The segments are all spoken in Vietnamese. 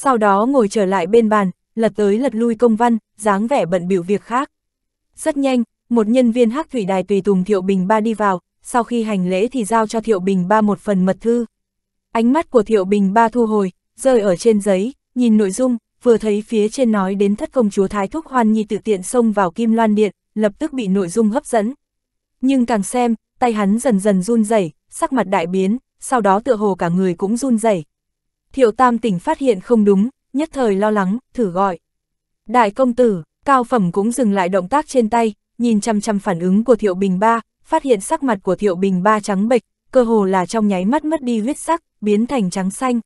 sau đó ngồi trở lại bên bàn, lật tới lật lui công văn, dáng vẻ bận biểu việc khác. Rất nhanh, một nhân viên hắc thủy đài tùy tùng Thiệu Bình Ba đi vào, sau khi hành lễ thì giao cho Thiệu Bình Ba một phần mật thư. Ánh mắt của Thiệu Bình Ba thu hồi, rơi ở trên giấy, nhìn nội dung, vừa thấy phía trên nói đến thất công chúa Thái Thúc Hoan Nhi tự tiện xông vào Kim Loan Điện, lập tức bị nội dung hấp dẫn. Nhưng càng xem, tay hắn dần dần run rẩy, sắc mặt đại biến, sau đó tựa hồ cả người cũng run rẩy, thiệu tam tỉnh phát hiện không đúng, nhất thời lo lắng, thử gọi. Đại công tử, cao phẩm cũng dừng lại động tác trên tay, nhìn chăm chăm phản ứng của thiệu bình ba, phát hiện sắc mặt của thiệu bình ba trắng bệch, cơ hồ là trong nháy mắt mất đi huyết sắc, biến thành trắng xanh.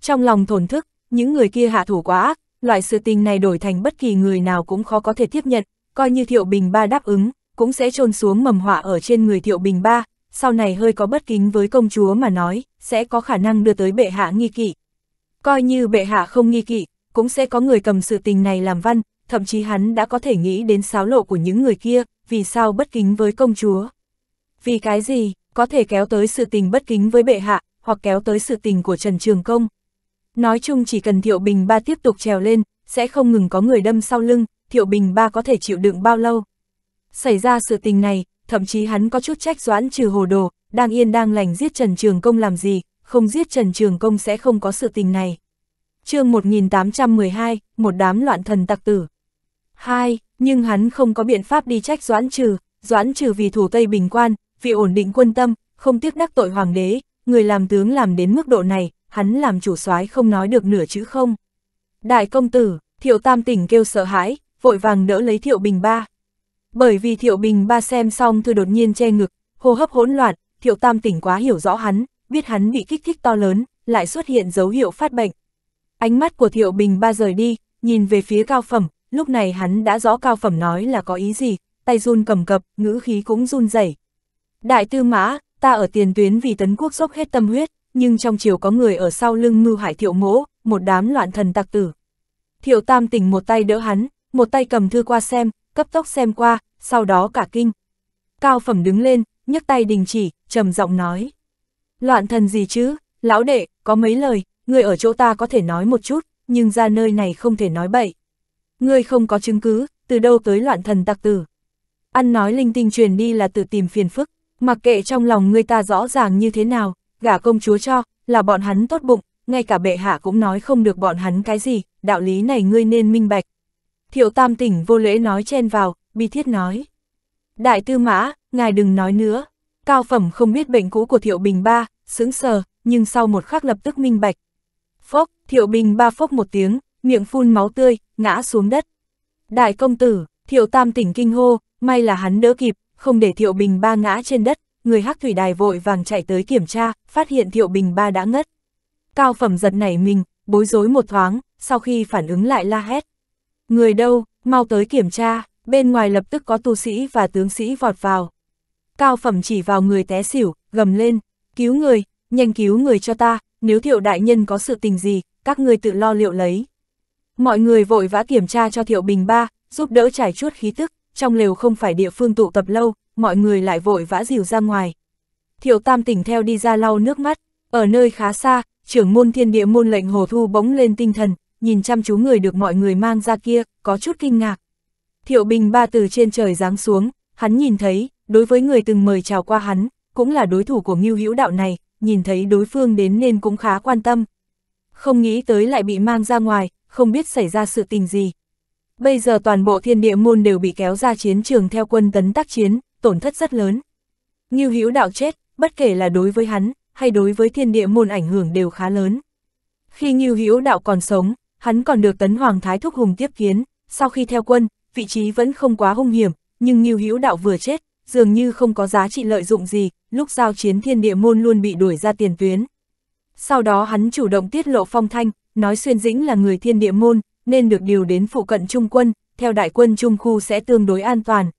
Trong lòng thổn thức, những người kia hạ thủ quá ác, loại sự tình này đổi thành bất kỳ người nào cũng khó có thể tiếp nhận, coi như thiệu bình ba đáp ứng, cũng sẽ trôn xuống mầm họa ở trên người thiệu bình ba, sau này hơi có bất kính với công chúa mà nói, sẽ có khả năng đưa tới bệ hạ nghi kỵ. Coi như bệ hạ không nghi kỵ, cũng sẽ có người cầm sự tình này làm văn, thậm chí hắn đã có thể nghĩ đến sáo lộ của những người kia, vì sao bất kính với công chúa. Vì cái gì, có thể kéo tới sự tình bất kính với bệ hạ, hoặc kéo tới sự tình của Trần Trường Công. Nói chung chỉ cần Thiệu Bình Ba tiếp tục trèo lên, sẽ không ngừng có người đâm sau lưng, Thiệu Bình Ba có thể chịu đựng bao lâu. Xảy ra sự tình này, thậm chí hắn có chút trách doãn trừ hồ đồ, đang yên đang lành giết Trần Trường Công làm gì, không giết Trần Trường Công sẽ không có sự tình này. chương 1812, một đám loạn thần tặc tử. hai Nhưng hắn không có biện pháp đi trách doãn trừ, doãn trừ vì thủ Tây Bình Quan, vì ổn định quân tâm, không tiếc đắc tội hoàng đế, người làm tướng làm đến mức độ này, hắn làm chủ soái không nói được nửa chữ không. Đại công tử, thiệu tam tỉnh kêu sợ hãi, vội vàng đỡ lấy thiệu bình ba, bởi vì Thiệu Bình ba xem xong thư đột nhiên che ngực, hô hấp hỗn loạn, Thiệu Tam tỉnh quá hiểu rõ hắn, biết hắn bị kích thích to lớn, lại xuất hiện dấu hiệu phát bệnh. Ánh mắt của Thiệu Bình ba rời đi, nhìn về phía cao phẩm, lúc này hắn đã rõ cao phẩm nói là có ý gì, tay run cầm cập, ngữ khí cũng run rẩy. Đại tư mã, ta ở tiền tuyến vì tấn quốc dốc hết tâm huyết, nhưng trong chiều có người ở sau lưng mưu hại thiệu mỗ, một đám loạn thần tặc tử. Thiệu tam tỉnh một tay đỡ hắn, một tay cầm thư qua xem, cấp tốc xem qua, sau đó cả kinh. Cao phẩm đứng lên, nhấc tay đình chỉ, trầm giọng nói. Loạn thần gì chứ, lão đệ, có mấy lời, người ở chỗ ta có thể nói một chút, nhưng ra nơi này không thể nói bậy. người không có chứng cứ, từ đâu tới loạn thần tặc tử. Ăn nói linh tinh truyền đi là tự tìm phiền phức, mặc kệ trong lòng người ta rõ ràng như thế nào, gả công chúa cho, là bọn hắn tốt bụng, ngay cả bệ hạ cũng nói không được bọn hắn cái gì, đạo lý này ngươi nên minh bạch, Thiệu tam tỉnh vô lễ nói chen vào, bi thiết nói. Đại tư mã, ngài đừng nói nữa. Cao phẩm không biết bệnh cũ của thiệu bình ba, sững sờ, nhưng sau một khắc lập tức minh bạch. Phốc, thiệu bình ba phốc một tiếng, miệng phun máu tươi, ngã xuống đất. Đại công tử, thiệu tam tỉnh kinh hô, may là hắn đỡ kịp, không để thiệu bình ba ngã trên đất, người hắc thủy đài vội vàng chạy tới kiểm tra, phát hiện thiệu bình ba đã ngất. Cao phẩm giật nảy mình, bối rối một thoáng, sau khi phản ứng lại la hét, Người đâu, mau tới kiểm tra, bên ngoài lập tức có tu sĩ và tướng sĩ vọt vào. Cao phẩm chỉ vào người té xỉu, gầm lên, cứu người, nhanh cứu người cho ta, nếu thiệu đại nhân có sự tình gì, các người tự lo liệu lấy. Mọi người vội vã kiểm tra cho thiệu bình ba, giúp đỡ trải chuốt khí tức, trong lều không phải địa phương tụ tập lâu, mọi người lại vội vã dìu ra ngoài. Thiệu tam tỉnh theo đi ra lau nước mắt, ở nơi khá xa, trưởng môn thiên địa môn lệnh hồ thu bỗng lên tinh thần, nhìn chăm chú người được mọi người mang ra kia, có chút kinh ngạc. Thiệu Bình ba từ trên trời giáng xuống, hắn nhìn thấy, đối với người từng mời chào qua hắn, cũng là đối thủ của Ngưu Hữu Đạo này, nhìn thấy đối phương đến nên cũng khá quan tâm. Không nghĩ tới lại bị mang ra ngoài, không biết xảy ra sự tình gì. Bây giờ toàn bộ thiên địa môn đều bị kéo ra chiến trường theo quân tấn tác chiến, tổn thất rất lớn. Ngưu Hữu Đạo chết, bất kể là đối với hắn, hay đối với thiên địa môn ảnh hưởng đều khá lớn. Khi Ngưu Hữu Đạo còn sống, hắn còn được tấn hoàng thái thúc hùng tiếp kiến, sau khi theo quân, vị trí vẫn không quá hung hiểm, nhưng Ngưu Hữu Đạo vừa chết, dường như không có giá trị lợi dụng gì, lúc giao chiến thiên địa môn luôn bị đuổi ra tiền tuyến. Sau đó hắn chủ động tiết lộ phong thanh, nói xuyên dĩnh là người thiên địa môn, nên được điều đến phụ cận trung quân, theo đại quân trung khu sẽ tương đối an toàn.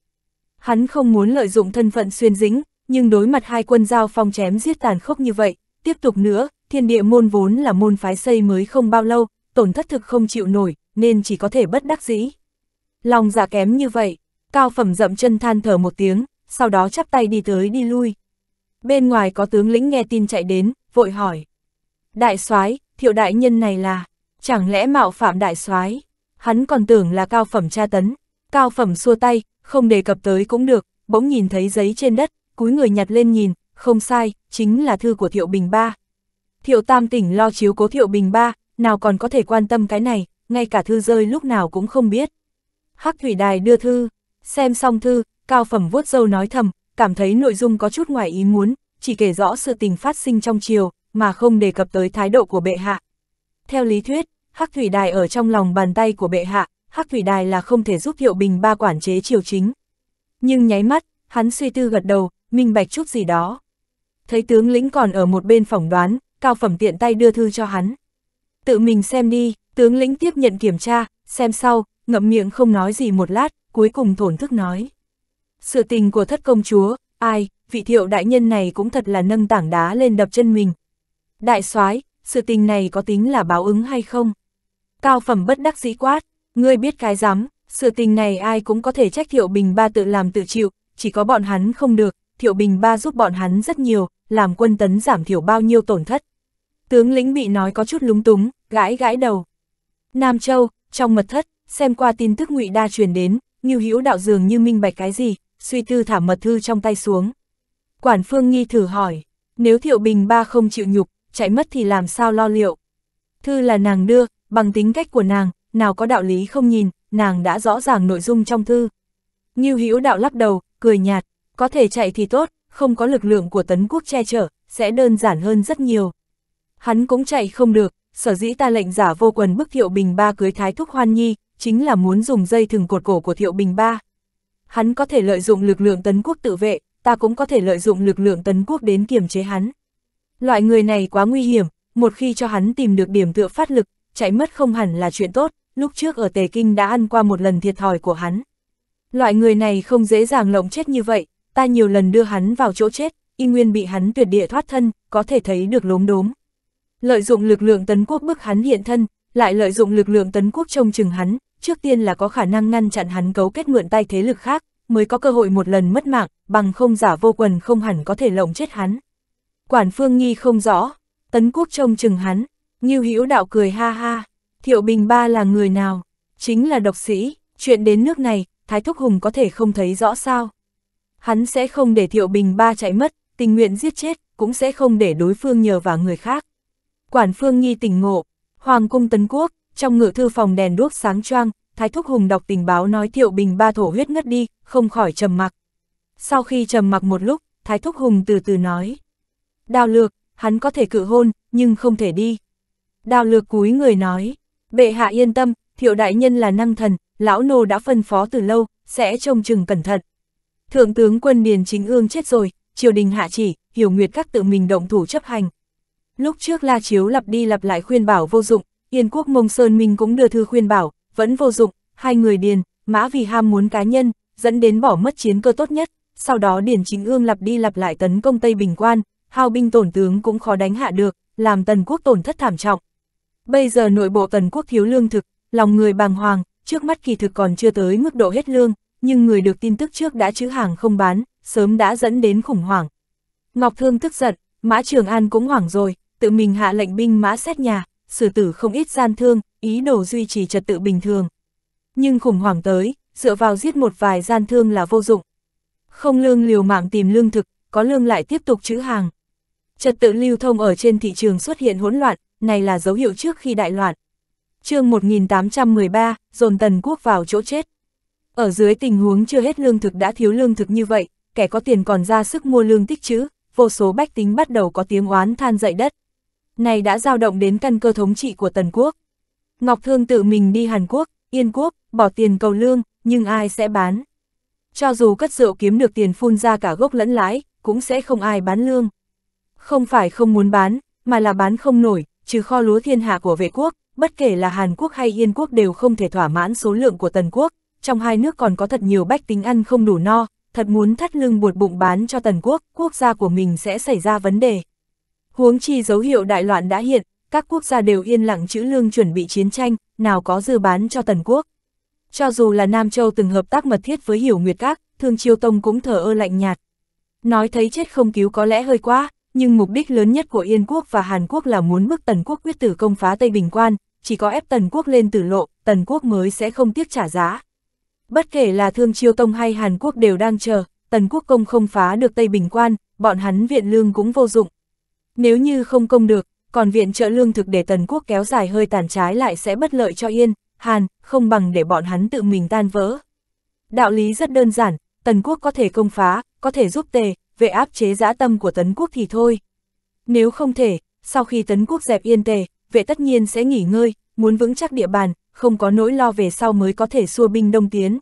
Hắn không muốn lợi dụng thân phận xuyên dĩnh, nhưng đối mặt hai quân giao phong chém giết tàn khốc như vậy, tiếp tục nữa, thiên địa môn vốn là môn phái xây mới không bao lâu, tổn thất thực không chịu nổi, nên chỉ có thể bất đắc dĩ. Lòng dạ kém như vậy, cao phẩm dậm chân than thở một tiếng, sau đó chắp tay đi tới đi lui. Bên ngoài có tướng lĩnh nghe tin chạy đến, vội hỏi. Đại soái thiệu đại nhân này là, chẳng lẽ mạo phạm đại soái Hắn còn tưởng là cao phẩm tra tấn, cao phẩm xua tay, không đề cập tới cũng được, bỗng nhìn thấy giấy trên đất, cúi người nhặt lên nhìn, không sai, chính là thư của Thiệu Bình Ba. Thiệu Tam tỉnh lo chiếu cố Thiệu Bình Ba, nào còn có thể quan tâm cái này, ngay cả thư rơi lúc nào cũng không biết. Hắc thủy đài đưa thư, xem xong thư, cao phẩm vuốt râu nói thầm, cảm thấy nội dung có chút ngoài ý muốn, chỉ kể rõ sự tình phát sinh trong chiều, mà không đề cập tới thái độ của bệ hạ. Theo lý thuyết, Hắc thủy đài ở trong lòng bàn tay của bệ hạ, Hắc thủy đài là không thể giúp Hiệu Bình ba quản chế triều chính. Nhưng nháy mắt, hắn suy tư gật đầu, minh bạch chút gì đó. Thấy tướng lĩnh còn ở một bên phỏng đoán, cao phẩm tiện tay đưa thư cho hắn tự mình xem đi, tướng lĩnh tiếp nhận kiểm tra, xem sau, ngậm miệng không nói gì một lát, cuối cùng thổn thức nói. Sự tình của thất công chúa, ai, vị thiệu đại nhân này cũng thật là nâng tảng đá lên đập chân mình. Đại soái sự tình này có tính là báo ứng hay không? Cao phẩm bất đắc dĩ quát, ngươi biết cái rắm sự tình này ai cũng có thể trách thiệu bình ba tự làm tự chịu, chỉ có bọn hắn không được, thiệu bình ba giúp bọn hắn rất nhiều, làm quân tấn giảm thiểu bao nhiêu tổn thất. Tướng lĩnh bị nói có chút lúng túng, gãi gãi đầu. Nam Châu, trong mật thất, xem qua tin tức ngụy đa truyền đến, Ngưu Hữu đạo dường như minh bạch cái gì, suy tư thả mật thư trong tay xuống. Quản Phương nghi thử hỏi, nếu Thiệu Bình ba không chịu nhục, chạy mất thì làm sao lo liệu? Thư là nàng đưa, bằng tính cách của nàng, nào có đạo lý không nhìn, nàng đã rõ ràng nội dung trong thư. Ngưu Hữu đạo lắc đầu, cười nhạt, có thể chạy thì tốt, không có lực lượng của tấn quốc che chở, sẽ đơn giản hơn rất nhiều hắn cũng chạy không được, sở dĩ ta lệnh giả vô quần bức Thiệu Bình Ba cưới Thái Thúc Hoan Nhi, chính là muốn dùng dây thừng cột cổ của Thiệu Bình Ba. Hắn có thể lợi dụng lực lượng tấn quốc tự vệ, ta cũng có thể lợi dụng lực lượng tấn quốc đến kiềm chế hắn. Loại người này quá nguy hiểm, một khi cho hắn tìm được điểm tựa phát lực, chạy mất không hẳn là chuyện tốt, lúc trước ở Tề Kinh đã ăn qua một lần thiệt thòi của hắn. Loại người này không dễ dàng lộng chết như vậy, ta nhiều lần đưa hắn vào chỗ chết, y nguyên bị hắn tuyệt địa thoát thân, có thể thấy được lốm đốm lợi dụng lực lượng tấn quốc bức hắn hiện thân, lại lợi dụng lực lượng tấn quốc trông chừng hắn, trước tiên là có khả năng ngăn chặn hắn cấu kết mượn tay thế lực khác, mới có cơ hội một lần mất mạng, bằng không giả vô quần không hẳn có thể lộng chết hắn. Quản Phương Nghi không rõ, tấn quốc trông chừng hắn, Ngưu Hữu Đạo cười ha ha, Thiệu Bình Ba là người nào? Chính là độc sĩ, chuyện đến nước này, Thái Thúc Hùng có thể không thấy rõ sao. Hắn sẽ không để Thiệu Bình Ba chạy mất, tình nguyện giết chết, cũng sẽ không để đối phương nhờ vào người khác. Quản Phương Nhi tỉnh ngộ, Hoàng cung Tấn Quốc, trong ngự thư phòng đèn đuốc sáng choang, Thái Thúc Hùng đọc tình báo nói Thiệu Bình ba thổ huyết ngất đi, không khỏi trầm mặc. Sau khi trầm mặc một lúc, Thái Thúc Hùng từ từ nói. Đào lược, hắn có thể cự hôn, nhưng không thể đi. Đào lược cúi người nói, bệ hạ yên tâm, Thiệu Đại Nhân là năng thần, lão nô đã phân phó từ lâu, sẽ trông chừng cẩn thận. Thượng tướng quân Điền Chính Ương chết rồi, triều đình hạ chỉ, hiểu nguyệt các tự mình động thủ chấp hành. Lúc trước La Chiếu lặp đi lặp lại khuyên bảo vô dụng, Yên Quốc Mông Sơn Minh cũng đưa thư khuyên bảo, vẫn vô dụng, hai người điền, mã vì ham muốn cá nhân, dẫn đến bỏ mất chiến cơ tốt nhất, sau đó Điền Chính Ương lặp đi lặp lại tấn công Tây Bình Quan, hao binh tổn tướng cũng khó đánh hạ được, làm Tần Quốc tổn thất thảm trọng. Bây giờ nội bộ Tần Quốc thiếu lương thực, lòng người bàng hoàng, trước mắt kỳ thực còn chưa tới mức độ hết lương, nhưng người được tin tức trước đã chữ hàng không bán, sớm đã dẫn đến khủng hoảng. Ngọc Thương tức giận, Mã Trường An cũng hoảng rồi, tự mình hạ lệnh binh mã xét nhà, xử tử không ít gian thương, ý đồ duy trì trật tự bình thường. Nhưng khủng hoảng tới, dựa vào giết một vài gian thương là vô dụng. Không lương liều mạng tìm lương thực, có lương lại tiếp tục trữ hàng. Trật tự lưu thông ở trên thị trường xuất hiện hỗn loạn, này là dấu hiệu trước khi đại loạn. chương 1813, dồn tần quốc vào chỗ chết. Ở dưới tình huống chưa hết lương thực đã thiếu lương thực như vậy, kẻ có tiền còn ra sức mua lương tích trữ, vô số bách tính bắt đầu có tiếng oán than dậy đất này đã dao động đến căn cơ thống trị của Tần Quốc. Ngọc Thương tự mình đi Hàn Quốc, Yên Quốc, bỏ tiền cầu lương, nhưng ai sẽ bán? Cho dù cất rượu kiếm được tiền phun ra cả gốc lẫn lãi, cũng sẽ không ai bán lương. Không phải không muốn bán, mà là bán không nổi, trừ kho lúa thiên hạ của vệ quốc, bất kể là Hàn Quốc hay Yên Quốc đều không thể thỏa mãn số lượng của Tần Quốc, trong hai nước còn có thật nhiều bách tính ăn không đủ no, thật muốn thắt lưng buột bụng bán cho Tần Quốc, quốc gia của mình sẽ xảy ra vấn đề. Huống chi dấu hiệu đại loạn đã hiện, các quốc gia đều yên lặng chữ lương chuẩn bị chiến tranh, nào có dư bán cho tần quốc. Cho dù là Nam Châu từng hợp tác mật thiết với Hiểu Nguyệt Các, Thương Chiêu Tông cũng thở ơ lạnh nhạt. Nói thấy chết không cứu có lẽ hơi quá, nhưng mục đích lớn nhất của Yên Quốc và Hàn Quốc là muốn bức Tần Quốc quyết tử công phá Tây Bình Quan, chỉ có ép Tần Quốc lên tử lộ, Tần Quốc mới sẽ không tiếc trả giá. Bất kể là Thương Chiêu Tông hay Hàn Quốc đều đang chờ, Tần Quốc công không phá được Tây Bình Quan, bọn hắn viện lương cũng vô dụng, nếu như không công được, còn viện trợ lương thực để tần quốc kéo dài hơi tàn trái lại sẽ bất lợi cho Yên, Hàn, không bằng để bọn hắn tự mình tan vỡ. Đạo lý rất đơn giản, tần quốc có thể công phá, có thể giúp tề, vệ áp chế dã tâm của tấn quốc thì thôi. Nếu không thể, sau khi tấn quốc dẹp yên tề, vệ tất nhiên sẽ nghỉ ngơi, muốn vững chắc địa bàn, không có nỗi lo về sau mới có thể xua binh đông tiến.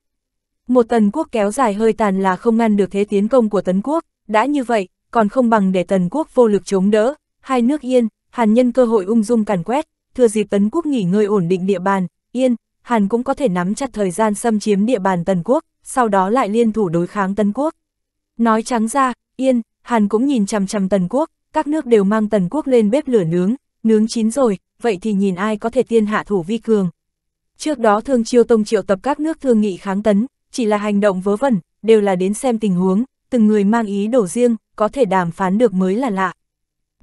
Một tần quốc kéo dài hơi tàn là không ngăn được thế tiến công của tấn quốc, đã như vậy, còn không bằng để tần quốc vô lực chống đỡ, hai nước yên, Hàn nhân cơ hội ung dung càn quét, thừa dịp tấn quốc nghỉ ngơi ổn định địa bàn, yên, Hàn cũng có thể nắm chặt thời gian xâm chiếm địa bàn tần quốc, sau đó lại liên thủ đối kháng tấn quốc. Nói trắng ra, yên, Hàn cũng nhìn chằm chằm tần quốc, các nước đều mang tần quốc lên bếp lửa nướng, nướng chín rồi, vậy thì nhìn ai có thể tiên hạ thủ vi cường. Trước đó Thương Chiêu Tông triệu tập các nước thương nghị kháng tấn, chỉ là hành động vớ vẩn, đều là đến xem tình huống, từng người mang ý đồ riêng, có thể đàm phán được mới là lạ.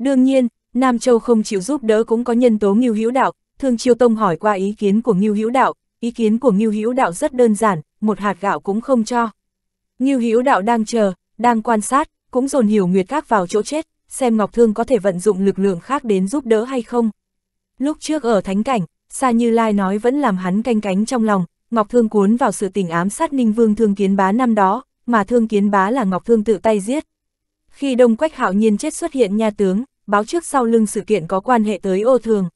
Đương nhiên, Nam Châu không chịu giúp đỡ cũng có nhân tố Ngưu Hữu Đạo, Thương Chiêu Tông hỏi qua ý kiến của Ngưu Hữu Đạo, ý kiến của Ngưu Hữu Đạo rất đơn giản, một hạt gạo cũng không cho. Ngưu Hữu Đạo đang chờ, đang quan sát, cũng dồn hiểu Nguyệt Các vào chỗ chết, xem Ngọc Thương có thể vận dụng lực lượng khác đến giúp đỡ hay không. Lúc trước ở Thánh Cảnh, Sa Như Lai nói vẫn làm hắn canh cánh trong lòng, Ngọc Thương cuốn vào sự tình ám sát Ninh Vương Thương Kiến Bá năm đó, mà thương kiến bá là Ngọc Thương tự tay giết. Khi Đông Quách Hạo Nhiên chết xuất hiện nha tướng, báo trước sau lưng sự kiện có quan hệ tới ô thường.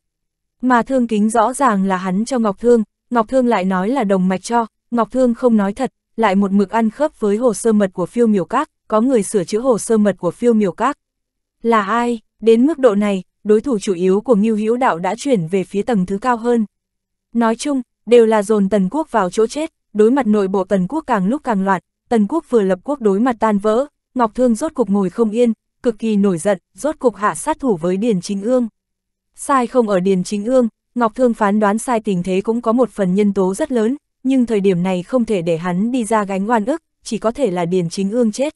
Mà thương kính rõ ràng là hắn cho Ngọc Thương, Ngọc Thương lại nói là đồng mạch cho, Ngọc Thương không nói thật, lại một mực ăn khớp với hồ sơ mật của phiêu miểu các, có người sửa chữa hồ sơ mật của phiêu miểu các. Là ai? Đến mức độ này, đối thủ chủ yếu của Ngưu Hữu Đạo đã chuyển về phía tầng thứ cao hơn. Nói chung, đều là dồn Tần Quốc vào chỗ chết, đối mặt nội bộ Tần Quốc càng lúc càng loạn, Tần quốc vừa lập quốc đối mặt tan vỡ, Ngọc Thương rốt cục ngồi không yên, cực kỳ nổi giận, rốt cục hạ sát thủ với Điền Chính Ương. Sai không ở Điền Chính Ương, Ngọc Thương phán đoán sai tình thế cũng có một phần nhân tố rất lớn, nhưng thời điểm này không thể để hắn đi ra gánh oan ức, chỉ có thể là Điền Chính Ương chết.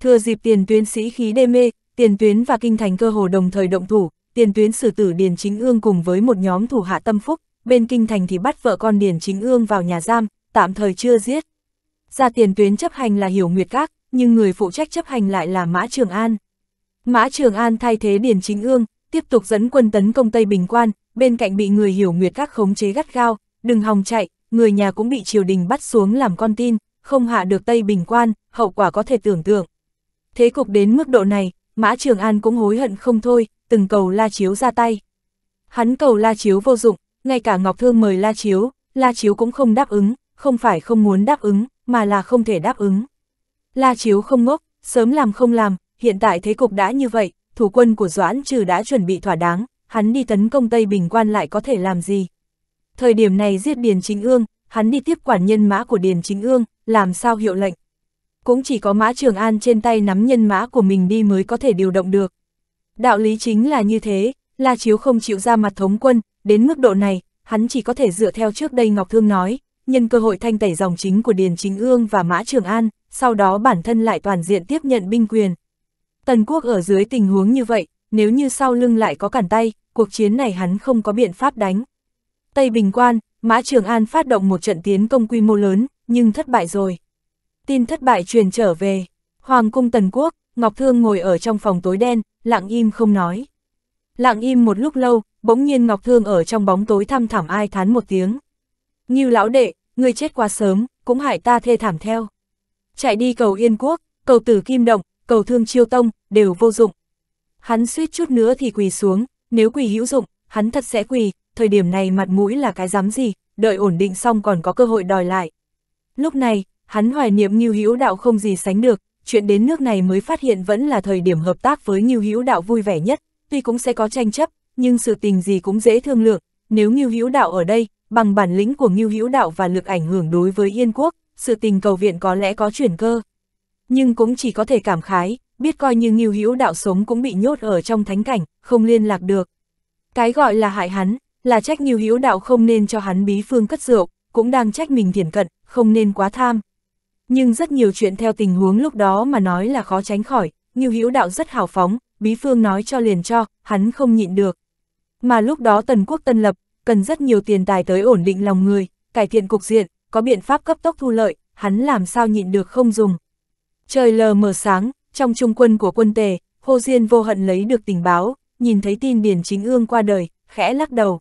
Thừa dịp tiền tuyến sĩ khí đê mê, tiền tuyến và kinh thành cơ hồ đồng thời động thủ, tiền tuyến xử tử Điền Chính Ương cùng với một nhóm thủ hạ tâm phúc, bên kinh thành thì bắt vợ con Điền Chính Ương vào nhà giam, tạm thời chưa giết, ra tiền tuyến chấp hành là Hiểu Nguyệt Các, nhưng người phụ trách chấp hành lại là Mã Trường An. Mã Trường An thay thế Điền Chính Ương, tiếp tục dẫn quân tấn công Tây Bình Quan, bên cạnh bị người Hiểu Nguyệt Các khống chế gắt gao, đừng hòng chạy, người nhà cũng bị triều đình bắt xuống làm con tin, không hạ được Tây Bình Quan, hậu quả có thể tưởng tượng. Thế cục đến mức độ này, Mã Trường An cũng hối hận không thôi, từng cầu La Chiếu ra tay. Hắn cầu La Chiếu vô dụng, ngay cả Ngọc Thương mời La Chiếu, La Chiếu cũng không đáp ứng, không phải không muốn đáp ứng, mà là không thể đáp ứng. La Chiếu không ngốc, sớm làm không làm, hiện tại thế cục đã như vậy, thủ quân của Doãn Trừ đã chuẩn bị thỏa đáng, hắn đi tấn công Tây Bình Quan lại có thể làm gì. Thời điểm này giết Điền Chính Ương, hắn đi tiếp quản nhân mã của Điền Chính Ương, làm sao hiệu lệnh. Cũng chỉ có mã Trường An trên tay nắm nhân mã của mình đi mới có thể điều động được. Đạo lý chính là như thế, La Chiếu không chịu ra mặt thống quân, đến mức độ này, hắn chỉ có thể dựa theo trước đây Ngọc Thương nói, nhân cơ hội thanh tẩy dòng chính của Điền Chính Ương và Mã Trường An, sau đó bản thân lại toàn diện tiếp nhận binh quyền. Tần quốc ở dưới tình huống như vậy, nếu như sau lưng lại có cản tay, cuộc chiến này hắn không có biện pháp đánh. Tây Bình Quan, Mã Trường An phát động một trận tiến công quy mô lớn, nhưng thất bại rồi. Tin thất bại truyền trở về. Hoàng cung Tần Quốc, Ngọc Thương ngồi ở trong phòng tối đen, lặng im không nói. Lặng im một lúc lâu, bỗng nhiên Ngọc Thương ở trong bóng tối thăm thẳm ai thán một tiếng. Ngưu lão đệ, ngươi chết quá sớm, cũng hại ta thê thảm theo. Chạy đi cầu Yên Quốc, cầu tử Kim Động, cầu thương Chiêu Tông, đều vô dụng. Hắn suýt chút nữa thì quỳ xuống, nếu quỳ hữu dụng, hắn thật sẽ quỳ, thời điểm này mặt mũi là cái dám gì, đợi ổn định xong còn có cơ hội đòi lại. Lúc này, hắn hoài niệm Ngưu Hữu Đạo không gì sánh được, chuyện đến nước này mới phát hiện vẫn là thời điểm hợp tác với Ngưu Hữu Đạo vui vẻ nhất, tuy cũng sẽ có tranh chấp, nhưng sự tình gì cũng dễ thương lượng, nếu Ngưu Hữu Đạo ở đây, bằng bản lĩnh của Ngưu Hữu Đạo và lực ảnh hưởng đối với Yên Quốc, sự tình cầu viện có lẽ có chuyển cơ. Nhưng cũng chỉ có thể cảm khái, biết coi như Ngưu Hữu Đạo sống cũng bị nhốt ở trong thánh cảnh, không liên lạc được. Cái gọi là hại hắn, là trách Ngưu Hữu Đạo không nên cho hắn bí phương cất rượu, cũng đang trách mình thiển cận, không nên quá tham. Nhưng rất nhiều chuyện theo tình huống lúc đó mà nói là khó tránh khỏi, Ngưu Hữu Đạo rất hào phóng, bí phương nói cho liền cho, hắn không nhịn được. Mà lúc đó Tần Quốc Tân Lập, cần rất nhiều tiền tài tới ổn định lòng người, cải thiện cục diện, có biện pháp cấp tốc thu lợi, hắn làm sao nhịn được không dùng. Trời lờ mờ sáng, trong trung quân của quân tề, Hồ Diên vô hận lấy được tình báo, nhìn thấy tin biển Chính Ương qua đời, khẽ lắc đầu.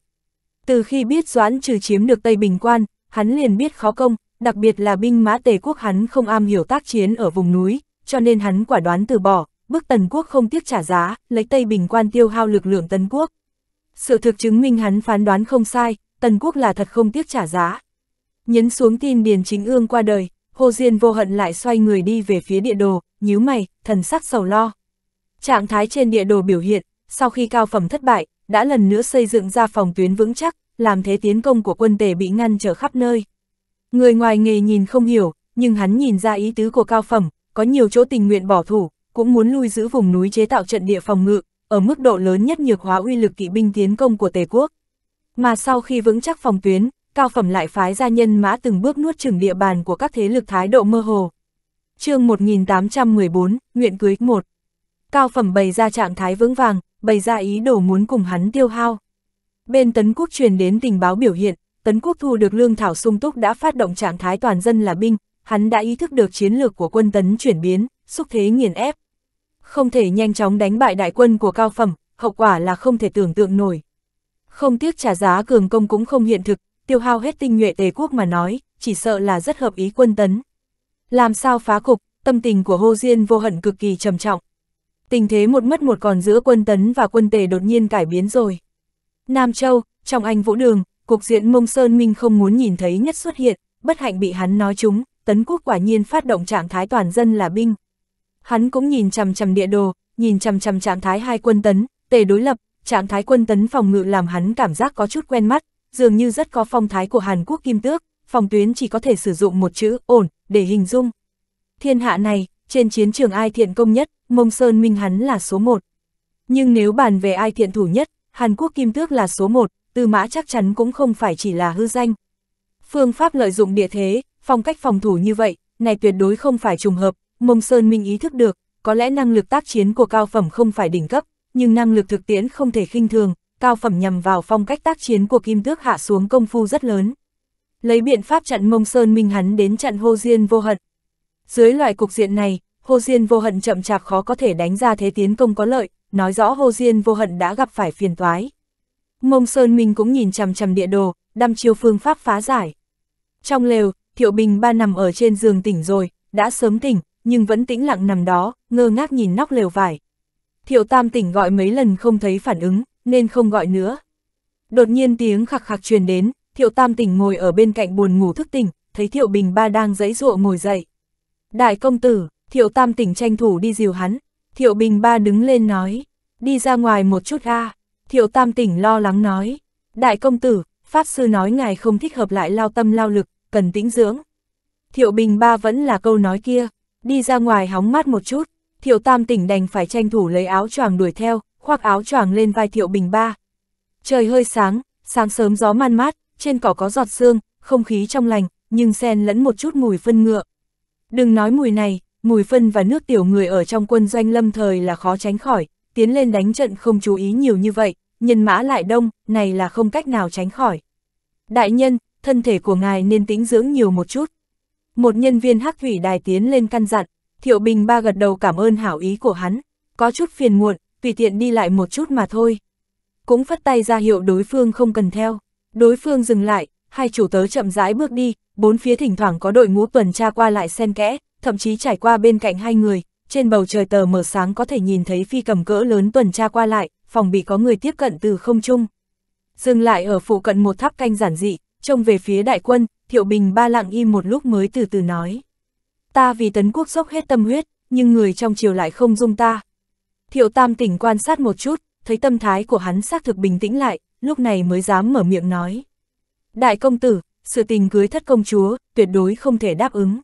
Từ khi biết Doãn trừ chiếm được Tây Bình Quan, hắn liền biết khó công, đặc biệt là binh mã tề quốc hắn không am hiểu tác chiến ở vùng núi, cho nên hắn quả đoán từ bỏ, bức tần quốc không tiếc trả giá, lấy Tây Bình Quan tiêu hao lực lượng tần quốc. Sự thực chứng minh hắn phán đoán không sai, Tần Quốc là thật không tiếc trả giá. Nhấn xuống tin Điền Chính Ương qua đời, Hồ Diên vô hận lại xoay người đi về phía địa đồ, nhíu mày, thần sắc sầu lo. Trạng thái trên địa đồ biểu hiện, sau khi cao phẩm thất bại, đã lần nữa xây dựng ra phòng tuyến vững chắc, làm thế tiến công của quân tề bị ngăn trở khắp nơi. Người ngoài nghề nhìn không hiểu, nhưng hắn nhìn ra ý tứ của cao phẩm, có nhiều chỗ tình nguyện bỏ thủ, cũng muốn lui giữ vùng núi chế tạo trận địa phòng ngự, ở mức độ lớn nhất nhược hóa uy lực kỵ binh tiến công của Tề quốc. Mà sau khi vững chắc phòng tuyến, cao phẩm lại phái gia nhân mã từng bước nuốt chửng địa bàn của các thế lực thái độ mơ hồ. chương 1814, Nguyện Cưới 1 Cao phẩm bày ra trạng thái vững vàng, bày ra ý đồ muốn cùng hắn tiêu hao. Bên Tấn Quốc truyền đến tình báo biểu hiện, Tấn Quốc thu được lương thảo sung túc đã phát động trạng thái toàn dân là binh, hắn đã ý thức được chiến lược của quân Tấn chuyển biến, xúc thế nghiền ép, không thể nhanh chóng đánh bại đại quân của cao phẩm, hậu quả là không thể tưởng tượng nổi. Không tiếc trả giá cường công cũng không hiện thực, tiêu hao hết tinh nhuệ tề quốc mà nói, chỉ sợ là rất hợp ý quân tấn. Làm sao phá cục, tâm tình của Hô Diên vô hận cực kỳ trầm trọng. Tình thế một mất một còn giữa quân tấn và quân tề đột nhiên cải biến rồi. Nam Châu, trong anh vũ đường, cục diện mông sơn minh không muốn nhìn thấy nhất xuất hiện, bất hạnh bị hắn nói chúng, tấn quốc quả nhiên phát động trạng thái toàn dân là binh hắn cũng nhìn chằm chằm địa đồ, nhìn chằm chằm trạng thái hai quân tấn, tề đối lập, trạng thái quân tấn phòng ngự làm hắn cảm giác có chút quen mắt, dường như rất có phong thái của Hàn Quốc kim tước, phòng tuyến chỉ có thể sử dụng một chữ ổn để hình dung. Thiên hạ này, trên chiến trường ai thiện công nhất, Mông Sơn Minh hắn là số một. Nhưng nếu bàn về ai thiện thủ nhất, Hàn Quốc kim tước là số một, tư mã chắc chắn cũng không phải chỉ là hư danh. Phương pháp lợi dụng địa thế, phong cách phòng thủ như vậy, này tuyệt đối không phải trùng hợp, Mông Sơn Minh ý thức được, có lẽ năng lực tác chiến của cao phẩm không phải đỉnh cấp, nhưng năng lực thực tiễn không thể khinh thường, cao phẩm nhằm vào phong cách tác chiến của Kim Tước hạ xuống công phu rất lớn. Lấy biện pháp chặn Mông Sơn Minh hắn đến chặn Hồ Diên vô hận. Dưới loại cục diện này, Hồ Diên vô hận chậm chạp khó có thể đánh ra thế tiến công có lợi, nói rõ Hồ Diên vô hận đã gặp phải phiền toái. Mông Sơn Minh cũng nhìn chằm chằm địa đồ, đăm chiêu phương pháp phá giải. Trong lều, Thiệu Bình ba nằm ở trên giường tỉnh rồi, đã sớm tỉnh, nhưng vẫn tĩnh lặng nằm đó, ngơ ngác nhìn nóc lều vải. Thiệu Tam tỉnh gọi mấy lần không thấy phản ứng, nên không gọi nữa. Đột nhiên tiếng khạc khạc truyền đến, Thiệu Tam tỉnh ngồi ở bên cạnh buồn ngủ thức tỉnh, thấy Thiệu Bình Ba đang dãy dụa ngồi dậy. Đại công tử, Thiệu Tam tỉnh tranh thủ đi dìu hắn. Thiệu Bình Ba đứng lên nói, đi ra ngoài một chút a. Thiệu Tam tỉnh lo lắng nói, đại công tử, Pháp Sư nói ngài không thích hợp lại lao tâm lao lực, cần tĩnh dưỡng. Thiệu Bình Ba vẫn là câu nói kia, đi ra ngoài hóng mát một chút, Thiệu Tam tỉnh đành phải tranh thủ lấy áo choàng đuổi theo, khoác áo choàng lên vai Thiệu Bình Ba. Trời hơi sáng, sáng sớm gió man mát, trên cỏ có giọt sương, không khí trong lành, nhưng xen lẫn một chút mùi phân ngựa. Đừng nói mùi này, mùi phân và nước tiểu người ở trong quân doanh lâm thời là khó tránh khỏi, tiến lên đánh trận không chú ý nhiều như vậy, nhân mã lại đông, này là không cách nào tránh khỏi. Đại nhân, thân thể của ngài nên tĩnh dưỡng nhiều một chút. Một nhân viên hắc thủy đài tiến lên căn dặn, Thiệu Bình ba gật đầu cảm ơn hảo ý của hắn, có chút phiền muộn, tùy tiện đi lại một chút mà thôi. Cũng phất tay ra hiệu đối phương không cần theo, đối phương dừng lại, hai chủ tớ chậm rãi bước đi, bốn phía thỉnh thoảng có đội ngũ tuần tra qua lại xen kẽ, thậm chí trải qua bên cạnh hai người, trên bầu trời tờ mờ sáng có thể nhìn thấy phi cầm cỡ lớn tuần tra qua lại, phòng bị có người tiếp cận từ không trung. Dừng lại ở phụ cận một tháp canh giản dị, trông về phía đại quân, Thiệu Bình ba lặng im một lúc mới từ từ nói. Ta vì tấn quốc dốc hết tâm huyết, nhưng người trong triều lại không dung ta. Thiệu Tam tỉnh quan sát một chút, thấy tâm thái của hắn xác thực bình tĩnh lại, lúc này mới dám mở miệng nói. Đại công tử, sự tình cưới thất công chúa, tuyệt đối không thể đáp ứng.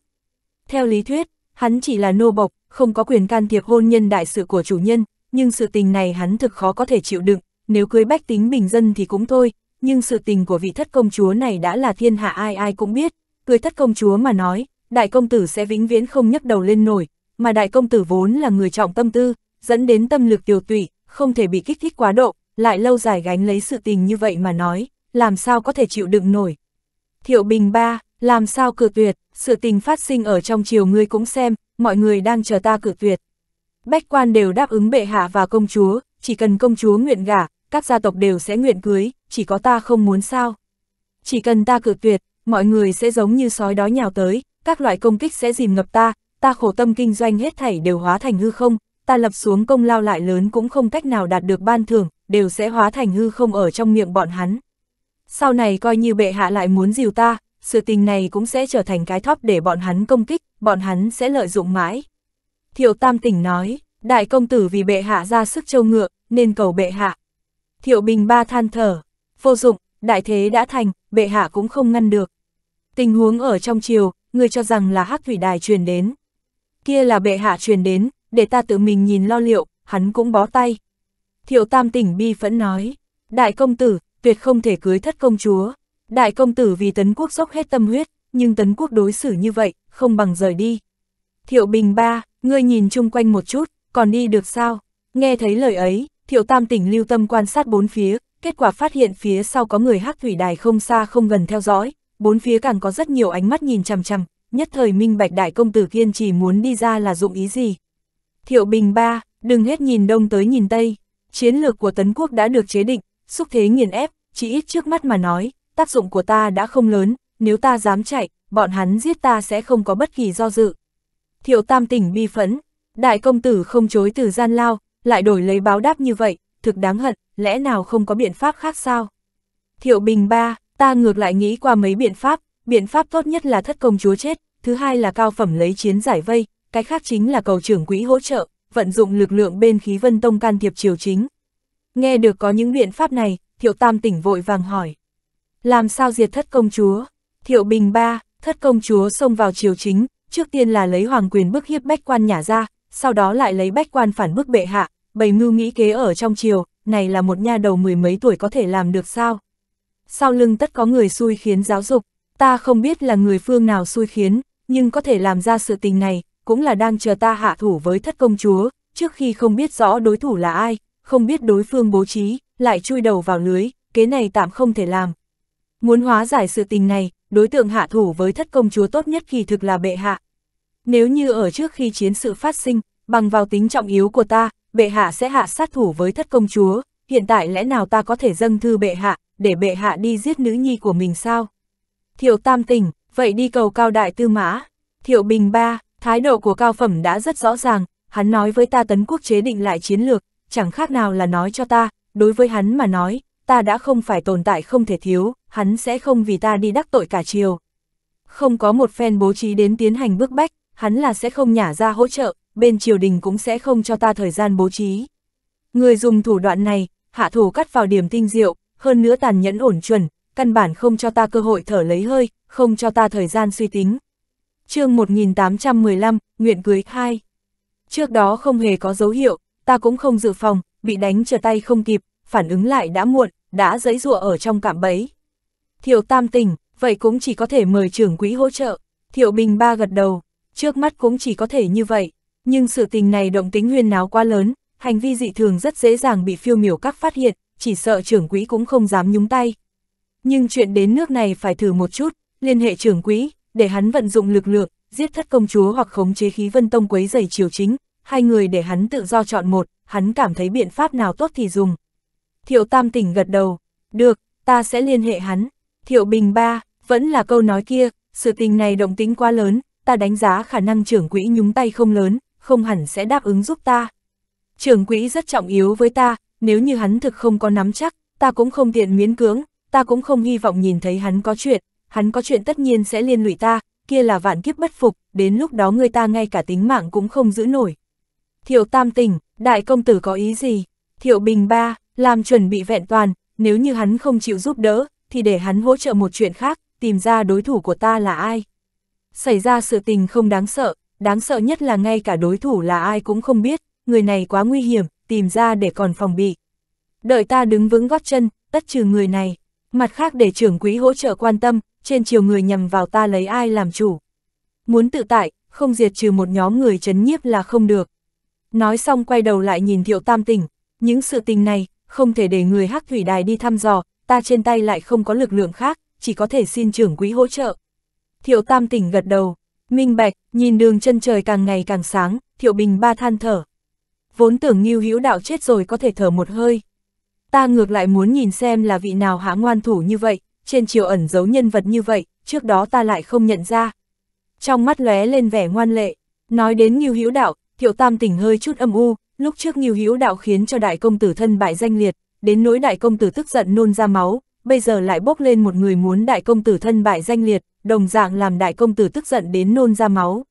Theo lý thuyết, hắn chỉ là nô bộc, không có quyền can thiệp hôn nhân đại sự của chủ nhân, nhưng sự tình này hắn thực khó có thể chịu đựng, nếu cưới bách tính bình dân thì cũng thôi, nhưng sự tình của vị thất công chúa này đã là thiên hạ ai ai cũng biết, cưới thất công chúa mà nói, đại công tử sẽ vĩnh viễn không nhấc đầu lên nổi, mà đại công tử vốn là người trọng tâm tư, dẫn đến tâm lực tiêu tụy, không thể bị kích thích quá độ, lại lâu dài gánh lấy sự tình như vậy mà nói, làm sao có thể chịu đựng nổi. Thiệu Bình ba, làm sao cử tuyệt, sự tình phát sinh ở trong chiều ngươi cũng xem, mọi người đang chờ ta cử tuyệt. Bách quan đều đáp ứng bệ hạ và công chúa, chỉ cần công chúa nguyện gả, các gia tộc đều sẽ nguyện cưới, chỉ có ta không muốn sao. Chỉ cần ta cự tuyệt, mọi người sẽ giống như sói đói nhào tới, các loại công kích sẽ dìm ngập ta, ta khổ tâm kinh doanh hết thảy đều hóa thành hư không, ta lập xuống công lao lại lớn cũng không cách nào đạt được ban thưởng, đều sẽ hóa thành hư không ở trong miệng bọn hắn. Sau này coi như bệ hạ lại muốn dìu ta, sự tình này cũng sẽ trở thành cái thóp để bọn hắn công kích, bọn hắn sẽ lợi dụng mãi. Thiệu Tam Tỉnh nói, đại công tử vì bệ hạ ra sức châu ngựa, nên cầu bệ hạ, Thiệu Bình Ba than thở, vô dụng, đại thế đã thành, bệ hạ cũng không ngăn được. Tình huống ở trong triều, người cho rằng là hắc thủy đài truyền đến. Kia là bệ hạ truyền đến, để ta tự mình nhìn lo liệu, hắn cũng bó tay. Thiệu Tam tỉnh bi phẫn nói, đại công tử, tuyệt không thể cưới thất công chúa. Đại công tử vì tấn quốc dốc hết tâm huyết, nhưng tấn quốc đối xử như vậy, không bằng rời đi. Thiệu Bình Ba, ngươi nhìn chung quanh một chút, còn đi được sao? Nghe thấy lời ấy, Thiệu Tam tỉnh lưu tâm quan sát bốn phía, kết quả phát hiện phía sau có người hắc thủy đài không xa không gần theo dõi, bốn phía càng có rất nhiều ánh mắt nhìn chằm chằm, nhất thời minh bạch đại công tử kiên trì muốn đi ra là dụng ý gì. Thiệu Bình ba, đừng hết nhìn đông tới nhìn tây, chiến lược của Tấn Quốc đã được chế định, xúc thế nghiền ép, chỉ ít trước mắt mà nói, tác dụng của ta đã không lớn, nếu ta dám chạy, bọn hắn giết ta sẽ không có bất kỳ do dự. Thiệu Tam tỉnh bi phẫn, đại công tử không chối từ gian lao, lại đổi lấy báo đáp như vậy, thực đáng hận, lẽ nào không có biện pháp khác sao? Thiệu Bình ba, ta ngược lại nghĩ qua mấy biện pháp, biện pháp tốt nhất là thất công chúa chết, thứ hai là cao phẩm lấy chiến giải vây, cái khác chính là cầu trưởng quỹ hỗ trợ, vận dụng lực lượng bên khí vân tông can thiệp triều chính. Nghe được có những biện pháp này, Thiệu Tam tỉnh vội vàng hỏi. Làm sao diệt thất công chúa? Thiệu Bình ba, thất công chúa xông vào triều chính, trước tiên là lấy hoàng quyền bức hiếp bách quan nhà ra, sau đó lại lấy bách quan phản bức bệ hạ, bày mưu nghĩ kế ở trong chiều, này là một nha đầu mười mấy tuổi có thể làm được sao? Sau lưng tất có người xui khiến giáo dục, ta không biết là người phương nào xui khiến, nhưng có thể làm ra sự tình này, cũng là đang chờ ta hạ thủ với thất công chúa, trước khi không biết rõ đối thủ là ai, không biết đối phương bố trí, lại chui đầu vào lưới, kế này tạm không thể làm. Muốn hóa giải sự tình này, đối tượng hạ thủ với thất công chúa tốt nhất kỳ thực là bệ hạ. Nếu như ở trước khi chiến sự phát sinh, bằng vào tính trọng yếu của ta, bệ hạ sẽ hạ sát thủ với thất công chúa, hiện tại lẽ nào ta có thể dâng thư bệ hạ, để bệ hạ đi giết nữ nhi của mình sao? Thiệu tam tỉnh, vậy đi cầu cao đại tư mã. Thiệu bình ba, thái độ của cao phẩm đã rất rõ ràng, hắn nói với ta tấn quốc chế định lại chiến lược, chẳng khác nào là nói cho ta, đối với hắn mà nói, ta đã không phải tồn tại không thể thiếu, hắn sẽ không vì ta đi đắc tội cả chiều. Không có một phen bố trí đến tiến hành bước bách, hắn là sẽ không nhả ra hỗ trợ, bên triều đình cũng sẽ không cho ta thời gian bố trí. Người dùng thủ đoạn này, hạ thủ cắt vào điểm tinh diệu, hơn nữa tàn nhẫn ổn chuẩn, căn bản không cho ta cơ hội thở lấy hơi, không cho ta thời gian suy tính. chương 1815, Nguyện Cưới 2 Trước đó không hề có dấu hiệu, ta cũng không dự phòng, bị đánh trở tay không kịp, phản ứng lại đã muộn, đã dẫy rụa ở trong cạm bẫy. Thiệu tam tỉnh, vậy cũng chỉ có thể mời trưởng quỹ hỗ trợ. Thiệu Bình Ba gật đầu, trước mắt cũng chỉ có thể như vậy. Nhưng sự tình này động tính huyên náo quá lớn, hành vi dị thường rất dễ dàng bị phiêu miểu các phát hiện, chỉ sợ trưởng quỹ cũng không dám nhúng tay. Nhưng chuyện đến nước này phải thử một chút, liên hệ trưởng quỹ, để hắn vận dụng lực lượng, giết thất công chúa hoặc khống chế khí vân tông quấy giày triều chính, hai người để hắn tự do chọn một, hắn cảm thấy biện pháp nào tốt thì dùng. Thiệu Tam tỉnh gật đầu, được, ta sẽ liên hệ hắn. Thiệu Bình ba, vẫn là câu nói kia, sự tình này động tính quá lớn, ta đánh giá khả năng trưởng quỹ nhúng tay không lớn, không hẳn sẽ đáp ứng giúp ta. Trưởng quỹ rất trọng yếu với ta, nếu như hắn thực không có nắm chắc, ta cũng không tiện miễn cưỡng, ta cũng không hy vọng nhìn thấy hắn có chuyện, hắn có chuyện tất nhiên sẽ liên lụy ta, kia là vạn kiếp bất phục, đến lúc đó người ta ngay cả tính mạng cũng không giữ nổi. Thiệu tam tỉnh, đại công tử có ý gì? Thiệu bình ba, làm chuẩn bị vẹn toàn, nếu như hắn không chịu giúp đỡ, thì để hắn hỗ trợ một chuyện khác, tìm ra đối thủ của ta là ai. Xảy ra sự tình không đáng sợ, đáng sợ nhất là ngay cả đối thủ là ai cũng không biết, người này quá nguy hiểm, tìm ra để còn phòng bị. Đợi ta đứng vững gót chân, tất trừ người này, mặt khác để trưởng quý hỗ trợ quan tâm, trên chiều người nhằm vào ta lấy ai làm chủ. Muốn tự tại, không diệt trừ một nhóm người chấn nhiếp là không được. Nói xong quay đầu lại nhìn thiệu tam tỉnh, những sự tình này, không thể để người hắc thủy đài đi thăm dò, ta trên tay lại không có lực lượng khác, chỉ có thể xin trưởng quý hỗ trợ. Thiệu tam tỉnh gật đầu, Minh bạch, nhìn đường chân trời càng ngày càng sáng, Thiệu Bình ba than thở. Vốn tưởng Ngưu Hữu Đạo chết rồi có thể thở một hơi. Ta ngược lại muốn nhìn xem là vị nào há ngoan thủ như vậy, trên chiều ẩn giấu nhân vật như vậy, trước đó ta lại không nhận ra. Trong mắt lóe lên vẻ ngoan lệ, nói đến Ngưu Hữu Đạo, Thiệu Tam tỉnh hơi chút âm u, lúc trước Ngưu Hữu Đạo khiến cho đại công tử thân bại danh liệt, đến nỗi đại công tử tức giận nôn ra máu, bây giờ lại bốc lên một người muốn đại công tử thân bại danh liệt, đồng dạng làm đại công tử tức giận đến nôn ra máu.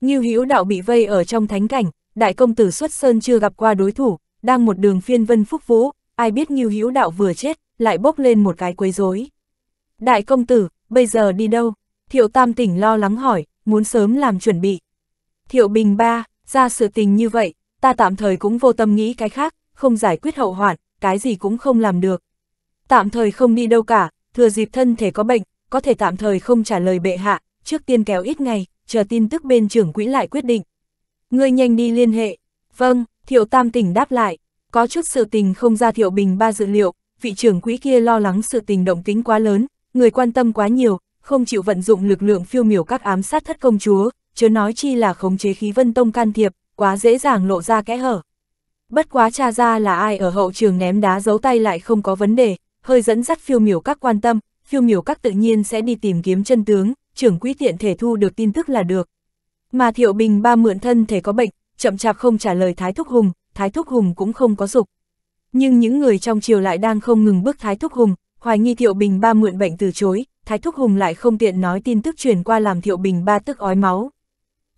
Như hữu đạo bị vây ở trong thánh cảnh, đại công tử xuất sơn chưa gặp qua đối thủ, đang một đường phiên vân phúc vũ, ai biết như hữu đạo vừa chết, lại bốc lên một cái quấy rối. Đại công tử, bây giờ đi đâu? Thiệu Tam tỉnh lo lắng hỏi, muốn sớm làm chuẩn bị. Thiệu Bình ba, ra sự tình như vậy, ta tạm thời cũng vô tâm nghĩ cái khác, không giải quyết hậu hoạn, cái gì cũng không làm được, tạm thời không đi đâu cả, thừa dịp thân thể có bệnh, có thể tạm thời không trả lời bệ hạ, trước tiên kéo ít ngày, chờ tin tức bên trưởng quỹ lại quyết định. Ngươi nhanh đi liên hệ. Vâng, Thiệu Tam Tỉnh đáp lại, có chút sự tình không ra Thiệu Bình ba dự liệu, vị trưởng quỹ kia lo lắng sự tình động tính quá lớn, người quan tâm quá nhiều, không chịu vận dụng lực lượng phiêu miểu các ám sát thất công chúa, chớ nói chi là khống chế khí vân tông can thiệp, quá dễ dàng lộ ra kẽ hở. Bất quá cha ra là ai ở hậu trường ném đá giấu tay lại không có vấn đề, hơi dẫn dắt phiêu miểu các quan tâm, phiêu miểu các tự nhiên sẽ đi tìm kiếm chân tướng, trưởng quỹ tiện thể thu được tin tức là được. Mà Thiệu Bình ba mượn thân thể có bệnh, chậm chạp không trả lời Thái Thúc Hùng, Thái Thúc Hùng cũng không có dục. Nhưng những người trong triều lại đang không ngừng bước Thái Thúc Hùng, hoài nghi Thiệu Bình ba mượn bệnh từ chối, Thái Thúc Hùng lại không tiện nói tin tức truyền qua làm Thiệu Bình ba tức ói máu.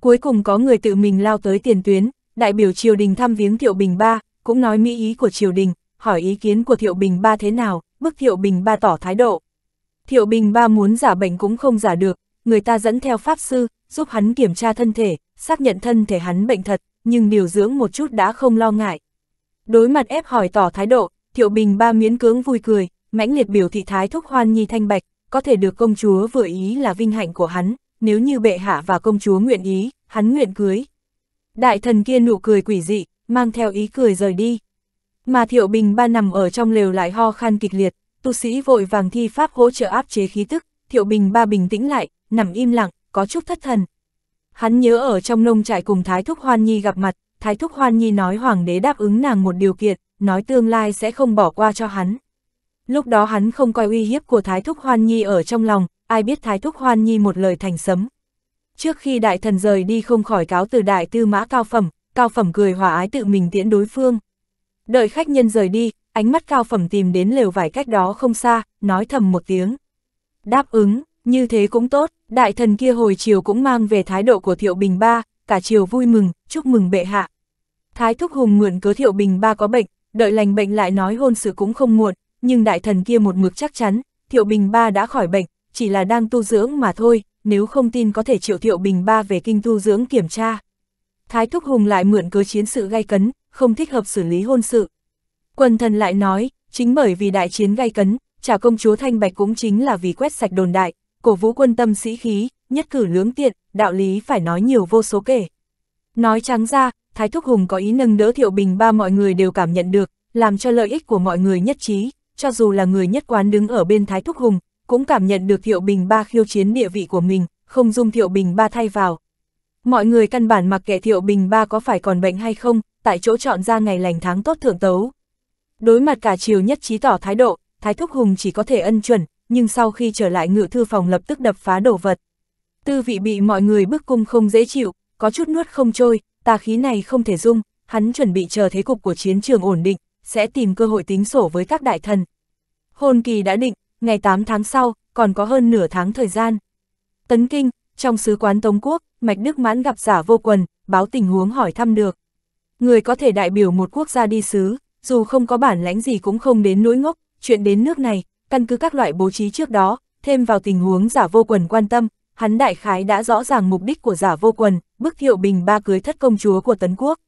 Cuối cùng có người tự mình lao tới tiền tuyến, đại biểu triều đình thăm viếng Thiệu Bình ba, cũng nói mỹ ý của triều đình, hỏi ý kiến của Thiệu Bình ba thế nào, bức Thiệu Bình Ba tỏ thái độ. Thiệu Bình Ba muốn giả bệnh cũng không giả được, người ta dẫn theo Pháp Sư, giúp hắn kiểm tra thân thể, xác nhận thân thể hắn bệnh thật, nhưng điều dưỡng một chút đã không lo ngại. Đối mặt ép hỏi tỏ thái độ, Thiệu Bình Ba miễn cưỡng vui cười, mãnh liệt biểu thị thái thúc hoan nhi thanh bạch, có thể được công chúa vừa ý là vinh hạnh của hắn, nếu như bệ hạ và công chúa nguyện ý, hắn nguyện cưới. Đại thần kia nụ cười quỷ dị, mang theo ý cười rời đi. Mà Thiệu Bình Ba nằm ở trong lều lại ho khan kịch liệt, tu sĩ vội vàng thi pháp hỗ trợ áp chế khí tức, Thiệu Bình Ba bình tĩnh lại, nằm im lặng, có chút thất thần. Hắn nhớ ở trong nông trại cùng Thái Thúc Hoan Nhi gặp mặt, Thái Thúc Hoan Nhi nói Hoàng đế đáp ứng nàng một điều kiện, nói tương lai sẽ không bỏ qua cho hắn. Lúc đó hắn không coi uy hiếp của Thái Thúc Hoan Nhi ở trong lòng, ai biết Thái Thúc Hoan Nhi một lời thành sấm. Trước khi đại thần rời đi không khỏi cáo từ đại tư mã cao phẩm, cao phẩm cười hòa ái tự mình tiễn đối phương. Đợi khách nhân rời đi, ánh mắt cao phẩm tìm đến lều vải cách đó không xa, nói thầm một tiếng. Đáp ứng, như thế cũng tốt, đại thần kia hồi chiều cũng mang về thái độ của Thiệu Bình Ba, cả chiều vui mừng, chúc mừng bệ hạ. Thái Thúc Hùng mượn cớ Thiệu Bình Ba có bệnh, đợi lành bệnh lại nói hôn sự cũng không muộn, nhưng đại thần kia một mực chắc chắn, Thiệu Bình Ba đã khỏi bệnh, chỉ là đang tu dưỡng mà thôi, nếu không tin có thể triệu Thiệu Bình Ba về kinh tu dưỡng kiểm tra. Thái Thúc Hùng lại mượn cớ chiến sự gay cấn, không thích hợp xử lý hôn sự. Quần thần lại nói, chính bởi vì đại chiến gay cấn, trả công chúa Thanh Bạch cũng chính là vì quét sạch đồn đại, cổ vũ quân tâm sĩ khí, nhất cử lưỡng tiện, đạo lý phải nói nhiều vô số kể. Nói trắng ra, Thái Thúc Hùng có ý nâng đỡ Thiệu Bình ba mọi người đều cảm nhận được, làm cho lợi ích của mọi người nhất trí, cho dù là người nhất quán đứng ở bên Thái Thúc Hùng, cũng cảm nhận được Thiệu Bình ba khiêu chiến địa vị của mình, không dung Thiệu Bình ba thay vào. Mọi người căn bản mặc kệ Thiệu Bình ba có phải còn bệnh hay không, tại chỗ chọn ra ngày lành tháng tốt thượng tấu. Đối mặt cả triều nhất trí tỏ thái độ, Thái Thúc Hùng chỉ có thể ân chuẩn, nhưng sau khi trở lại ngự thư phòng lập tức đập phá đồ vật. Tư vị bị mọi người bức cung không dễ chịu, có chút nuốt không trôi, tà khí này không thể dung, hắn chuẩn bị chờ thế cục của chiến trường ổn định, sẽ tìm cơ hội tính sổ với các đại thần. Hôn kỳ đã định, ngày 8 tháng sau, còn có hơn nửa tháng thời gian. Tấn Kinh, trong sứ quán Tống Quốc, Mạch Đức Mãn gặp giả vô quần, báo tình huống hỏi thăm được người có thể đại biểu một quốc gia đi xứ, dù không có bản lãnh gì cũng không đến nỗi ngốc, chuyện đến nước này, căn cứ các loại bố trí trước đó, thêm vào tình huống giả vô quần quan tâm, hắn đại khái đã rõ ràng mục đích của giả vô quần, bức thiệu bình ba cưới thất công chúa của Tấn Quốc.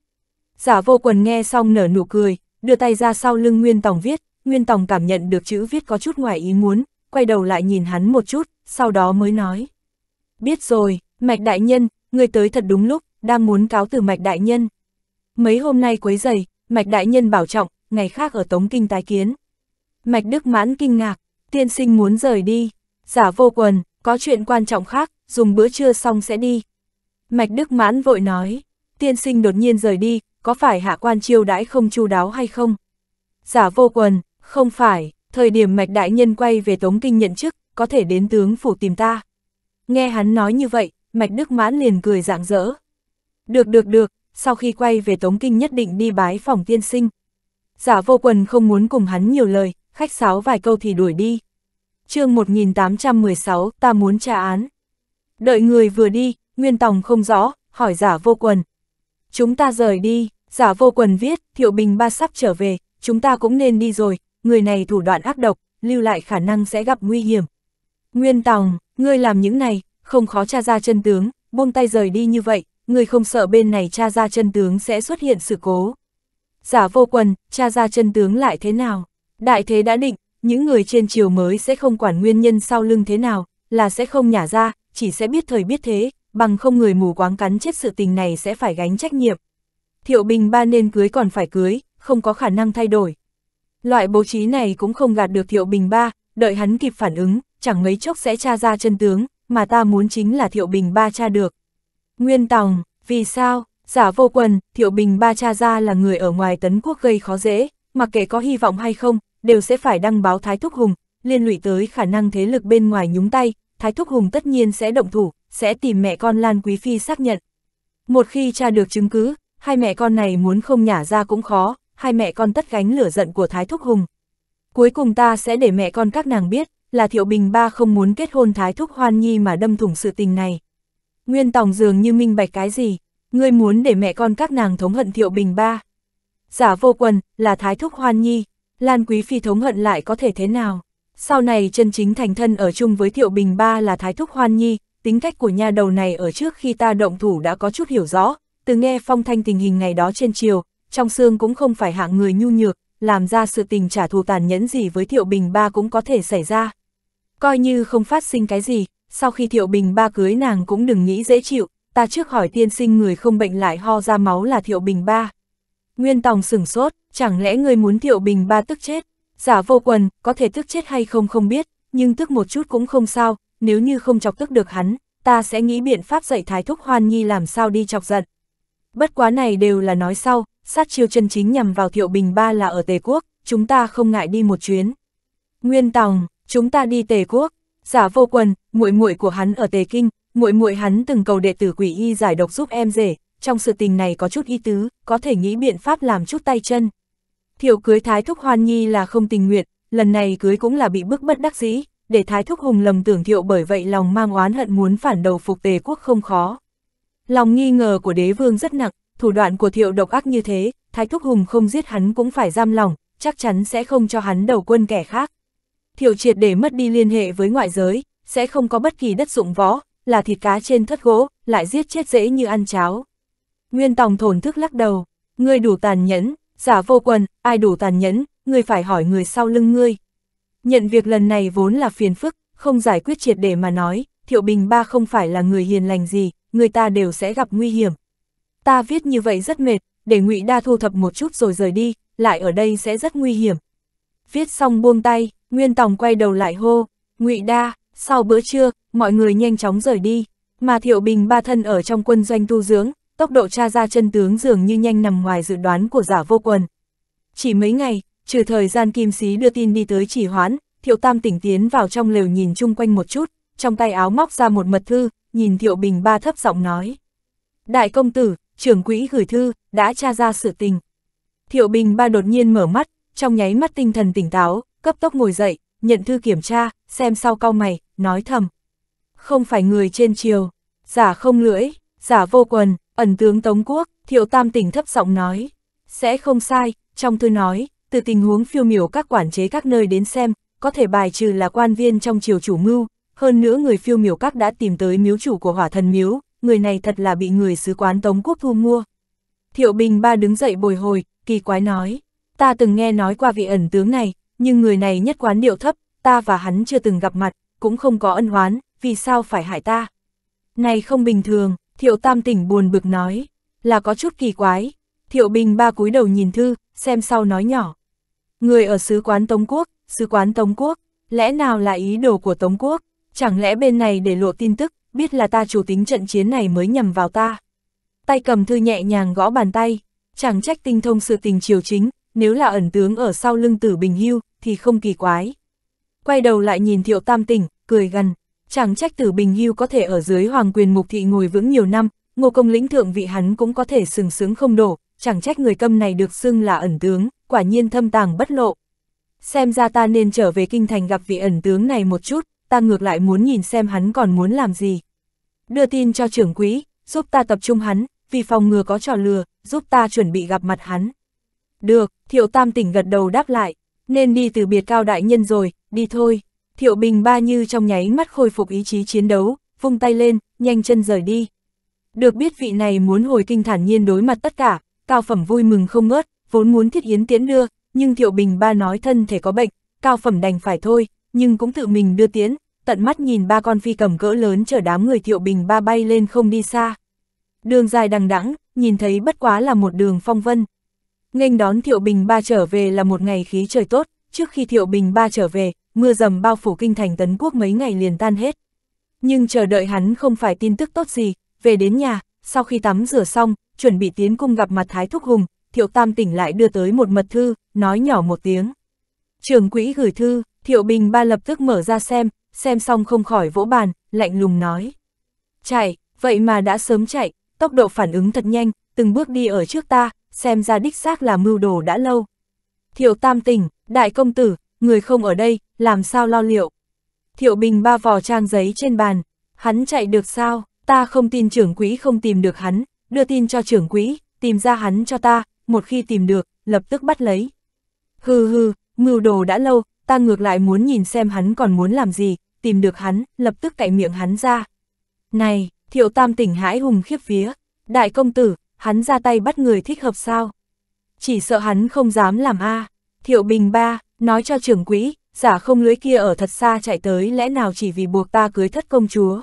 Giả vô quần nghe xong nở nụ cười, đưa tay ra sau lưng Nguyên Tòng viết, Nguyên Tòng cảm nhận được chữ viết có chút ngoài ý muốn, quay đầu lại nhìn hắn một chút, sau đó mới nói. Biết rồi, Mạch Đại Nhân, người tới thật đúng lúc, đang muốn cáo từ Mạch Đại Nhân mấy hôm nay quấy dày, Mạch Đại Nhân bảo trọng, ngày khác ở Tống Kinh tái kiến. Mạch Đức Mãn kinh ngạc, tiên sinh muốn rời đi, giả vô quần, có chuyện quan trọng khác, dùng bữa trưa xong sẽ đi. Mạch Đức Mãn vội nói, tiên sinh đột nhiên rời đi, có phải hạ quan chiêu đãi không chu đáo hay không? Giả vô quần, không phải, thời điểm Mạch Đại Nhân quay về Tống Kinh nhận chức, có thể đến tướng phủ tìm ta. Nghe hắn nói như vậy, Mạch Đức Mãn liền cười rạng rỡ. Được được được, sau khi quay về Tống Kinh nhất định đi bái phòng tiên sinh. Giả vô quần không muốn cùng hắn nhiều lời, khách sáo vài câu thì đuổi đi. chương 1816, ta muốn trả án. Đợi người vừa đi, Nguyên Tòng không rõ, hỏi giả vô quần. Chúng ta rời đi, giả vô quần viết, Thiệu Bình ba sắp trở về, chúng ta cũng nên đi rồi, người này thủ đoạn ác độc, lưu lại khả năng sẽ gặp nguy hiểm. Nguyên Tòng, ngươi làm những này, không khó tra ra chân tướng, buông tay rời đi như vậy, người không sợ bên này cha ra chân tướng sẽ xuất hiện sự cố. Giả vô quần, cha ra chân tướng lại thế nào? Đại thế đã định, những người trên triều mới sẽ không quản nguyên nhân sau lưng thế nào, là sẽ không nhả ra, chỉ sẽ biết thời biết thế, bằng không người mù quáng cắn chết sự tình này sẽ phải gánh trách nhiệm. Thiệu Bình ba nên cưới còn phải cưới, không có khả năng thay đổi. Loại bố trí này cũng không gạt được Thiệu Bình ba, đợi hắn kịp phản ứng, chẳng mấy chốc sẽ tra ra chân tướng, mà ta muốn chính là Thiệu Bình ba tra được. Nguyên Tòng, vì sao, giả vô quần, Thiệu Bình ba cha ra là người ở ngoài tấn quốc gây khó dễ, mặc kệ có hy vọng hay không, đều sẽ phải đăng báo Thái Thúc Hùng, liên lụy tới khả năng thế lực bên ngoài nhúng tay, Thái Thúc Hùng tất nhiên sẽ động thủ, sẽ tìm mẹ con Lan Quý Phi xác nhận. Một khi cha được chứng cứ, hai mẹ con này muốn không nhả ra cũng khó, hai mẹ con tất gánh lửa giận của Thái Thúc Hùng. Cuối cùng ta sẽ để mẹ con các nàng biết, là Thiệu Bình ba không muốn kết hôn Thái Thúc Hoan Nhi mà đâm thủng sự tình này. Nguyên Tòng dường như minh bạch cái gì, ngươi muốn để mẹ con các nàng thống hận Thiệu Bình ba. Giả vô quần, là thái thúc hoan nhi, Lan Quý Phi thống hận lại có thể thế nào. Sau này chân chính thành thân ở chung với Thiệu Bình ba là thái thúc hoan nhi, tính cách của nhà đầu này ở trước khi ta động thủ đã có chút hiểu rõ, từ nghe phong thanh tình hình ngày đó trên chiều, trong xương cũng không phải hạng người nhu nhược, làm ra sự tình trả thù tàn nhẫn gì với Thiệu Bình ba cũng có thể xảy ra. Coi như không phát sinh cái gì, sau khi Thiệu Bình ba cưới nàng cũng đừng nghĩ dễ chịu, ta trước hỏi tiên sinh người không bệnh lại ho ra máu là Thiệu Bình ba. Nguyên Tòng sửng sốt, chẳng lẽ người muốn Thiệu Bình ba tức chết? Giả vô quần, có thể tức chết hay không không biết, nhưng tức một chút cũng không sao, nếu như không chọc tức được hắn, ta sẽ nghĩ biện pháp dạy Thái Thúc Hoan Nhi làm sao đi chọc giận. Bất quá này đều là nói sau, sát chiêu chân chính nhằm vào Thiệu Bình ba là ở Tề Quốc, chúng ta không ngại đi một chuyến. Nguyên Tòng, chúng ta đi Tề Quốc, giả vô quần, muội muội của hắn ở Tề Kinh, muội muội hắn từng cầu đệ tử quỷ y giải độc giúp em rể, trong sự tình này có chút ý tứ, có thể nghĩ biện pháp làm chút tay chân. Thiệu cưới Thái Thúc Hoan Nhi là không tình nguyện, lần này cưới cũng là bị bức bất đắc dĩ, để Thái Thúc Hùng lầm tưởng thiệu bởi vậy lòng mang oán hận muốn phản đầu phục tề quốc không khó. Lòng nghi ngờ của đế vương rất nặng, thủ đoạn của thiệu độc ác như thế, Thái Thúc Hùng không giết hắn cũng phải giam lòng, chắc chắn sẽ không cho hắn đầu quân kẻ khác thiểu triệt để mất đi liên hệ với ngoại giới, sẽ không có bất kỳ đất dụng võ, là thịt cá trên thất gỗ, lại giết chết dễ như ăn cháo. Nguyên Tòng thổn thức lắc đầu, ngươi đủ tàn nhẫn, giả vô quần, ai đủ tàn nhẫn, ngươi phải hỏi người sau lưng ngươi. Nhận việc lần này vốn là phiền phức, không giải quyết triệt để mà nói, Thiệu Bình Ba không phải là người hiền lành gì, người ta đều sẽ gặp nguy hiểm. Ta viết như vậy rất mệt, để ngụy Đa thu thập một chút rồi rời đi, lại ở đây sẽ rất nguy hiểm. Viết xong buông tay, Nguyên Tòng quay đầu lại hô, ngụy Đa, sau bữa trưa, mọi người nhanh chóng rời đi, mà Thiệu Bình ba thân ở trong quân doanh tu dưỡng, tốc độ tra ra chân tướng dường như nhanh nằm ngoài dự đoán của giả vô quần. Chỉ mấy ngày, trừ thời gian kim sĩ đưa tin đi tới chỉ hoán, Thiệu Tam tỉnh tiến vào trong lều nhìn chung quanh một chút, trong tay áo móc ra một mật thư, nhìn Thiệu Bình ba thấp giọng nói. Đại công tử, trưởng quỹ gửi thư, đã tra ra sự tình. Thiệu Bình ba đột nhiên mở mắt, trong nháy mắt tinh thần tỉnh táo, cấp tốc ngồi dậy, nhận thư kiểm tra, xem sau cau mày, nói thầm. Không phải người trên chiều, giả không lưỡi, giả vô quần, ẩn tướng Tống Quốc, Thiệu Tam tỉnh thấp giọng nói. Sẽ không sai, trong thư nói, từ tình huống phiêu miểu các quản chế các nơi đến xem, có thể bài trừ là quan viên trong triều chủ mưu, hơn nữa người phiêu miểu các đã tìm tới miếu chủ của hỏa thần miếu, người này thật là bị người sứ quán Tống Quốc thu mua. Thiệu Bình Ba đứng dậy bồi hồi, kỳ quái nói, ta từng nghe nói qua vị ẩn tướng này, nhưng người này nhất quán điệu thấp, ta và hắn chưa từng gặp mặt, cũng không có ân oán, vì sao phải hại ta? Này không bình thường, Thiệu Tam tỉnh buồn bực nói, là có chút kỳ quái. Thiệu Bình ba cúi đầu nhìn thư, xem sau nói nhỏ. Người ở sứ quán Tống Quốc, sứ quán Tống Quốc, lẽ nào là ý đồ của Tống Quốc? Chẳng lẽ bên này để lộ tin tức, biết là ta chủ tính trận chiến này mới nhầm vào ta? Tay cầm thư nhẹ nhàng gõ bàn tay, chẳng trách tinh thông sự tình triều chính, nếu là ẩn tướng ở sau lưng tử Bình Hưu, thì không kỳ quái. Quay đầu lại nhìn Thiệu Tam Tỉnh, cười gần, chẳng trách Tử Bình Hưu có thể ở dưới hoàng quyền mục thị ngồi vững nhiều năm, Ngô Công lĩnh thượng vị hắn cũng có thể sừng sướng không đổ, chẳng trách người câm này được xưng là ẩn tướng, quả nhiên thâm tàng bất lộ. Xem ra ta nên trở về kinh thành gặp vị ẩn tướng này một chút, ta ngược lại muốn nhìn xem hắn còn muốn làm gì. Đưa tin cho trưởng quý, giúp ta tập trung hắn, vì phòng ngừa có trò lừa, giúp ta chuẩn bị gặp mặt hắn. Được, thiệu tam tỉnh gật đầu đáp lại nên đi từ biệt cao đại nhân rồi, đi thôi. Thiệu Bình Ba Như trong nháy mắt khôi phục ý chí chiến đấu, vung tay lên, nhanh chân rời đi. Được biết vị này muốn hồi kinh thản nhiên đối mặt tất cả, Cao Phẩm vui mừng không ngớt, vốn muốn thiết yến tiến đưa, nhưng Thiệu Bình Ba nói thân thể có bệnh, Cao Phẩm đành phải thôi, nhưng cũng tự mình đưa tiến, tận mắt nhìn ba con phi cầm cỡ lớn chở đám người Thiệu Bình Ba bay lên không đi xa. Đường dài đằng đẵng nhìn thấy bất quá là một đường phong vân, Nghênh đón Thiệu Bình Ba trở về là một ngày khí trời tốt, trước khi Thiệu Bình Ba trở về, mưa dầm bao phủ kinh thành Tấn Quốc mấy ngày liền tan hết. Nhưng chờ đợi hắn không phải tin tức tốt gì, về đến nhà, sau khi tắm rửa xong, chuẩn bị tiến cung gặp mặt Thái Thúc Hùng, Thiệu Tam tỉnh lại đưa tới một mật thư, nói nhỏ một tiếng. Trường quỹ gửi thư, Thiệu Bình Ba lập tức mở ra xem, xem xong không khỏi vỗ bàn, lạnh lùng nói. Chạy, vậy mà đã sớm chạy, tốc độ phản ứng thật nhanh, từng bước đi ở trước ta, xem ra đích xác là mưu đồ đã lâu. Thiệu tam tỉnh, đại công tử, người không ở đây, làm sao lo liệu. Thiệu bình ba vò trang giấy trên bàn, hắn chạy được sao, ta không tin trưởng quỹ không tìm được hắn, đưa tin cho trưởng quỹ, tìm ra hắn cho ta, một khi tìm được, lập tức bắt lấy. Hừ hừ, mưu đồ đã lâu, ta ngược lại muốn nhìn xem hắn còn muốn làm gì, tìm được hắn, lập tức cạy miệng hắn ra. Này, thiệu tam tỉnh hãi hùng khiếp vía, đại công tử, hắn ra tay bắt người thích hợp sao? Chỉ sợ hắn không dám làm a Thiệu Bình ba, nói cho trưởng quỹ, giả không lưới kia ở thật xa chạy tới lẽ nào chỉ vì buộc ta cưới thất công chúa.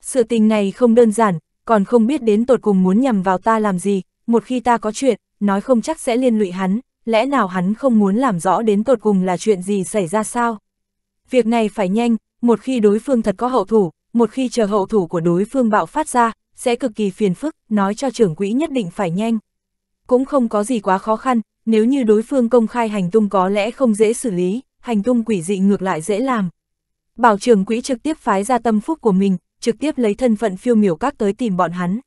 Sự tình này không đơn giản, còn không biết đến tột cùng muốn nhằm vào ta làm gì, một khi ta có chuyện, nói không chắc sẽ liên lụy hắn, lẽ nào hắn không muốn làm rõ đến tột cùng là chuyện gì xảy ra sao? Việc này phải nhanh, một khi đối phương thật có hậu thủ, một khi chờ hậu thủ của đối phương bạo phát ra, sẽ cực kỳ phiền phức, nói cho trưởng quỹ nhất định phải nhanh. Cũng không có gì quá khó khăn, nếu như đối phương công khai hành tung có lẽ không dễ xử lý, hành tung quỷ dị ngược lại dễ làm. Bảo trưởng quỹ trực tiếp phái ra tâm phúc của mình, trực tiếp lấy thân phận phiêu miểu các tới tìm bọn hắn.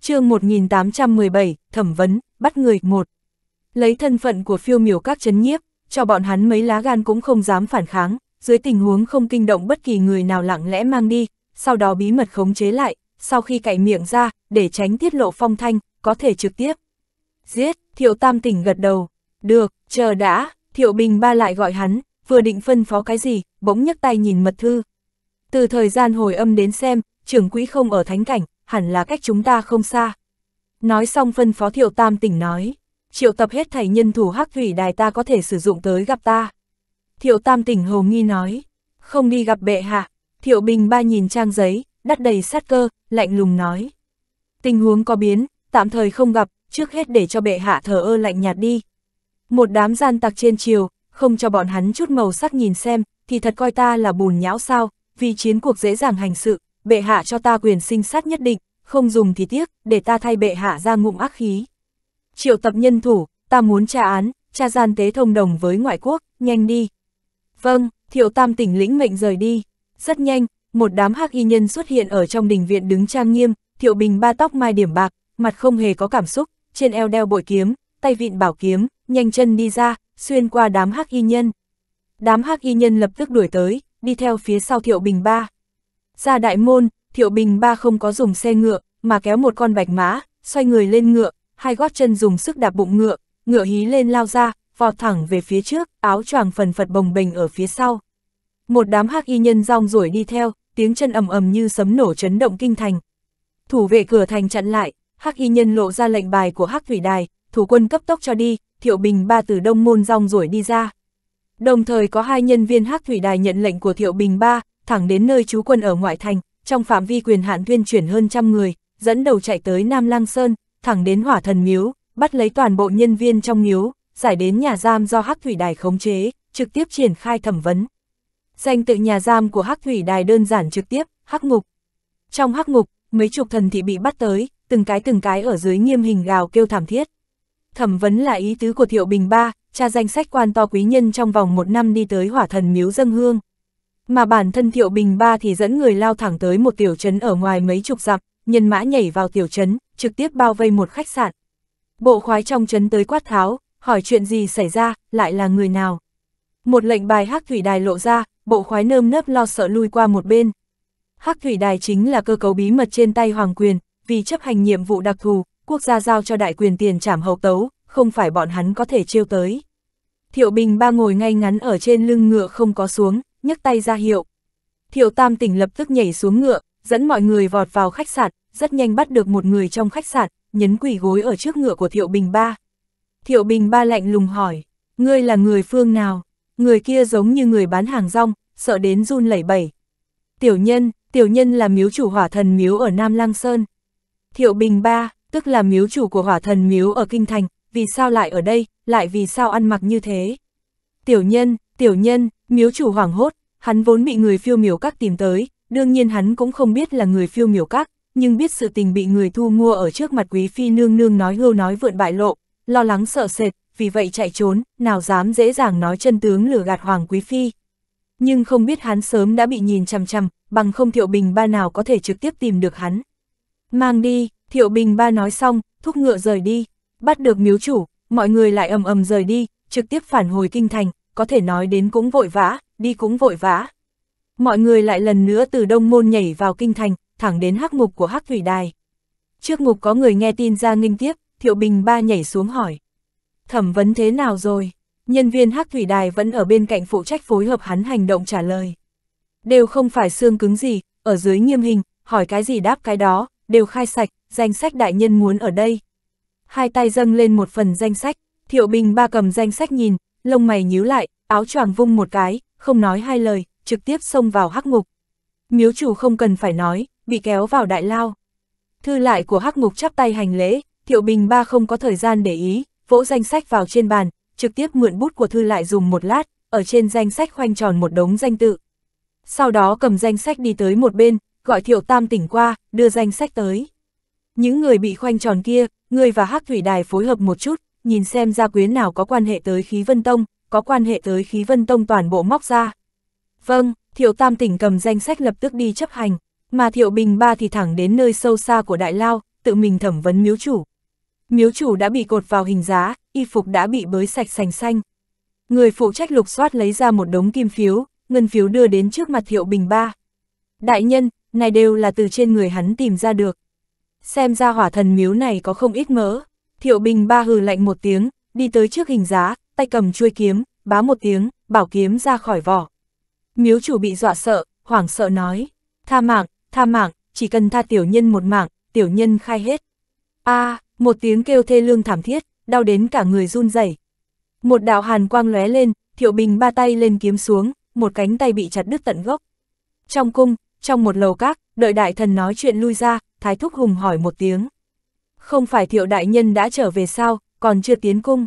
chương 1817, thẩm vấn, bắt người, một Lấy thân phận của phiêu miểu các chấn nhiếp, cho bọn hắn mấy lá gan cũng không dám phản kháng, dưới tình huống không kinh động bất kỳ người nào lặng lẽ mang đi, sau đó bí mật khống chế lại, sau khi cậy miệng ra, để tránh tiết lộ phong thanh, có thể trực tiếp. Giết, Thiệu Tam tỉnh gật đầu. Được, chờ đã, Thiệu Bình Ba lại gọi hắn, vừa định phân phó cái gì, bỗng nhấc tay nhìn mật thư. Từ thời gian hồi âm đến xem, trưởng quỹ không ở thánh cảnh, hẳn là cách chúng ta không xa. Nói xong phân phó Thiệu Tam tỉnh nói, triệu tập hết thầy nhân thủ hắc thủy đài ta có thể sử dụng tới gặp ta. Thiệu Tam tỉnh hồ nghi nói, không đi gặp bệ hạ. Thiệu Bình Ba nhìn trang giấy, đắt đầy sát cơ, lạnh lùng nói. Tình huống có biến, tạm thời không gặp, trước hết để cho bệ hạ thờ ơ lạnh nhạt đi. Một đám gian tặc trên chiều, không cho bọn hắn chút màu sắc nhìn xem, thì thật coi ta là bùn nhão sao, vì chiến cuộc dễ dàng hành sự, bệ hạ cho ta quyền sinh sát nhất định, không dùng thì tiếc, để ta thay bệ hạ ra ngụm ác khí. Triệu tập nhân thủ, ta muốn tra án, tra gian tế thông đồng với ngoại quốc, nhanh đi. Vâng, thiệu tam tỉnh lĩnh mệnh rời đi. Rất nhanh, một đám hắc y nhân xuất hiện ở trong đình viện đứng trang nghiêm, Thiệu Bình ba tóc mai điểm bạc, mặt không hề có cảm xúc, trên eo đeo bội kiếm, tay vịn bảo kiếm, nhanh chân đi ra, xuyên qua đám hắc y nhân. Đám hắc y nhân lập tức đuổi tới, đi theo phía sau Thiệu Bình ba. Ra đại môn, Thiệu Bình ba không có dùng xe ngựa, mà kéo một con bạch mã, xoay người lên ngựa, hai gót chân dùng sức đạp bụng ngựa, ngựa hí lên lao ra, vọt thẳng về phía trước, áo choàng phần phật bồng bềnh ở phía sau. Một đám hắc y nhân rong rủi đi theo, tiếng chân ầm ầm như sấm nổ chấn động kinh thành. Thủ vệ cửa thành chặn lại, hắc y nhân lộ ra lệnh bài của hắc thủy đài, thủ quân cấp tốc cho đi, thiệu bình ba từ đông môn rong rủi đi ra. Đồng thời có hai nhân viên hắc thủy đài nhận lệnh của thiệu bình ba, thẳng đến nơi trú quân ở ngoại thành, trong phạm vi quyền hạn tuyên chuyển hơn trăm người, dẫn đầu chạy tới Nam Lang Sơn, thẳng đến hỏa thần miếu, bắt lấy toàn bộ nhân viên trong miếu, giải đến nhà giam do hắc thủy đài khống chế, trực tiếp triển khai thẩm vấn. Danh tự nhà giam của Hắc Thủy Đài đơn giản trực tiếp, Hắc Ngục. Trong Hắc Ngục, mấy chục thần thị bị bắt tới, từng cái từng cái ở dưới nghiêm hình gào kêu thảm thiết. Thẩm vấn là ý tứ của Thiệu Bình Ba, cha danh sách quan to quý nhân trong vòng một năm đi tới hỏa thần miếu dân hương. Mà bản thân Thiệu Bình Ba thì dẫn người lao thẳng tới một tiểu trấn ở ngoài mấy chục dặm, nhân mã nhảy vào tiểu trấn, trực tiếp bao vây một khách sạn. Bộ khoái trong trấn tới quát tháo, hỏi chuyện gì xảy ra, lại là người nào. Một lệnh bài hắc thủy đài lộ ra, bộ khoái nơm nớp lo sợ lui qua một bên. Hắc thủy đài chính là cơ cấu bí mật trên tay hoàng quyền, vì chấp hành nhiệm vụ đặc thù, quốc gia giao cho đại quyền tiền trảm hậu tấu, không phải bọn hắn có thể chiêu tới. Thiệu Bình ba ngồi ngay ngắn ở trên lưng ngựa không có xuống, nhấc tay ra hiệu. Thiệu Tam tỉnh lập tức nhảy xuống ngựa, dẫn mọi người vọt vào khách sạn, rất nhanh bắt được một người trong khách sạn, nhấn quỷ gối ở trước ngựa của Thiệu Bình ba. Thiệu Bình ba lạnh lùng hỏi, ngươi là người phương nào? người kia giống như người bán hàng rong, sợ đến run lẩy bẩy. Tiểu nhân, tiểu nhân là miếu chủ hỏa thần miếu ở Nam Lang Sơn. Thiệu Bình Ba, tức là miếu chủ của hỏa thần miếu ở Kinh Thành, vì sao lại ở đây, lại vì sao ăn mặc như thế. Tiểu nhân, tiểu nhân, miếu chủ hoảng hốt, hắn vốn bị người phiêu miểu các tìm tới, đương nhiên hắn cũng không biết là người phiêu miểu các, nhưng biết sự tình bị người thu mua ở trước mặt quý phi nương nương nói hưu nói vượn bại lộ, lo lắng sợ sệt, vì vậy chạy trốn, nào dám dễ dàng nói chân tướng lừa gạt Hoàng Quý Phi. Nhưng không biết hắn sớm đã bị nhìn chằm chằm, bằng không Thiệu Bình Ba nào có thể trực tiếp tìm được hắn. Mang đi, Thiệu Bình Ba nói xong, thúc ngựa rời đi, bắt được miếu chủ, mọi người lại ầm ầm rời đi, trực tiếp phản hồi kinh thành, có thể nói đến cũng vội vã, đi cũng vội vã. Mọi người lại lần nữa từ đông môn nhảy vào kinh thành, thẳng đến hắc ngục của hắc thủy đài. Trước ngục có người nghe tin ra nghinh tiếp, Thiệu Bình Ba nhảy xuống hỏi thẩm vấn thế nào rồi? Nhân viên hắc thủy đài vẫn ở bên cạnh phụ trách phối hợp hắn hành động trả lời. Đều không phải xương cứng gì, ở dưới nghiêm hình, hỏi cái gì đáp cái đó, đều khai sạch, danh sách đại nhân muốn ở đây. Hai tay dâng lên một phần danh sách, thiệu bình ba cầm danh sách nhìn, lông mày nhíu lại, áo choàng vung một cái, không nói hai lời, trực tiếp xông vào hắc ngục. Miếu chủ không cần phải nói, bị kéo vào đại lao. Thư lại của hắc ngục chắp tay hành lễ, thiệu bình ba không có thời gian để ý, vỗ danh sách vào trên bàn, trực tiếp mượn bút của thư lại dùng một lát, ở trên danh sách khoanh tròn một đống danh tự. Sau đó cầm danh sách đi tới một bên, gọi Thiệu Tam tỉnh qua, đưa danh sách tới. Những người bị khoanh tròn kia, người và Hắc Thủy Đài phối hợp một chút, nhìn xem gia quyến nào có quan hệ tới khí vân tông, có quan hệ tới khí vân tông toàn bộ móc ra. Vâng, Thiệu Tam tỉnh cầm danh sách lập tức đi chấp hành, mà Thiệu Bình Ba thì thẳng đến nơi sâu xa của Đại Lao, tự mình thẩm vấn miếu chủ. Miếu chủ đã bị cột vào hình giá, y phục đã bị bới sạch sành xanh. Người phụ trách lục soát lấy ra một đống kim phiếu, ngân phiếu đưa đến trước mặt Thiệu Bình Ba. Đại nhân, này đều là từ trên người hắn tìm ra được. Xem ra hỏa thần miếu này có không ít mỡ. Thiệu Bình Ba hừ lạnh một tiếng, đi tới trước hình giá, tay cầm chuôi kiếm, bá một tiếng, bảo kiếm ra khỏi vỏ. Miếu chủ bị dọa sợ, hoảng sợ nói, tha mạng, tha mạng, chỉ cần tha tiểu nhân một mạng, tiểu nhân khai hết. a à, một tiếng kêu thê lương thảm thiết, đau đến cả người run rẩy. Một đạo hàn quang lóe lên, Thiệu Bình ba tay lên kiếm xuống, một cánh tay bị chặt đứt tận gốc. Trong cung, trong một lầu các, đợi đại thần nói chuyện lui ra, Thái Thúc Hùng hỏi một tiếng. Không phải Thiệu Đại Nhân đã trở về sao, còn chưa tiến cung.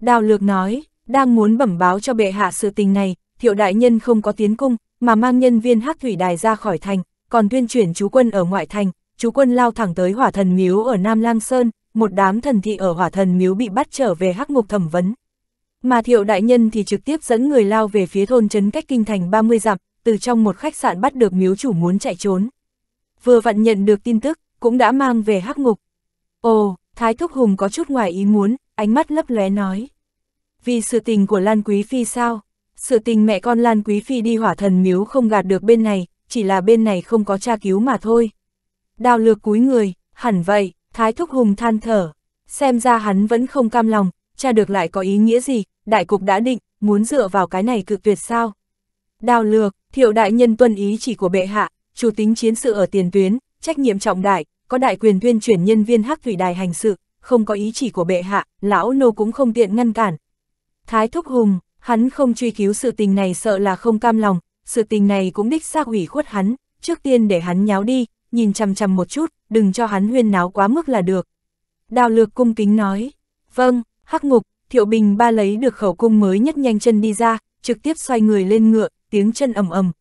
Đào Lược nói, đang muốn bẩm báo cho bệ hạ sự tình này, Thiệu Đại Nhân không có tiến cung, mà mang nhân viên hắc thủy đài ra khỏi thành, còn tuyên chuyển chú quân ở ngoại thành, chú quân lao thẳng tới hỏa thần miếu ở Nam Lang Sơn, một đám thần thị ở hỏa thần miếu bị bắt trở về hắc ngục thẩm vấn. Mà thiệu đại nhân thì trực tiếp dẫn người lao về phía thôn trấn cách kinh thành 30 dặm, từ trong một khách sạn bắt được miếu chủ muốn chạy trốn. Vừa vặn nhận được tin tức, cũng đã mang về hắc ngục. Ồ, Thái Thúc Hùng có chút ngoài ý muốn, ánh mắt lấp lóe nói. Vì sự tình của Lan Quý Phi sao? Sự tình mẹ con Lan Quý Phi đi hỏa thần miếu không gạt được bên này, chỉ là bên này không có tra cứu mà thôi đao lược cúi người, hẳn vậy, Thái Thúc Hùng than thở. Xem ra hắn vẫn không cam lòng, cha được lại có ý nghĩa gì, đại cục đã định, muốn dựa vào cái này cực tuyệt sao. đao lược, thiệu đại nhân tuân ý chỉ của bệ hạ, chủ tính chiến sự ở tiền tuyến, trách nhiệm trọng đại, có đại quyền tuyên chuyển nhân viên hắc thủy đài hành sự, không có ý chỉ của bệ hạ, lão nô cũng không tiện ngăn cản. Thái Thúc Hùng, hắn không truy cứu sự tình này sợ là không cam lòng, sự tình này cũng đích xác hủy khuất hắn, trước tiên để hắn nháo đi, nhìn chằm chằm một chút, đừng cho hắn huyên náo quá mức là được. Đào lược cung kính nói, vâng, hắc ngục, thiệu bình ba lấy được khẩu cung mới nhất nhanh chân đi ra, trực tiếp xoay người lên ngựa, tiếng chân ầm ầm.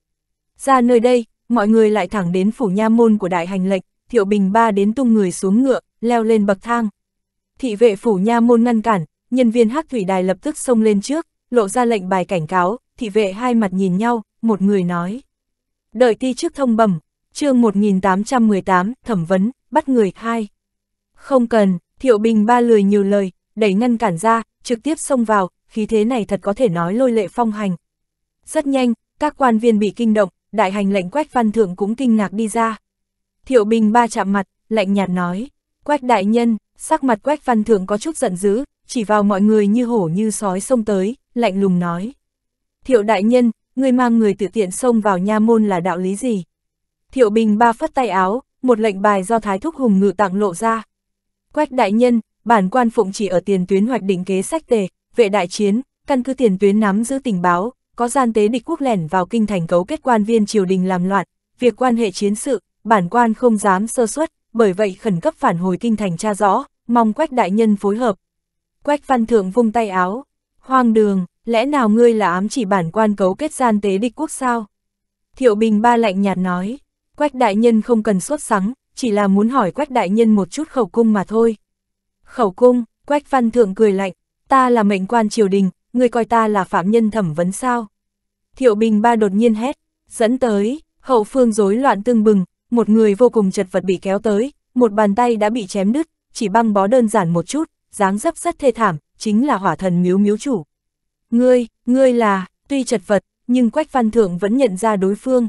Ra nơi đây, mọi người lại thẳng đến phủ nha môn của đại hành lệnh, thiệu bình ba đến tung người xuống ngựa, leo lên bậc thang. Thị vệ phủ nha môn ngăn cản, nhân viên hắc thủy đài lập tức xông lên trước, lộ ra lệnh bài cảnh cáo, thị vệ hai mặt nhìn nhau, một người nói. Đợi ti trước thông bẩm chương 1818, thẩm vấn, bắt người, hai. Không cần, Thiệu Bình ba lười nhiều lời, đẩy ngăn cản ra, trực tiếp xông vào, khí thế này thật có thể nói lôi lệ phong hành. Rất nhanh, các quan viên bị kinh động, đại hành lệnh Quách Văn Thượng cũng kinh ngạc đi ra. Thiệu Bình ba chạm mặt, lạnh nhạt nói, Quách đại nhân, sắc mặt Quách Văn Thượng có chút giận dữ, chỉ vào mọi người như hổ như sói xông tới, lạnh lùng nói. Thiệu đại nhân, người mang người tự tiện xông vào nha môn là đạo lý gì? Thiệu Bình ba phất tay áo, một lệnh bài do Thái Thúc Hùng ngự tặng lộ ra. Quách đại nhân, bản quan phụng chỉ ở tiền tuyến hoạch định kế sách tề, vệ đại chiến, căn cứ tiền tuyến nắm giữ tình báo, có gian tế địch quốc lẻn vào kinh thành cấu kết quan viên triều đình làm loạn, việc quan hệ chiến sự, bản quan không dám sơ suất, bởi vậy khẩn cấp phản hồi kinh thành tra rõ, mong Quách đại nhân phối hợp. Quách văn thượng vung tay áo, hoang đường, lẽ nào ngươi là ám chỉ bản quan cấu kết gian tế địch quốc sao? Thiệu Bình ba lạnh nhạt nói. Quách đại nhân không cần xuất sắng, chỉ là muốn hỏi quách đại nhân một chút khẩu cung mà thôi. Khẩu cung, quách văn thượng cười lạnh, ta là mệnh quan triều đình, người coi ta là phạm nhân thẩm vấn sao. Thiệu bình ba đột nhiên hét, dẫn tới, hậu phương rối loạn tương bừng, một người vô cùng chật vật bị kéo tới, một bàn tay đã bị chém đứt, chỉ băng bó đơn giản một chút, dáng dấp rất thê thảm, chính là hỏa thần miếu miếu chủ. Ngươi, ngươi là, tuy chật vật, nhưng Quách Văn Thượng vẫn nhận ra đối phương.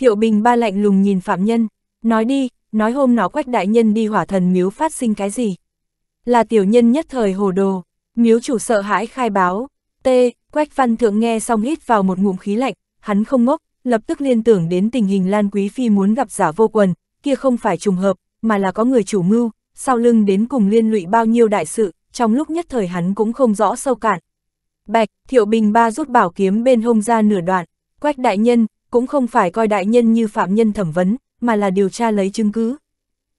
Thiệu Bình ba lạnh lùng nhìn Phạm Nhân, nói đi, nói hôm nó quách đại nhân đi hỏa thần miếu phát sinh cái gì. Là tiểu nhân nhất thời hồ đồ, miếu chủ sợ hãi khai báo, T, quách văn thượng nghe xong hít vào một ngụm khí lạnh, hắn không ngốc, lập tức liên tưởng đến tình hình Lan Quý Phi muốn gặp giả vô quần, kia không phải trùng hợp, mà là có người chủ mưu, sau lưng đến cùng liên lụy bao nhiêu đại sự, trong lúc nhất thời hắn cũng không rõ sâu cạn. Bạch, Thiệu Bình ba rút bảo kiếm bên hông ra nửa đoạn, quách đại nhân, cũng không phải coi đại nhân như phạm nhân thẩm vấn, mà là điều tra lấy chứng cứ.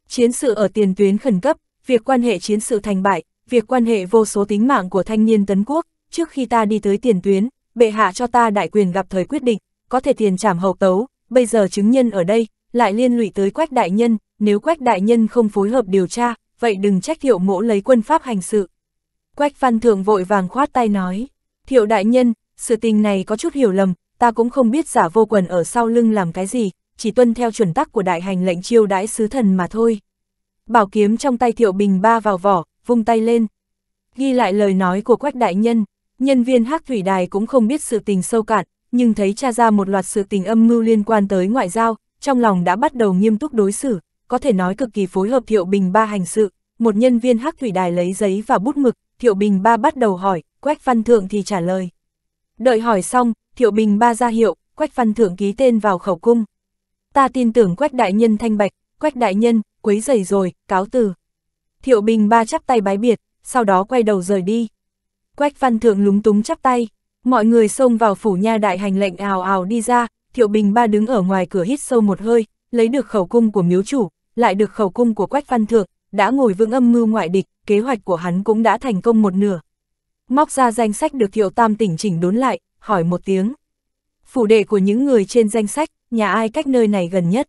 Chiến sự ở tiền tuyến khẩn cấp, việc quan hệ chiến sự thành bại, việc quan hệ vô số tính mạng của thanh niên tấn quốc, trước khi ta đi tới tiền tuyến, bệ hạ cho ta đại quyền gặp thời quyết định, có thể tiền trảm hậu tấu, bây giờ chứng nhân ở đây, lại liên lụy tới quách đại nhân, nếu quách đại nhân không phối hợp điều tra, vậy đừng trách hiệu mỗ lấy quân pháp hành sự. Quách văn thượng vội vàng khoát tay nói, thiệu đại nhân, sự tình này có chút hiểu lầm, ta cũng không biết giả vô quần ở sau lưng làm cái gì, chỉ tuân theo chuẩn tắc của đại hành lệnh chiêu đãi sứ thần mà thôi. Bảo kiếm trong tay Thiệu Bình ba vào vỏ, vung tay lên. Ghi lại lời nói của quách đại nhân, nhân viên hắc thủy đài cũng không biết sự tình sâu cạn, nhưng thấy tra ra một loạt sự tình âm mưu liên quan tới ngoại giao, trong lòng đã bắt đầu nghiêm túc đối xử, có thể nói cực kỳ phối hợp Thiệu Bình ba hành sự. Một nhân viên hắc thủy đài lấy giấy và bút mực, Thiệu Bình ba bắt đầu hỏi, Quách Văn Thượng thì trả lời. Đợi hỏi xong, Thiệu Bình ba ra hiệu, Quách Văn Thưởng ký tên vào khẩu cung. Ta tin tưởng Quách Đại Nhân thanh bạch, Quách Đại Nhân, quấy rầy rồi, cáo từ. Thiệu Bình ba chắp tay bái biệt, sau đó quay đầu rời đi. Quách Văn Thượng lúng túng chắp tay, mọi người xông vào phủ nha đại hành lệnh ào ào đi ra, Thiệu Bình ba đứng ở ngoài cửa hít sâu một hơi, lấy được khẩu cung của miếu chủ, lại được khẩu cung của Quách Văn Thượng, đã ngồi vững âm mưu ngoại địch, kế hoạch của hắn cũng đã thành công một nửa móc ra danh sách được Thiệu Tam tỉnh chỉnh đốn lại, hỏi một tiếng. Phủ đệ của những người trên danh sách, nhà ai cách nơi này gần nhất?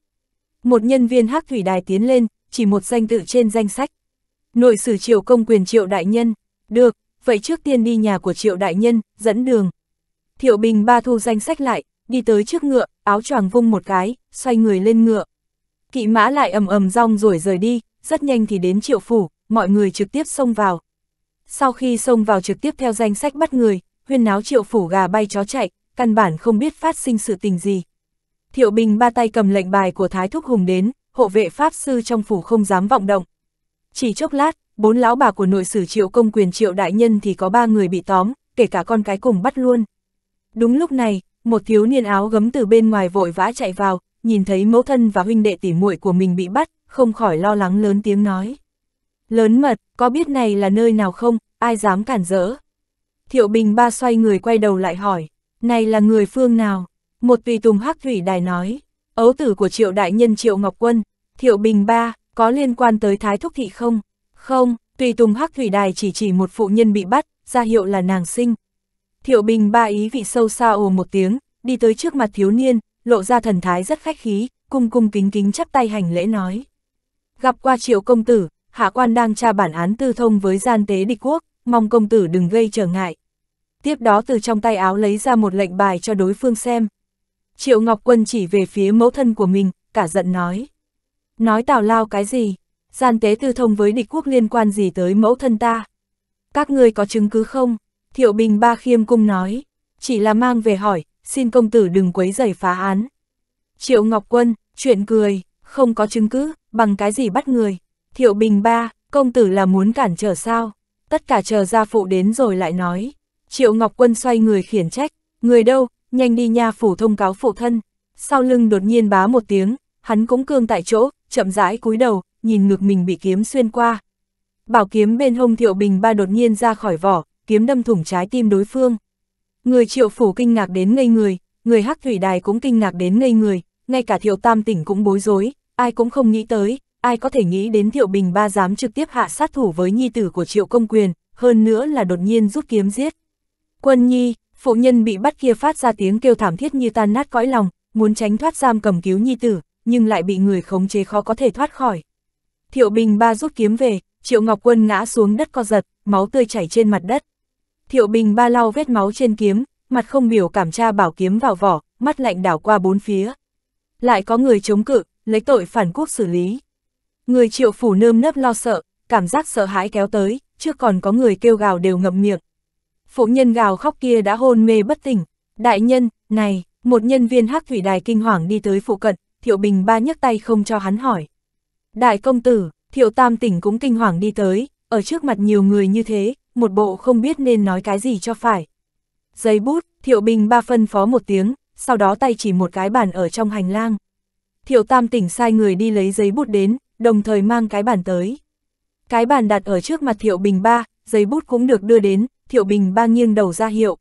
Một nhân viên hắc thủy đài tiến lên, chỉ một danh tự trên danh sách. Nội sử triệu công quyền triệu đại nhân. Được, vậy trước tiên đi nhà của triệu đại nhân, dẫn đường. Thiệu Bình ba thu danh sách lại, đi tới trước ngựa, áo choàng vung một cái, xoay người lên ngựa. Kỵ mã lại ầm ầm rong rồi rời đi, rất nhanh thì đến triệu phủ, mọi người trực tiếp xông vào, sau khi xông vào trực tiếp theo danh sách bắt người, huyên náo triệu phủ gà bay chó chạy, căn bản không biết phát sinh sự tình gì. Thiệu Bình ba tay cầm lệnh bài của Thái Thúc Hùng đến, hộ vệ Pháp Sư trong phủ không dám vọng động. Chỉ chốc lát, bốn lão bà của nội sử triệu công quyền triệu đại nhân thì có ba người bị tóm, kể cả con cái cùng bắt luôn. Đúng lúc này, một thiếu niên áo gấm từ bên ngoài vội vã chạy vào, nhìn thấy mẫu thân và huynh đệ tỉ muội của mình bị bắt, không khỏi lo lắng lớn tiếng nói. Lớn mật, có biết này là nơi nào không, ai dám cản rỡ. Thiệu Bình ba xoay người quay đầu lại hỏi, này là người phương nào? Một tùy tùng hắc thủy đài nói, ấu tử của triệu đại nhân triệu Ngọc Quân, Thiệu Bình ba, có liên quan tới Thái Thúc Thị không? Không, tùy tùng hắc thủy đài chỉ chỉ một phụ nhân bị bắt, ra hiệu là nàng sinh. Thiệu Bình ba ý vị sâu xa ồ một tiếng, đi tới trước mặt thiếu niên, lộ ra thần thái rất khách khí, cung cung kính kính chắp tay hành lễ nói. Gặp qua triệu công tử, hạ quan đang tra bản án tư thông với gian tế địch quốc, mong công tử đừng gây trở ngại. Tiếp đó từ trong tay áo lấy ra một lệnh bài cho đối phương xem. Triệu Ngọc Quân chỉ về phía mẫu thân của mình, cả giận nói. Nói tào lao cái gì? Gian tế tư thông với địch quốc liên quan gì tới mẫu thân ta? Các ngươi có chứng cứ không? Thiệu Bình Ba Khiêm Cung nói. Chỉ là mang về hỏi, xin công tử đừng quấy rầy phá án. Triệu Ngọc Quân, chuyện cười, không có chứng cứ, bằng cái gì bắt người. Thiệu Bình ba, công tử là muốn cản trở sao? Tất cả chờ gia phụ đến rồi lại nói. Triệu Ngọc Quân xoay người khiển trách, người đâu, nhanh đi nha phủ thông cáo phụ thân. Sau lưng đột nhiên bá một tiếng, hắn cũng cương tại chỗ, chậm rãi cúi đầu, nhìn ngực mình bị kiếm xuyên qua. Bảo kiếm bên hông Thiệu Bình ba đột nhiên ra khỏi vỏ, kiếm đâm thủng trái tim đối phương. Người Triệu phủ kinh ngạc đến ngây người, người Hắc thủy đài cũng kinh ngạc đến ngây người, ngay cả Thiệu Tam tỉnh cũng bối rối, ai cũng không nghĩ tới, ai có thể nghĩ đến Thiệu Bình Ba dám trực tiếp hạ sát thủ với nhi tử của Triệu Công Quyền, hơn nữa là đột nhiên rút kiếm giết. Quân nhi, phụ nhân bị bắt kia phát ra tiếng kêu thảm thiết như tan nát cõi lòng, muốn tránh thoát giam cầm cứu nhi tử, nhưng lại bị người khống chế khó có thể thoát khỏi. Thiệu Bình Ba rút kiếm về, Triệu Ngọc Quân ngã xuống đất co giật, máu tươi chảy trên mặt đất. Thiệu Bình Ba lau vết máu trên kiếm, mặt không biểu cảm tra bảo kiếm vào vỏ, mắt lạnh đảo qua bốn phía. Lại có người chống cự, lấy tội phản quốc xử lý. Người triệu phủ nơm nớp lo sợ, cảm giác sợ hãi kéo tới, trước còn có người kêu gào đều ngậm miệng. Phụ nhân gào khóc kia đã hôn mê bất tỉnh. Đại nhân, này, một nhân viên hắc thủy đài kinh hoàng đi tới phụ cận, Thiệu Bình ba nhấc tay không cho hắn hỏi. Đại công tử, Thiệu Tam tỉnh cũng kinh hoàng đi tới, ở trước mặt nhiều người như thế, một bộ không biết nên nói cái gì cho phải. Giấy bút, Thiệu Bình ba phân phó một tiếng, sau đó tay chỉ một cái bàn ở trong hành lang. Thiệu Tam tỉnh sai người đi lấy giấy bút đến, đồng thời mang cái bàn tới. Cái bàn đặt ở trước mặt Thiệu Bình ba, giấy bút cũng được đưa đến, Thiệu Bình ba nghiêng đầu ra hiệu.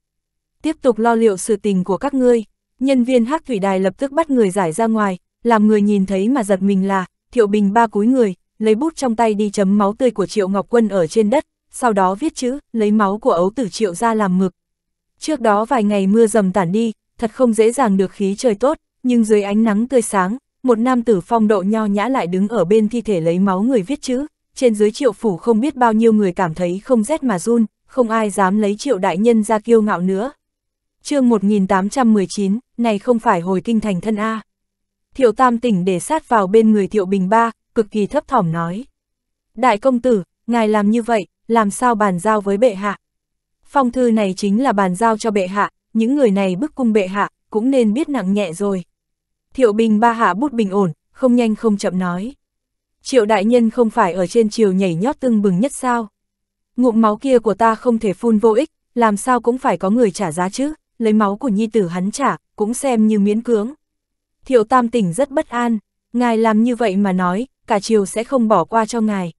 Tiếp tục lo liệu sự tình của các ngươi, nhân viên hắc thủy đài lập tức bắt người giải ra ngoài, làm người nhìn thấy mà giật mình là, Thiệu Bình ba cúi người, lấy bút trong tay đi chấm máu tươi của Triệu Ngọc Quân ở trên đất, sau đó viết chữ, lấy máu của ấu tử Triệu ra làm mực. Trước đó vài ngày mưa dầm tản đi, thật không dễ dàng được khí trời tốt, nhưng dưới ánh nắng tươi sáng, một nam tử phong độ nho nhã lại đứng ở bên thi thể lấy máu người viết chữ, trên dưới triệu phủ không biết bao nhiêu người cảm thấy không rét mà run, không ai dám lấy triệu đại nhân ra kiêu ngạo nữa. chương 1819, này không phải hồi kinh thành thân A. Thiệu tam tỉnh để sát vào bên người thiệu bình ba, cực kỳ thấp thỏm nói. Đại công tử, ngài làm như vậy, làm sao bàn giao với bệ hạ? Phong thư này chính là bàn giao cho bệ hạ, những người này bức cung bệ hạ, cũng nên biết nặng nhẹ rồi. Thiệu Bình ba hạ bút bình ổn, không nhanh không chậm nói. Triệu đại nhân không phải ở trên triều nhảy nhót tưng bừng nhất sao? Ngụm máu kia của ta không thể phun vô ích, làm sao cũng phải có người trả giá chứ, lấy máu của nhi tử hắn trả, cũng xem như miễn cưỡng. Thiệu Tam tỉnh rất bất an, ngài làm như vậy mà nói, cả triều sẽ không bỏ qua cho ngài.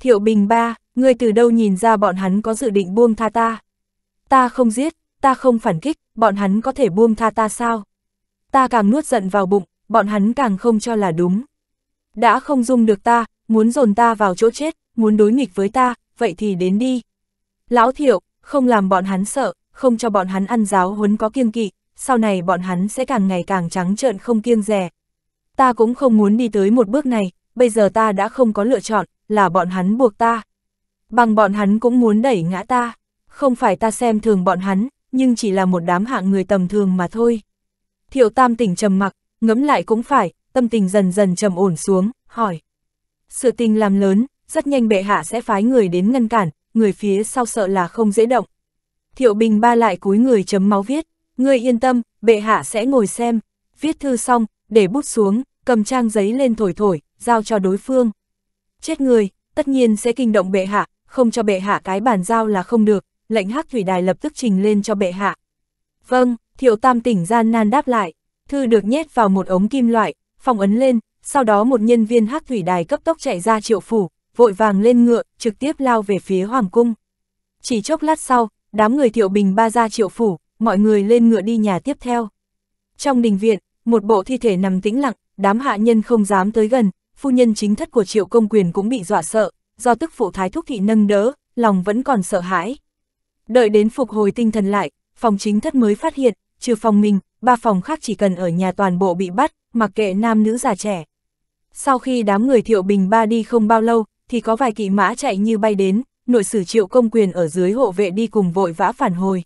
Thiệu Bình ba, ngươi từ đâu nhìn ra bọn hắn có dự định buông tha ta? Ta không giết, ta không phản kích, bọn hắn có thể buông tha ta sao? ta càng nuốt giận vào bụng, bọn hắn càng không cho là đúng. Đã không dung được ta, muốn dồn ta vào chỗ chết, muốn đối nghịch với ta, vậy thì đến đi. Lão thiệu, không làm bọn hắn sợ, không cho bọn hắn ăn giáo huấn có kiêng kỵ, sau này bọn hắn sẽ càng ngày càng trắng trợn không kiêng rè. Ta cũng không muốn đi tới một bước này, bây giờ ta đã không có lựa chọn, là bọn hắn buộc ta. Bằng bọn hắn cũng muốn đẩy ngã ta, không phải ta xem thường bọn hắn, nhưng chỉ là một đám hạng người tầm thường mà thôi. Thiệu Tam tỉnh trầm mặc, ngẫm lại cũng phải, tâm tình dần dần trầm ổn xuống, hỏi. Sự tình làm lớn, rất nhanh bệ hạ sẽ phái người đến ngăn cản, người phía sau sợ là không dễ động. Thiệu Bình ba lại cúi người chấm máu viết, người yên tâm, bệ hạ sẽ ngồi xem, viết thư xong, để bút xuống, cầm trang giấy lên thổi thổi, giao cho đối phương. Chết người, tất nhiên sẽ kinh động bệ hạ, không cho bệ hạ cái bàn giao là không được, lệnh hắc thủy đài lập tức trình lên cho bệ hạ. Vâng, Thiệu Tam tỉnh gian nan đáp lại, thư được nhét vào một ống kim loại, phong ấn lên, sau đó một nhân viên hắc thủy đài cấp tốc chạy ra triệu phủ, vội vàng lên ngựa, trực tiếp lao về phía hoàng cung. Chỉ chốc lát sau, đám người Thiệu Bình ba ra triệu phủ, mọi người lên ngựa đi nhà tiếp theo. Trong đình viện, một bộ thi thể nằm tĩnh lặng, đám hạ nhân không dám tới gần, phu nhân chính thất của triệu công quyền cũng bị dọa sợ, do tức phụ thái thúc thị nâng đỡ, lòng vẫn còn sợ hãi. Đợi đến phục hồi tinh thần lại, phòng chính thất mới phát hiện, trừ phòng mình, ba phòng khác chỉ cần ở nhà toàn bộ bị bắt, mặc kệ nam nữ già trẻ. Sau khi đám người thiệu bình ba đi không bao lâu, thì có vài kỵ mã chạy như bay đến, nội sử triệu công quyền ở dưới hộ vệ đi cùng vội vã phản hồi.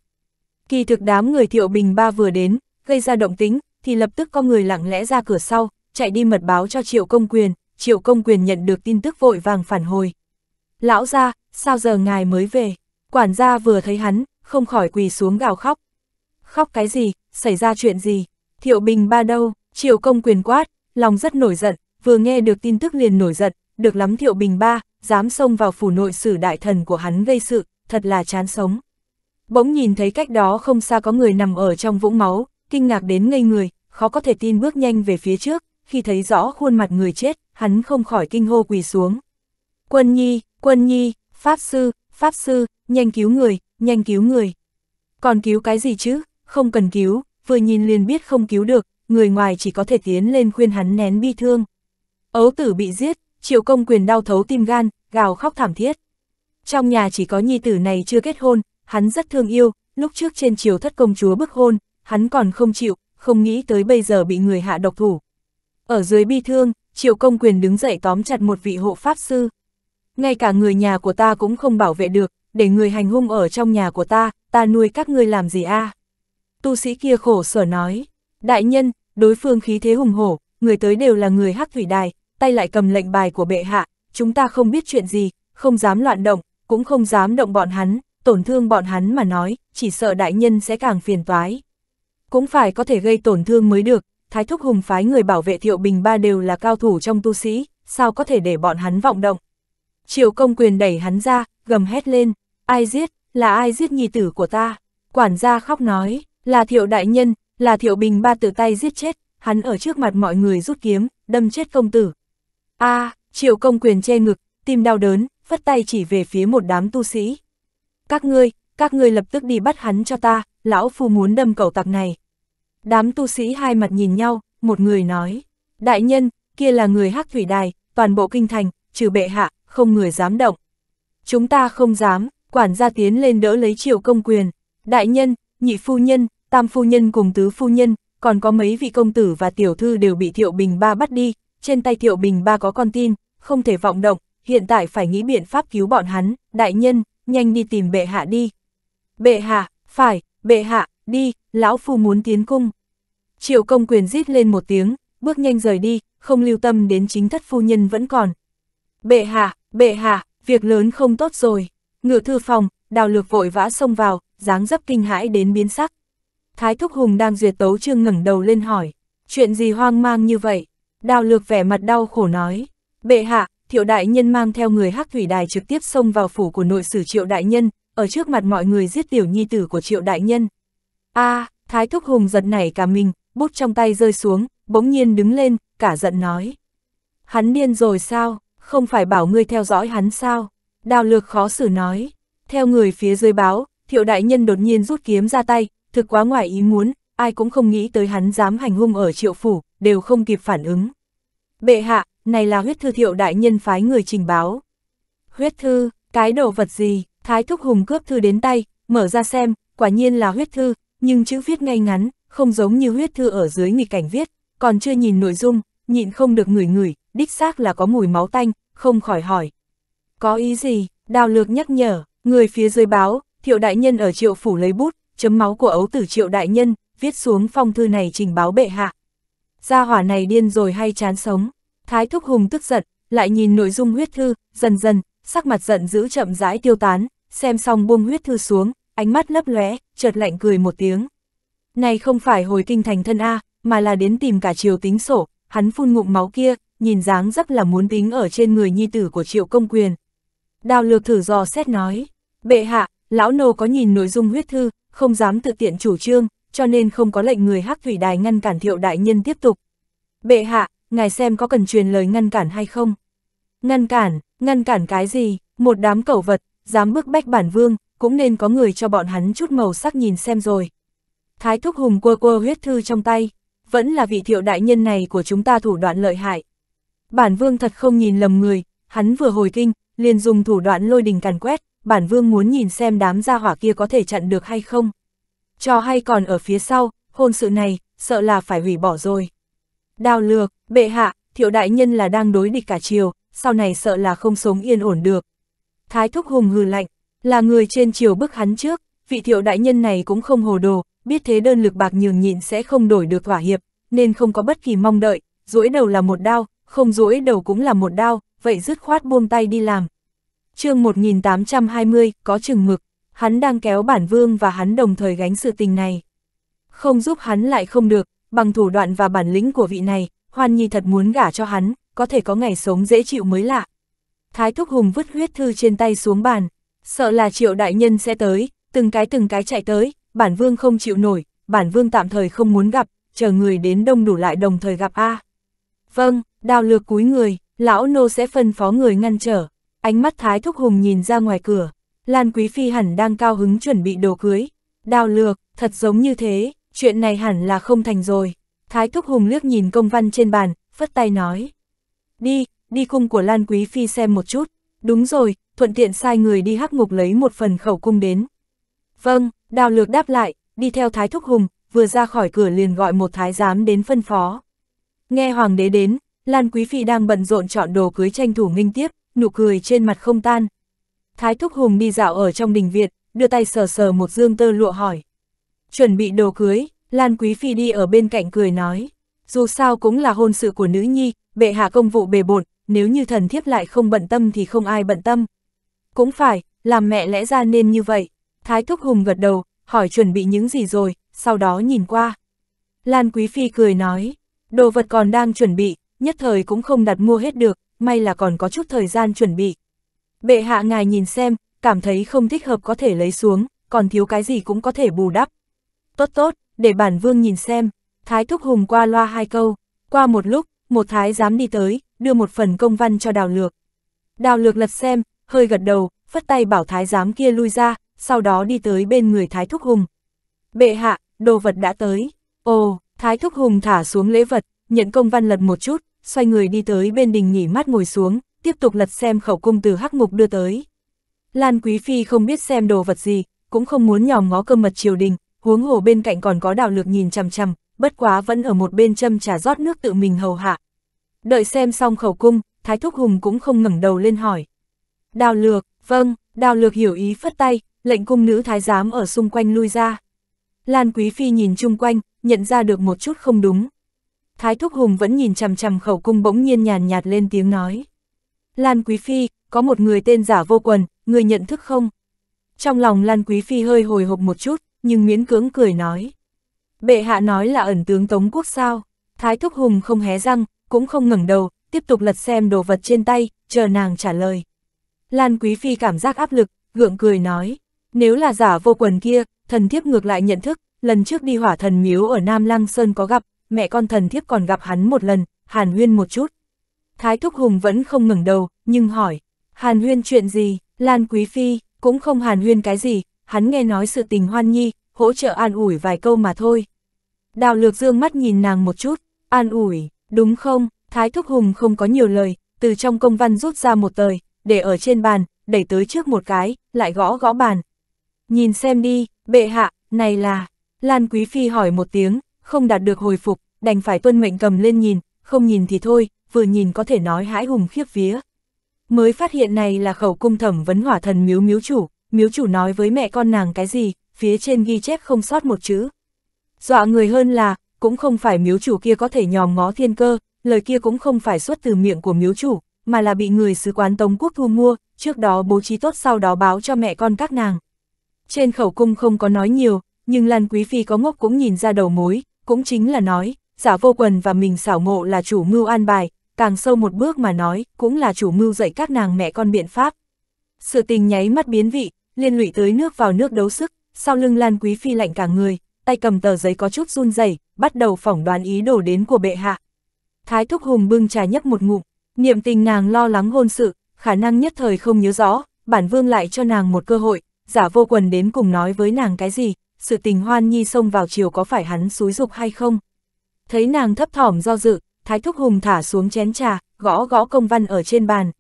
Kỳ thực đám người thiệu bình ba vừa đến, gây ra động tính, thì lập tức có người lặng lẽ ra cửa sau, chạy đi mật báo cho triệu công quyền, triệu công quyền nhận được tin tức vội vàng phản hồi. Lão ra, sao giờ ngài mới về? Quản gia vừa thấy hắn, không khỏi quỳ xuống gào khóc khóc cái gì, xảy ra chuyện gì, thiệu bình ba đâu, triệu công quyền quát, lòng rất nổi giận, vừa nghe được tin tức liền nổi giận, được lắm thiệu bình ba, dám xông vào phủ nội sử đại thần của hắn gây sự, thật là chán sống. Bỗng nhìn thấy cách đó không xa có người nằm ở trong vũng máu, kinh ngạc đến ngây người, khó có thể tin bước nhanh về phía trước, khi thấy rõ khuôn mặt người chết, hắn không khỏi kinh hô quỳ xuống. Quân nhi, quân nhi, pháp sư, pháp sư, nhanh cứu người, nhanh cứu người. Còn cứu cái gì chứ? không cần cứu, vừa nhìn liền biết không cứu được, người ngoài chỉ có thể tiến lên khuyên hắn nén bi thương. Ấu tử bị giết, triệu công quyền đau thấu tim gan, gào khóc thảm thiết. Trong nhà chỉ có nhi tử này chưa kết hôn, hắn rất thương yêu, lúc trước trên triều thất công chúa bức hôn, hắn còn không chịu, không nghĩ tới bây giờ bị người hạ độc thủ. Ở dưới bi thương, triệu công quyền đứng dậy tóm chặt một vị hộ pháp sư. Ngay cả người nhà của ta cũng không bảo vệ được, để người hành hung ở trong nhà của ta, ta nuôi các ngươi làm gì a à? tu sĩ kia khổ sở nói, đại nhân, đối phương khí thế hùng hổ, người tới đều là người hắc thủy đài, tay lại cầm lệnh bài của bệ hạ, chúng ta không biết chuyện gì, không dám loạn động, cũng không dám động bọn hắn, tổn thương bọn hắn mà nói, chỉ sợ đại nhân sẽ càng phiền toái. Cũng phải có thể gây tổn thương mới được, thái thúc hùng phái người bảo vệ thiệu bình ba đều là cao thủ trong tu sĩ, sao có thể để bọn hắn vọng động. Triệu công quyền đẩy hắn ra, gầm hét lên, ai giết, là ai giết nhi tử của ta, quản gia khóc nói, là thiệu đại nhân, là thiệu bình ba tử tay giết chết, hắn ở trước mặt mọi người rút kiếm, đâm chết công tử. a à, triệu công quyền che ngực, tim đau đớn, phất tay chỉ về phía một đám tu sĩ. Các ngươi, các ngươi lập tức đi bắt hắn cho ta, lão phu muốn đâm cậu tặc này. Đám tu sĩ hai mặt nhìn nhau, một người nói, đại nhân, kia là người hắc thủy đài, toàn bộ kinh thành, trừ bệ hạ, không người dám động. Chúng ta không dám, quản gia tiến lên đỡ lấy triệu công quyền. Đại nhân, nhị phu nhân, tam phu nhân cùng tứ phu nhân, còn có mấy vị công tử và tiểu thư đều bị Thiệu Bình Ba bắt đi, trên tay Thiệu Bình Ba có con tin, không thể vọng động, hiện tại phải nghĩ biện pháp cứu bọn hắn, đại nhân, nhanh đi tìm bệ hạ đi. Bệ hạ, phải, bệ hạ, đi, lão phu muốn tiến cung. Triệu công quyền rít lên một tiếng, bước nhanh rời đi, không lưu tâm đến chính thất phu nhân vẫn còn. Bệ hạ, bệ hạ, việc lớn không tốt rồi. Ngựa thư phòng, đào lược vội vã xông vào, dáng dấp kinh hãi đến biến sắc. Thái Thúc Hùng đang duyệt tấu chương ngẩng đầu lên hỏi, chuyện gì hoang mang như vậy? Đào lược vẻ mặt đau khổ nói, bệ hạ, thiệu đại nhân mang theo người hắc thủy đài trực tiếp xông vào phủ của nội sử triệu đại nhân, ở trước mặt mọi người giết tiểu nhi tử của triệu đại nhân. a à, Thái Thúc Hùng giật nảy cả mình, bút trong tay rơi xuống, bỗng nhiên đứng lên, cả giận nói. Hắn điên rồi sao, không phải bảo ngươi theo dõi hắn sao? Đào lược khó xử nói, theo người phía dưới báo, thiệu đại nhân đột nhiên rút kiếm ra tay, thực quá ngoài ý muốn, ai cũng không nghĩ tới hắn dám hành hung ở triệu phủ, đều không kịp phản ứng. Bệ hạ, này là huyết thư thiệu đại nhân phái người trình báo. Huyết thư, cái đồ vật gì, thái thúc hùng cướp thư đến tay, mở ra xem, quả nhiên là huyết thư, nhưng chữ viết ngay ngắn, không giống như huyết thư ở dưới nghịch cảnh viết, còn chưa nhìn nội dung, nhịn không được người người, đích xác là có mùi máu tanh, không khỏi hỏi. Có ý gì, đào lược nhắc nhở, người phía dưới báo, Thiệu đại nhân ở triệu phủ lấy bút, chấm máu của ấu tử triệu đại nhân, viết xuống phong thư này trình báo bệ hạ. Gia hỏa này điên rồi hay chán sống. Thái Thúc Hùng tức giận, lại nhìn nội dung huyết thư, dần dần, sắc mặt giận dữ chậm rãi tiêu tán, xem xong buông huyết thư xuống, ánh mắt lấp lóe, chợt lạnh cười một tiếng. Này không phải hồi kinh thành thân A, mà là đến tìm cả triều tính sổ, hắn phun ngụm máu kia, nhìn dáng rất là muốn tính ở trên người nhi tử của triệu công quyền. Đào lược thử dò xét nói, bệ hạ, Lão nô có nhìn nội dung huyết thư, không dám tự tiện chủ trương, cho nên không có lệnh người hắc thủy đài ngăn cản thiệu đại nhân tiếp tục. Bệ hạ, ngài xem có cần truyền lời ngăn cản hay không? Ngăn cản, ngăn cản cái gì, một đám cẩu vật, dám bước bách bản vương, cũng nên có người cho bọn hắn chút màu sắc nhìn xem rồi. Thái thúc hùng quơ quơ huyết thư trong tay, vẫn là vị thiệu đại nhân này của chúng ta thủ đoạn lợi hại. Bản vương thật không nhìn lầm người, hắn vừa hồi kinh, liền dùng thủ đoạn lôi đình càn quét, bản vương muốn nhìn xem đám gia hỏa kia có thể chặn được hay không. Cho hay còn ở phía sau, hôn sự này, sợ là phải hủy bỏ rồi. Đao lược, bệ hạ, thiệu đại nhân là đang đối địch cả chiều, sau này sợ là không sống yên ổn được. Thái thúc hùng hừ lạnh, là người trên chiều bức hắn trước, vị thiệu đại nhân này cũng không hồ đồ, biết thế đơn lực bạc nhường nhịn sẽ không đổi được thỏa hiệp, nên không có bất kỳ mong đợi, duỗi đầu là một đao, không duỗi đầu cũng là một đao, vậy dứt khoát buông tay đi làm chương 1820, có chừng mực, hắn đang kéo bản vương và hắn đồng thời gánh sự tình này. Không giúp hắn lại không được, bằng thủ đoạn và bản lĩnh của vị này, Hoan Nhi thật muốn gả cho hắn, có thể có ngày sống dễ chịu mới lạ. Thái Thúc Hùng vứt huyết thư trên tay xuống bàn, sợ là triệu đại nhân sẽ tới, từng cái từng cái chạy tới, bản vương không chịu nổi, bản vương tạm thời không muốn gặp, chờ người đến đông đủ lại đồng thời gặp A. Vâng, đào lược cúi người, lão nô sẽ phân phó người ngăn trở. Ánh mắt Thái Thúc Hùng nhìn ra ngoài cửa, Lan Quý Phi hẳn đang cao hứng chuẩn bị đồ cưới. Đào lược, thật giống như thế, chuyện này hẳn là không thành rồi. Thái Thúc Hùng liếc nhìn công văn trên bàn, phất tay nói. Đi, đi cung của Lan Quý Phi xem một chút. Đúng rồi, thuận tiện sai người đi hắc ngục lấy một phần khẩu cung đến. Vâng, đào lược đáp lại, đi theo Thái Thúc Hùng, vừa ra khỏi cửa liền gọi một thái giám đến phân phó. Nghe hoàng đế đến, Lan Quý Phi đang bận rộn chọn đồ cưới tranh thủ nghinh tiếp, nụ cười trên mặt không tan. Thái Thúc Hùng đi dạo ở trong đình viện, đưa tay sờ sờ một dương tơ lụa hỏi. Chuẩn bị đồ cưới, Lan Quý Phi đi ở bên cạnh cười nói. Dù sao cũng là hôn sự của nữ nhi, bệ hạ công vụ bề bộn, nếu như thần thiếp lại không bận tâm thì không ai bận tâm. Cũng phải, làm mẹ lẽ ra nên như vậy. Thái Thúc Hùng gật đầu, hỏi chuẩn bị những gì rồi, sau đó nhìn qua. Lan Quý Phi cười nói, đồ vật còn đang chuẩn bị, nhất thời cũng không đặt mua hết được, may là còn có chút thời gian chuẩn bị. Bệ hạ ngài nhìn xem, cảm thấy không thích hợp có thể lấy xuống, còn thiếu cái gì cũng có thể bù đắp. Tốt tốt, để bản vương nhìn xem, Thái Thúc Hùng qua loa hai câu, qua một lúc, một thái dám đi tới, đưa một phần công văn cho đào lược. Đào lược lật xem, hơi gật đầu, phất tay bảo thái giám kia lui ra, sau đó đi tới bên người Thái Thúc Hùng. Bệ hạ, đồ vật đã tới. Ồ, Thái Thúc Hùng thả xuống lễ vật, nhận công văn lật một chút, xoay người đi tới bên đình nghỉ mát ngồi xuống, tiếp tục lật xem khẩu cung từ hắc mục đưa tới. Lan Quý Phi không biết xem đồ vật gì, cũng không muốn nhòm ngó cơ mật triều đình, huống hồ bên cạnh còn có đạo lược nhìn chằm chằm, bất quá vẫn ở một bên châm trà rót nước tự mình hầu hạ. Đợi xem xong khẩu cung, Thái Thúc Hùng cũng không ngẩng đầu lên hỏi. Đào lược, vâng, đào lược hiểu ý phất tay, lệnh cung nữ thái giám ở xung quanh lui ra. Lan Quý Phi nhìn chung quanh, nhận ra được một chút không đúng. Thái Thúc Hùng vẫn nhìn chằm chằm khẩu cung bỗng nhiên nhàn nhạt lên tiếng nói. Lan Quý Phi, có một người tên giả vô quần, người nhận thức không? Trong lòng Lan Quý Phi hơi hồi hộp một chút, nhưng miễn cưỡng cười nói. Bệ hạ nói là ẩn tướng Tống Quốc sao? Thái Thúc Hùng không hé răng, cũng không ngẩng đầu, tiếp tục lật xem đồ vật trên tay, chờ nàng trả lời. Lan Quý Phi cảm giác áp lực, gượng cười nói. Nếu là giả vô quần kia, thần thiếp ngược lại nhận thức, lần trước đi hỏa thần miếu ở Nam Lăng Sơn có gặp, mẹ con thần thiếp còn gặp hắn một lần, Hàn Huyên một chút. Thái Thúc Hùng vẫn không ngừng đầu, nhưng hỏi, Hàn Huyên chuyện gì, Lan Quý Phi, cũng không Hàn Huyên cái gì, hắn nghe nói sự tình hoan nhi, hỗ trợ an ủi vài câu mà thôi. Đào lược dương mắt nhìn nàng một chút, an ủi, đúng không, Thái Thúc Hùng không có nhiều lời, từ trong công văn rút ra một tờ, để ở trên bàn, đẩy tới trước một cái, lại gõ gõ bàn. Nhìn xem đi, bệ hạ, này là, Lan Quý Phi hỏi một tiếng, không đạt được hồi phục, đành phải tuân mệnh cầm lên nhìn, không nhìn thì thôi, vừa nhìn có thể nói hãi hùng khiếp vía. Mới phát hiện này là khẩu cung thẩm vấn hỏa thần miếu miếu chủ, miếu chủ nói với mẹ con nàng cái gì, phía trên ghi chép không sót một chữ. Dọa người hơn là, cũng không phải miếu chủ kia có thể nhòm ngó thiên cơ, lời kia cũng không phải xuất từ miệng của miếu chủ, mà là bị người sứ quán Tống Quốc thu mua, trước đó bố trí tốt sau đó báo cho mẹ con các nàng. Trên khẩu cung không có nói nhiều, nhưng Lan Quý Phi có ngốc cũng nhìn ra đầu mối, cũng chính là nói, giả vô quần và mình xảo ngộ là chủ mưu an bài, càng sâu một bước mà nói, cũng là chủ mưu dạy các nàng mẹ con biện pháp. Sự tình nháy mắt biến vị, liên lụy tới nước vào nước đấu sức, sau lưng Lan Quý Phi lạnh cả người, tay cầm tờ giấy có chút run rẩy bắt đầu phỏng đoán ý đồ đến của bệ hạ. Thái Thúc Hùng bưng trà nhấp một ngụm, niệm tình nàng lo lắng hôn sự, khả năng nhất thời không nhớ rõ, bản vương lại cho nàng một cơ hội, giả vô quần đến cùng nói với nàng cái gì, sự tình hoan nhi xông vào chiều có phải hắn xúi dục hay không thấy nàng thấp thỏm do dự, Thái Thúc Hùng thả xuống chén trà, gõ gõ công văn ở trên bàn.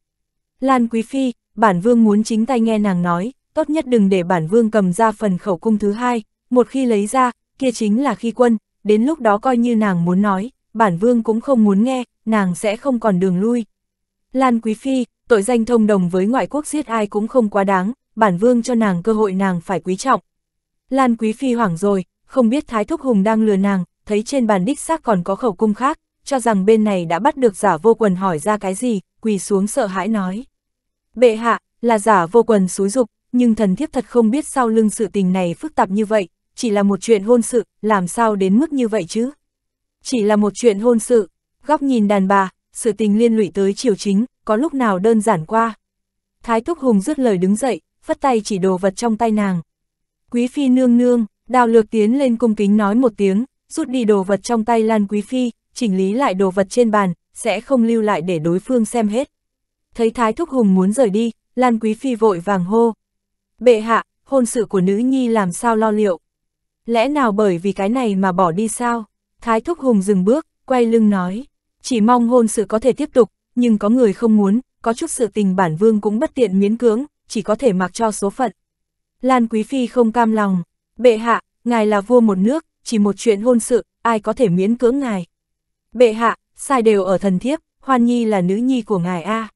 Lan Quý Phi, bản vương muốn chính tay nghe nàng nói, tốt nhất đừng để bản vương cầm ra phần khẩu cung thứ hai, một khi lấy ra, kia chính là khi quân, đến lúc đó coi như nàng muốn nói, bản vương cũng không muốn nghe, nàng sẽ không còn đường lui. Lan Quý Phi, tội danh thông đồng với ngoại quốc giết ai cũng không quá đáng, bản vương cho nàng cơ hội nàng phải quý trọng. Lan Quý Phi hoảng rồi, không biết Thái Thúc Hùng đang lừa nàng, thấy trên bàn đích xác còn có khẩu cung khác, cho rằng bên này đã bắt được giả vô quần hỏi ra cái gì, quỳ xuống sợ hãi nói. Bệ hạ, là giả vô quần xúi dục, nhưng thần thiếp thật không biết sau lưng sự tình này phức tạp như vậy, chỉ là một chuyện hôn sự, làm sao đến mức như vậy chứ? Chỉ là một chuyện hôn sự, góc nhìn đàn bà, sự tình liên lụy tới triều chính, có lúc nào đơn giản qua. Thái Thúc Hùng dứt lời đứng dậy, phất tay chỉ đồ vật trong tay nàng. Quý phi nương nương, đào lược tiến lên cung kính nói một tiếng, rút đi đồ vật trong tay Lan Quý Phi, chỉnh lý lại đồ vật trên bàn, sẽ không lưu lại để đối phương xem hết. Thấy Thái Thúc Hùng muốn rời đi, Lan Quý Phi vội vàng hô. Bệ hạ, hôn sự của nữ nhi làm sao lo liệu? Lẽ nào bởi vì cái này mà bỏ đi sao? Thái Thúc Hùng dừng bước, quay lưng nói. Chỉ mong hôn sự có thể tiếp tục, nhưng có người không muốn, có chút sự tình bản vương cũng bất tiện miễn cưỡng, chỉ có thể mặc cho số phận. Lan Quý Phi không cam lòng. Bệ hạ, ngài là vua một nước, chỉ một chuyện hôn sự, ai có thể miễn cưỡng ngài. Bệ hạ, sai đều ở thần thiếp, Hoan Nhi là nữ nhi của ngài a. À.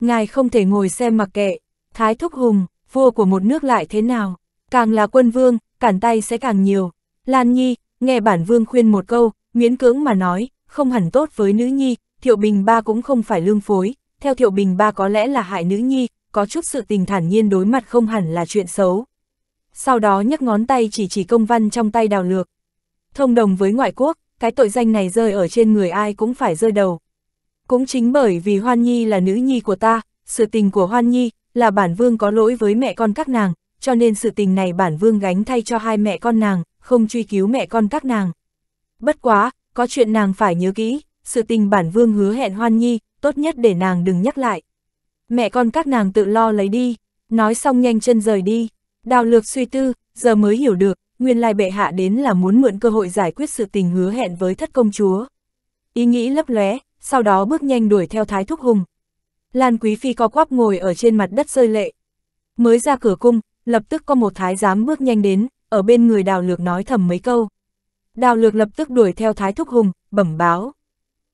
Ngài không thể ngồi xem mặc kệ, thái thúc hùng, vua của một nước lại thế nào, càng là quân vương, cản tay sẽ càng nhiều. Lan Nhi, nghe bản vương khuyên một câu, miễn cưỡng mà nói, không hẳn tốt với nữ nhi, thiệu bình ba cũng không phải lương phối, theo thiệu bình ba có lẽ là hại nữ nhi, có chút sự tình thản nhiên đối mặt không hẳn là chuyện xấu. Sau đó nhấc ngón tay chỉ chỉ công văn trong tay đào lược, Thông đồng với ngoại quốc, cái tội danh này rơi ở trên người ai cũng phải rơi đầu. Cũng chính bởi vì Hoan Nhi là nữ nhi của ta, sự tình của Hoan Nhi là bản vương có lỗi với mẹ con các nàng, cho nên sự tình này bản vương gánh thay cho hai mẹ con nàng, không truy cứu mẹ con các nàng. Bất quá, có chuyện nàng phải nhớ kỹ, sự tình bản vương hứa hẹn Hoan Nhi, tốt nhất để nàng đừng nhắc lại. Mẹ con các nàng tự lo lấy đi, nói xong nhanh chân rời đi, đào lược suy tư, giờ mới hiểu được, nguyên lai bệ hạ đến là muốn mượn cơ hội giải quyết sự tình hứa hẹn với thất công chúa. Ý nghĩ lấp lóe, sau đó bước nhanh đuổi theo Thái Thúc Hùng. Lan Quý Phi co quắp ngồi ở trên mặt đất rơi lệ. Mới ra cửa cung, lập tức có một thái giám bước nhanh đến, ở bên người đào lược nói thầm mấy câu. Đào lược lập tức đuổi theo Thái Thúc Hùng, bẩm báo.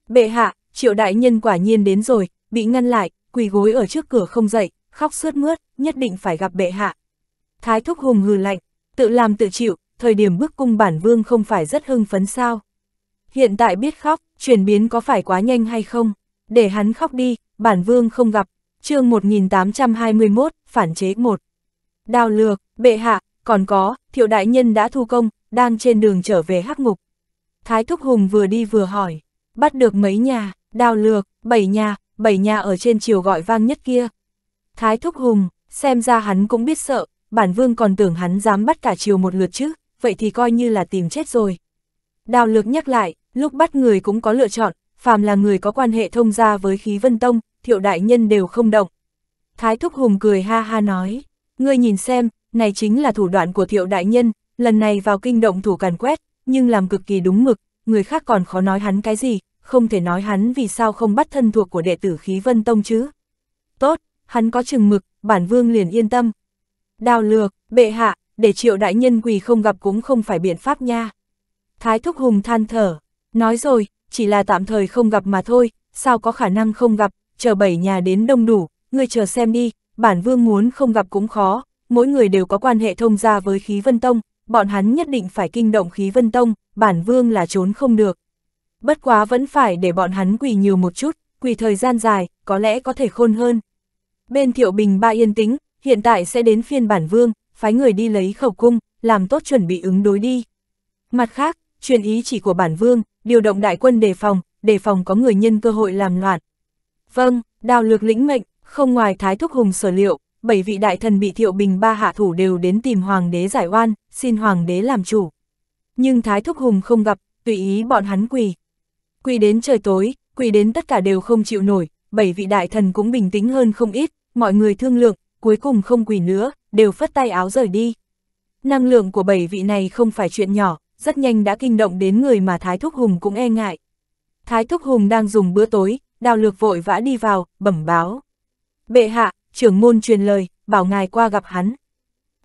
Bệ hạ, triệu đại nhân quả nhiên đến rồi, bị ngăn lại, quỳ gối ở trước cửa không dậy, khóc sướt mướt, nhất định phải gặp bệ hạ. Thái Thúc Hùng hừ lạnh, Tự làm tự chịu, thời điểm bước cung bản vương không phải rất hưng phấn sao. Hiện tại biết khóc, chuyển biến có phải quá nhanh hay không? Để hắn khóc đi, bản vương không gặp. chương 1821, phản chế 1. Đào lược, bệ hạ, còn có, thiệu đại nhân đã thu công, đang trên đường trở về hắc ngục. Thái Thúc Hùng vừa đi vừa hỏi, bắt được mấy nhà, đào lược, bảy nhà, bảy nhà ở trên chiều gọi vang nhất kia. Thái Thúc Hùng, xem ra hắn cũng biết sợ, bản vương còn tưởng hắn dám bắt cả chiều một lượt chứ, vậy thì coi như là tìm chết rồi. Đào lược nhắc lại, lúc bắt người cũng có lựa chọn, phàm là người có quan hệ thông gia với khí vân tông, thiệu đại nhân đều không động. Thái Thúc Hùng cười ha ha nói, ngươi nhìn xem, này chính là thủ đoạn của thiệu đại nhân, lần này vào kinh động thủ càn quét, nhưng làm cực kỳ đúng mực, người khác còn khó nói hắn cái gì, không thể nói hắn vì sao không bắt thân thuộc của đệ tử khí vân tông chứ. Tốt, hắn có chừng mực, bản vương liền yên tâm, Đào lược, bệ hạ, để triệu đại nhân quỳ không gặp cũng không phải biện pháp nha. Thái Thúc Hùng than thở, nói rồi, chỉ là tạm thời không gặp mà thôi, sao có khả năng không gặp, chờ bảy nhà đến đông đủ, ngươi chờ xem đi, bản vương muốn không gặp cũng khó, mỗi người đều có quan hệ thông gia với khí vân tông, bọn hắn nhất định phải kinh động khí vân tông, bản vương là trốn không được. Bất quá vẫn phải để bọn hắn quỳ nhiều một chút, quỳ thời gian dài, có lẽ có thể khôn hơn. Bên thiệu bình ba yên tĩnh, hiện tại sẽ đến phiên bản vương, phái người đi lấy khẩu cung, làm tốt chuẩn bị ứng đối đi. Mặt khác, truyền ý chỉ của bản vương, điều động đại quân đề phòng, đề phòng có người nhân cơ hội làm loạn. Vâng, đào lược lĩnh mệnh, không ngoài Thái Thúc Hùng sở liệu, bảy vị đại thần bị thiệu bình ba hạ thủ đều đến tìm hoàng đế giải oan, xin hoàng đế làm chủ. Nhưng Thái Thúc Hùng không gặp, tùy ý bọn hắn quỳ. Quỳ đến trời tối, quỳ đến tất cả đều không chịu nổi, bảy vị đại thần cũng bình tĩnh hơn không ít, mọi người thương lượng, cuối cùng không quỳ nữa, đều phất tay áo rời đi. Năng lượng của bảy vị này không phải chuyện nhỏ, rất nhanh đã kinh động đến người mà Thái Thúc Hùng cũng e ngại. Thái Thúc Hùng đang dùng bữa tối, đào lược vội vã đi vào, bẩm báo. Bệ hạ, trưởng môn truyền lời, bảo ngài qua gặp hắn.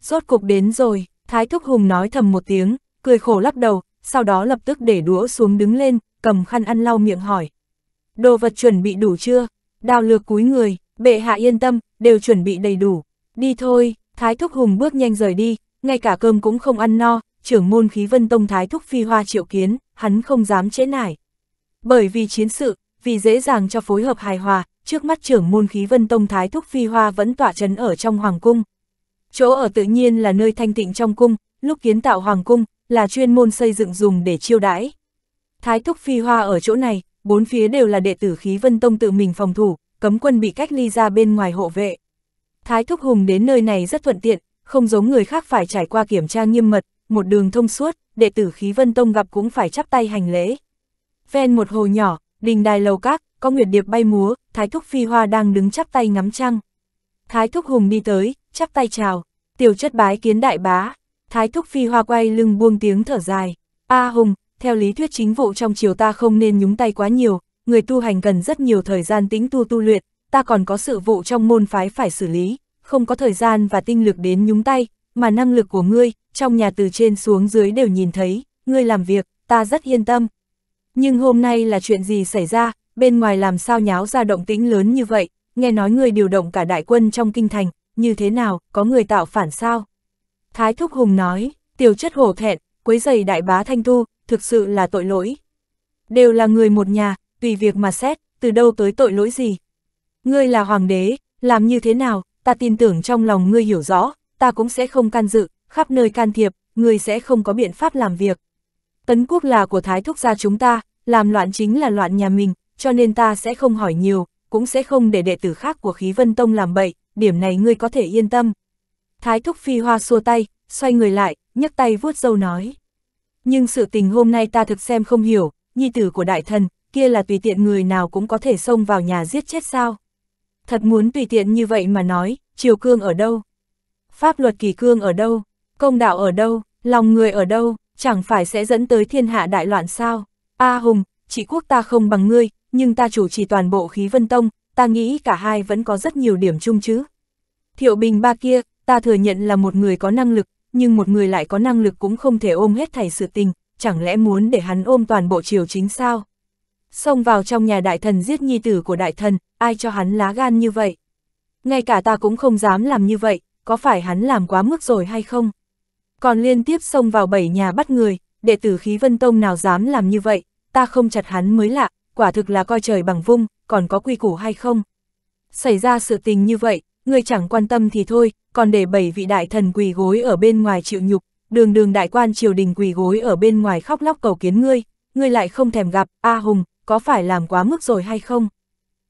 Rốt cục đến rồi, Thái Thúc Hùng nói thầm một tiếng, cười khổ lắc đầu, sau đó lập tức để đũa xuống đứng lên, cầm khăn ăn lau miệng hỏi. Đồ vật chuẩn bị đủ chưa? Đào lược cúi người, bệ hạ yên tâm, đều chuẩn bị đầy đủ. Đi thôi, Thái Thúc Hùng bước nhanh rời đi, ngay cả cơm cũng không ăn no, trưởng môn khí vân tông Thái Thúc Phi Hoa triệu kiến, hắn không dám trễ nải. Bởi vì chiến sự, vì dễ dàng cho phối hợp hài hòa, trước mắt trưởng môn khí vân tông Thái Thúc Phi Hoa vẫn tỏa trấn ở trong Hoàng Cung. Chỗ ở tự nhiên là nơi thanh tịnh trong cung, lúc kiến tạo Hoàng Cung, là chuyên môn xây dựng dùng để chiêu đãi. Thái Thúc Phi Hoa ở chỗ này, bốn phía đều là đệ tử khí vân tông tự mình phòng thủ, cấm quân bị cách ly ra bên ngoài hộ vệ. Thái Thúc Hùng đến nơi này rất thuận tiện, không giống người khác phải trải qua kiểm tra nghiêm mật, một đường thông suốt, đệ tử khí vân tông gặp cũng phải chắp tay hành lễ. Ven một hồ nhỏ, đình đài lầu các, có nguyệt điệp bay múa, Thái Thúc Phi Hoa đang đứng chắp tay ngắm trăng. Thái Thúc Hùng đi tới, chắp tay chào, tiểu chất bái kiến đại bá. Thái Thúc Phi Hoa quay lưng buông tiếng thở dài. A Hùng, theo lý thuyết chính vụ trong chiều ta không nên nhúng tay quá nhiều, người tu hành cần rất nhiều thời gian tĩnh tu tu luyện, ta còn có sự vụ trong môn phái phải xử lý, không có thời gian và tinh lực đến nhúng tay, mà năng lực của ngươi, trong nhà từ trên xuống dưới đều nhìn thấy, ngươi làm việc, ta rất yên tâm. Nhưng hôm nay là chuyện gì xảy ra, bên ngoài làm sao nháo ra động tĩnh lớn như vậy, nghe nói ngươi điều động cả đại quân trong kinh thành, như thế nào, có người tạo phản sao? Thái Thúc Hùng nói, tiểu chất hổ thẹn, quấy giày đại bá thanh tu, thực sự là tội lỗi. Đều là người một nhà, tùy việc mà xét, từ đâu tới tội lỗi gì. Ngươi là hoàng đế, làm như thế nào, ta tin tưởng trong lòng ngươi hiểu rõ, ta cũng sẽ không can dự, khắp nơi can thiệp, ngươi sẽ không có biện pháp làm việc. Tấn quốc là của thái thúc gia chúng ta, làm loạn chính là loạn nhà mình, cho nên ta sẽ không hỏi nhiều, cũng sẽ không để đệ tử khác của khí vân tông làm bậy, điểm này ngươi có thể yên tâm. Thái thúc phi hoa xua tay, xoay người lại, nhấc tay vuốt dâu nói. Nhưng sự tình hôm nay ta thực xem không hiểu, nhi tử của đại thần, kia là tùy tiện người nào cũng có thể xông vào nhà giết chết sao. Thật muốn tùy tiện như vậy mà nói, triều cương ở đâu? Pháp luật kỳ cương ở đâu? Công đạo ở đâu? Lòng người ở đâu? Chẳng phải sẽ dẫn tới thiên hạ đại loạn sao? A Hùng, chỉ quốc ta không bằng ngươi, nhưng ta chủ trì toàn bộ khí vân tông, ta nghĩ cả hai vẫn có rất nhiều điểm chung chứ. Thiệu Bình ba kia, ta thừa nhận là một người có năng lực, nhưng một người lại có năng lực cũng không thể ôm hết thảy sự tình, chẳng lẽ muốn để hắn ôm toàn bộ triều chính sao? xông vào trong nhà đại thần giết nhi tử của đại thần, ai cho hắn lá gan như vậy? Ngay cả ta cũng không dám làm như vậy, có phải hắn làm quá mức rồi hay không? Còn liên tiếp xông vào bảy nhà bắt người, đệ tử khí vân tông nào dám làm như vậy, ta không chặt hắn mới lạ, quả thực là coi trời bằng vung, còn có quy củ hay không? Xảy ra sự tình như vậy, người chẳng quan tâm thì thôi, còn để bảy vị đại thần quỳ gối ở bên ngoài chịu nhục, đường đường đại quan triều đình quỳ gối ở bên ngoài khóc lóc cầu kiến ngươi, ngươi lại không thèm gặp, A Hùng, có phải làm quá mức rồi hay không?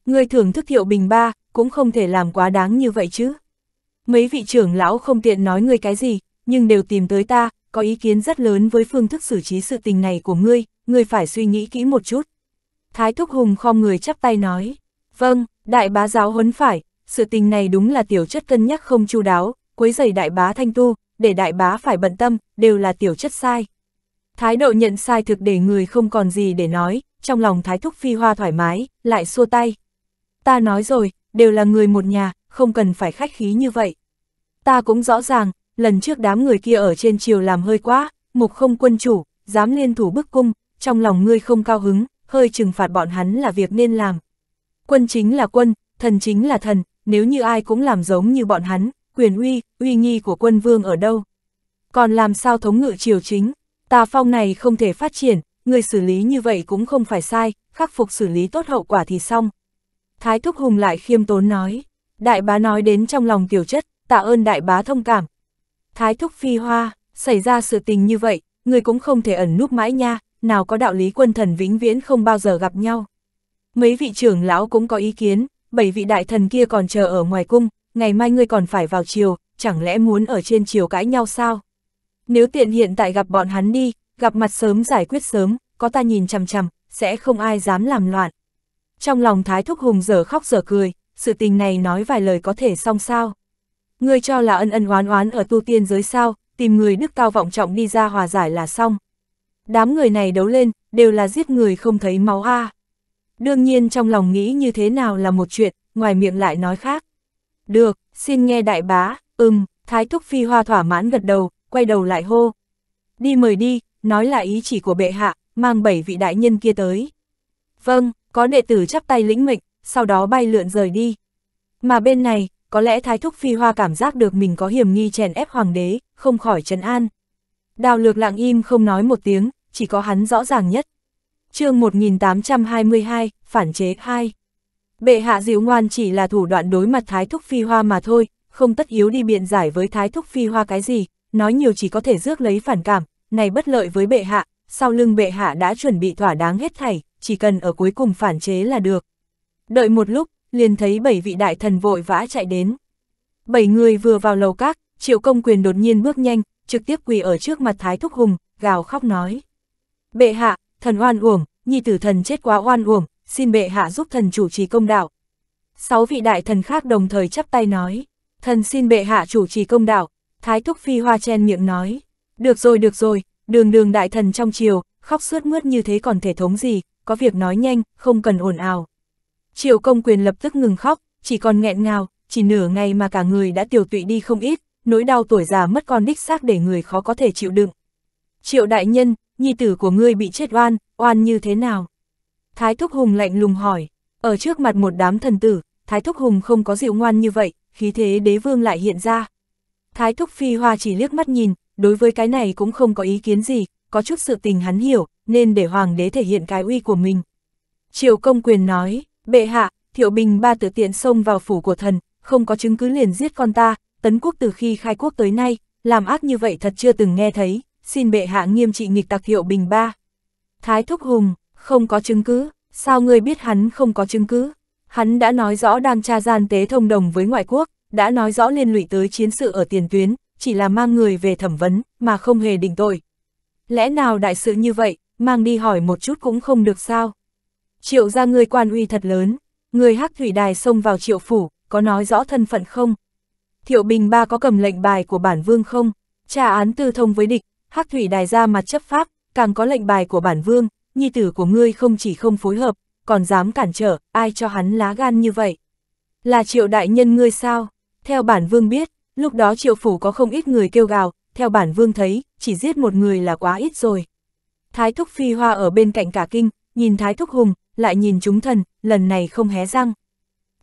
Người thưởng thức hiệu bình ba, cũng không thể làm quá đáng như vậy chứ. Mấy vị trưởng lão không tiện nói ngươi cái gì, nhưng đều tìm tới ta, có ý kiến rất lớn với phương thức xử trí sự tình này của ngươi, ngươi phải suy nghĩ kỹ một chút. Thái Thúc Hùng khom người chắp tay nói, vâng, đại bá giáo huấn phải, sự tình này đúng là tiểu chất cân nhắc không chu đáo, quấy giày đại bá thanh tu, để đại bá phải bận tâm, đều là tiểu chất sai. Thái độ nhận sai thực để người không còn gì để nói, trong lòng Thái Thúc Phi Hoa thoải mái, lại xua tay. Ta nói rồi, đều là người một nhà, không cần phải khách khí như vậy. Ta cũng rõ ràng, lần trước đám người kia ở trên chiều làm hơi quá, mục không quân chủ, dám liên thủ bức cung, trong lòng ngươi không cao hứng, hơi trừng phạt bọn hắn là việc nên làm. Quân chính là quân, thần chính là thần, nếu như ai cũng làm giống như bọn hắn, quyền uy, uy nghi của quân vương ở đâu. Còn làm sao thống ngự triều chính? tà phong này không thể phát triển, người xử lý như vậy cũng không phải sai, khắc phục xử lý tốt hậu quả thì xong. Thái Thúc Hùng lại khiêm tốn nói, đại bá nói đến trong lòng tiểu chất, tạ ơn đại bá thông cảm. Thái Thúc Phi Hoa, xảy ra sự tình như vậy, người cũng không thể ẩn núp mãi nha, nào có đạo lý quân thần vĩnh viễn không bao giờ gặp nhau. Mấy vị trưởng lão cũng có ý kiến, bảy vị đại thần kia còn chờ ở ngoài cung, ngày mai ngươi còn phải vào chiều, chẳng lẽ muốn ở trên chiều cãi nhau sao? Nếu tiện hiện tại gặp bọn hắn đi, gặp mặt sớm giải quyết sớm, có ta nhìn chằm chằm, sẽ không ai dám làm loạn. Trong lòng Thái Thúc Hùng dở khóc dở cười, sự tình này nói vài lời có thể xong sao. Ngươi cho là ân ân oán oán ở tu tiên giới sao, tìm người đức cao vọng trọng đi ra hòa giải là xong. Đám người này đấu lên, đều là giết người không thấy máu a. Đương nhiên trong lòng nghĩ như thế nào là một chuyện, ngoài miệng lại nói khác. Được, xin nghe đại bá, ừm, Thái Thúc Phi Hoa thỏa mãn gật đầu, quay đầu lại hô. Đi mời đi, nói là ý chỉ của bệ hạ, mang bảy vị đại nhân kia tới. Vâng, có đệ tử chắp tay lĩnh mệnh, sau đó bay lượn rời đi. Mà bên này, có lẽ Thái Thúc Phi Hoa cảm giác được mình có hiểm nghi chèn ép hoàng đế, không khỏi trấn an. Đào lược lặng im không nói một tiếng, chỉ có hắn rõ ràng nhất. chương 1822, Phản chế 2 Bệ hạ dịu ngoan chỉ là thủ đoạn đối mặt Thái Thúc Phi Hoa mà thôi, không tất yếu đi biện giải với Thái Thúc Phi Hoa cái gì, nói nhiều chỉ có thể rước lấy phản cảm, này bất lợi với bệ hạ, sau lưng bệ hạ đã chuẩn bị thỏa đáng hết thảy, chỉ cần ở cuối cùng phản chế là được. Đợi một lúc, liền thấy bảy vị đại thần vội vã chạy đến. Bảy người vừa vào lầu các, triệu công quyền đột nhiên bước nhanh, trực tiếp quỳ ở trước mặt Thái Thúc Hùng, gào khóc nói. Bệ hạ, thần oan uổng, nhi tử thần chết quá oan uổng, xin bệ hạ giúp thần chủ trì công đạo. Sáu vị đại thần khác đồng thời chắp tay nói, thần xin bệ hạ chủ trì công đạo, Thái thúc phi hoa chen miệng nói, được rồi được rồi, đường đường đại thần trong triều khóc suốt mướt như thế còn thể thống gì, có việc nói nhanh, không cần ồn ào. Triệu công quyền lập tức ngừng khóc, chỉ còn nghẹn ngào, chỉ nửa ngày mà cả người đã tiểu tụy đi không ít, nỗi đau tuổi già mất con đích xác để người khó có thể chịu đựng. Triệu đại nhân, nhi tử của ngươi bị chết oan, oan như thế nào? Thái Thúc Hùng lạnh lùng hỏi, ở trước mặt một đám thần tử, Thái Thúc Hùng không có dịu ngoan như vậy, khí thế đế vương lại hiện ra. Thái Thúc Phi Hoa chỉ liếc mắt nhìn, đối với cái này cũng không có ý kiến gì, có chút sự tình hắn hiểu, nên để hoàng đế thể hiện cái uy của mình. Triều công quyền nói, bệ hạ, thiệu bình ba tự tiện xông vào phủ của thần, không có chứng cứ liền giết con ta, tấn quốc từ khi khai quốc tới nay, làm ác như vậy thật chưa từng nghe thấy, xin bệ hạ nghiêm trị nghịch tặc thiệu bình ba. Thái Thúc Hùng, không có chứng cứ, sao ngươi biết hắn không có chứng cứ? Hắn đã nói rõ đang tra gian tế thông đồng với ngoại quốc, đã nói rõ liên lụy tới chiến sự ở tiền tuyến, chỉ là mang người về thẩm vấn, mà không hề định tội. Lẽ nào đại sự như vậy, mang đi hỏi một chút cũng không được sao? Triệu ra người quan uy thật lớn, người hắc thủy đài xông vào triệu phủ, có nói rõ thân phận không? Thiệu Bình Ba có cầm lệnh bài của bản vương không? Trả án tư thông với địch, hắc thủy đài ra mặt chấp pháp, càng có lệnh bài của bản vương, nhi tử của ngươi không chỉ không phối hợp, còn dám cản trở, ai cho hắn lá gan như vậy? Là triệu đại nhân ngươi sao? Theo bản vương biết, lúc đó triệu phủ có không ít người kêu gào, theo bản vương thấy, chỉ giết một người là quá ít rồi. Thái thúc phi hoa ở bên cạnh cả kinh, nhìn thái thúc hùng, lại nhìn chúng thần, lần này không hé răng.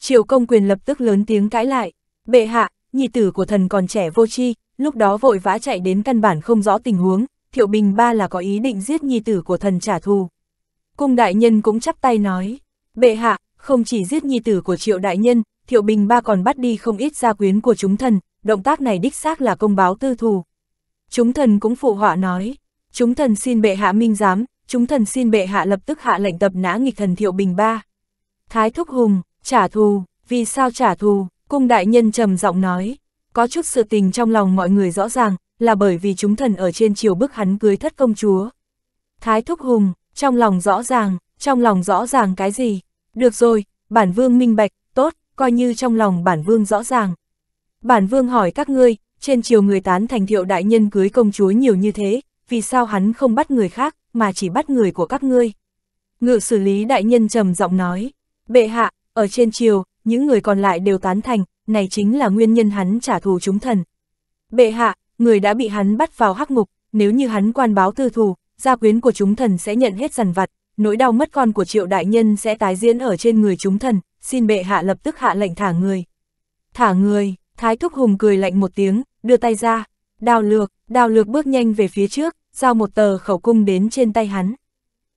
Triệu công quyền lập tức lớn tiếng cãi lại, bệ hạ, nhị tử của thần còn trẻ vô tri lúc đó vội vã chạy đến căn bản không rõ tình huống, thiệu bình ba là có ý định giết nhi tử của thần trả thù. Cung đại nhân cũng chắp tay nói, bệ hạ, không chỉ giết nhi tử của triệu đại nhân, Thiệu Bình Ba còn bắt đi không ít gia quyến của chúng thần, động tác này đích xác là công báo tư thù. Chúng thần cũng phụ họa nói, chúng thần xin bệ hạ minh giám, chúng thần xin bệ hạ lập tức hạ lệnh tập nã nghịch thần Thiệu Bình Ba. Thái Thúc Hùng, trả thù, vì sao trả thù, cung đại nhân trầm giọng nói, có chút sự tình trong lòng mọi người rõ ràng, là bởi vì chúng thần ở trên chiều bức hắn cưới thất công chúa. Thái Thúc Hùng, trong lòng rõ ràng, trong lòng rõ ràng cái gì? Được rồi, bản vương minh bạch, coi như trong lòng bản vương rõ ràng. Bản vương hỏi các ngươi, trên chiều người tán thành thiệu đại nhân cưới công chúa nhiều như thế, vì sao hắn không bắt người khác, mà chỉ bắt người của các ngươi? Ngự xử lý đại nhân trầm giọng nói, bệ hạ, ở trên chiều, những người còn lại đều tán thành, này chính là nguyên nhân hắn trả thù chúng thần. Bệ hạ, người đã bị hắn bắt vào hắc ngục, nếu như hắn quan báo tư thù, gia quyến của chúng thần sẽ nhận hết dằn vặt, nỗi đau mất con của triệu đại nhân sẽ tái diễn ở trên người chúng thần, xin bệ hạ lập tức hạ lệnh thả người. Thả người, Thái Thúc Hùng cười lạnh một tiếng, đưa tay ra, đào lược, đào lược bước nhanh về phía trước, giao một tờ khẩu cung đến trên tay hắn.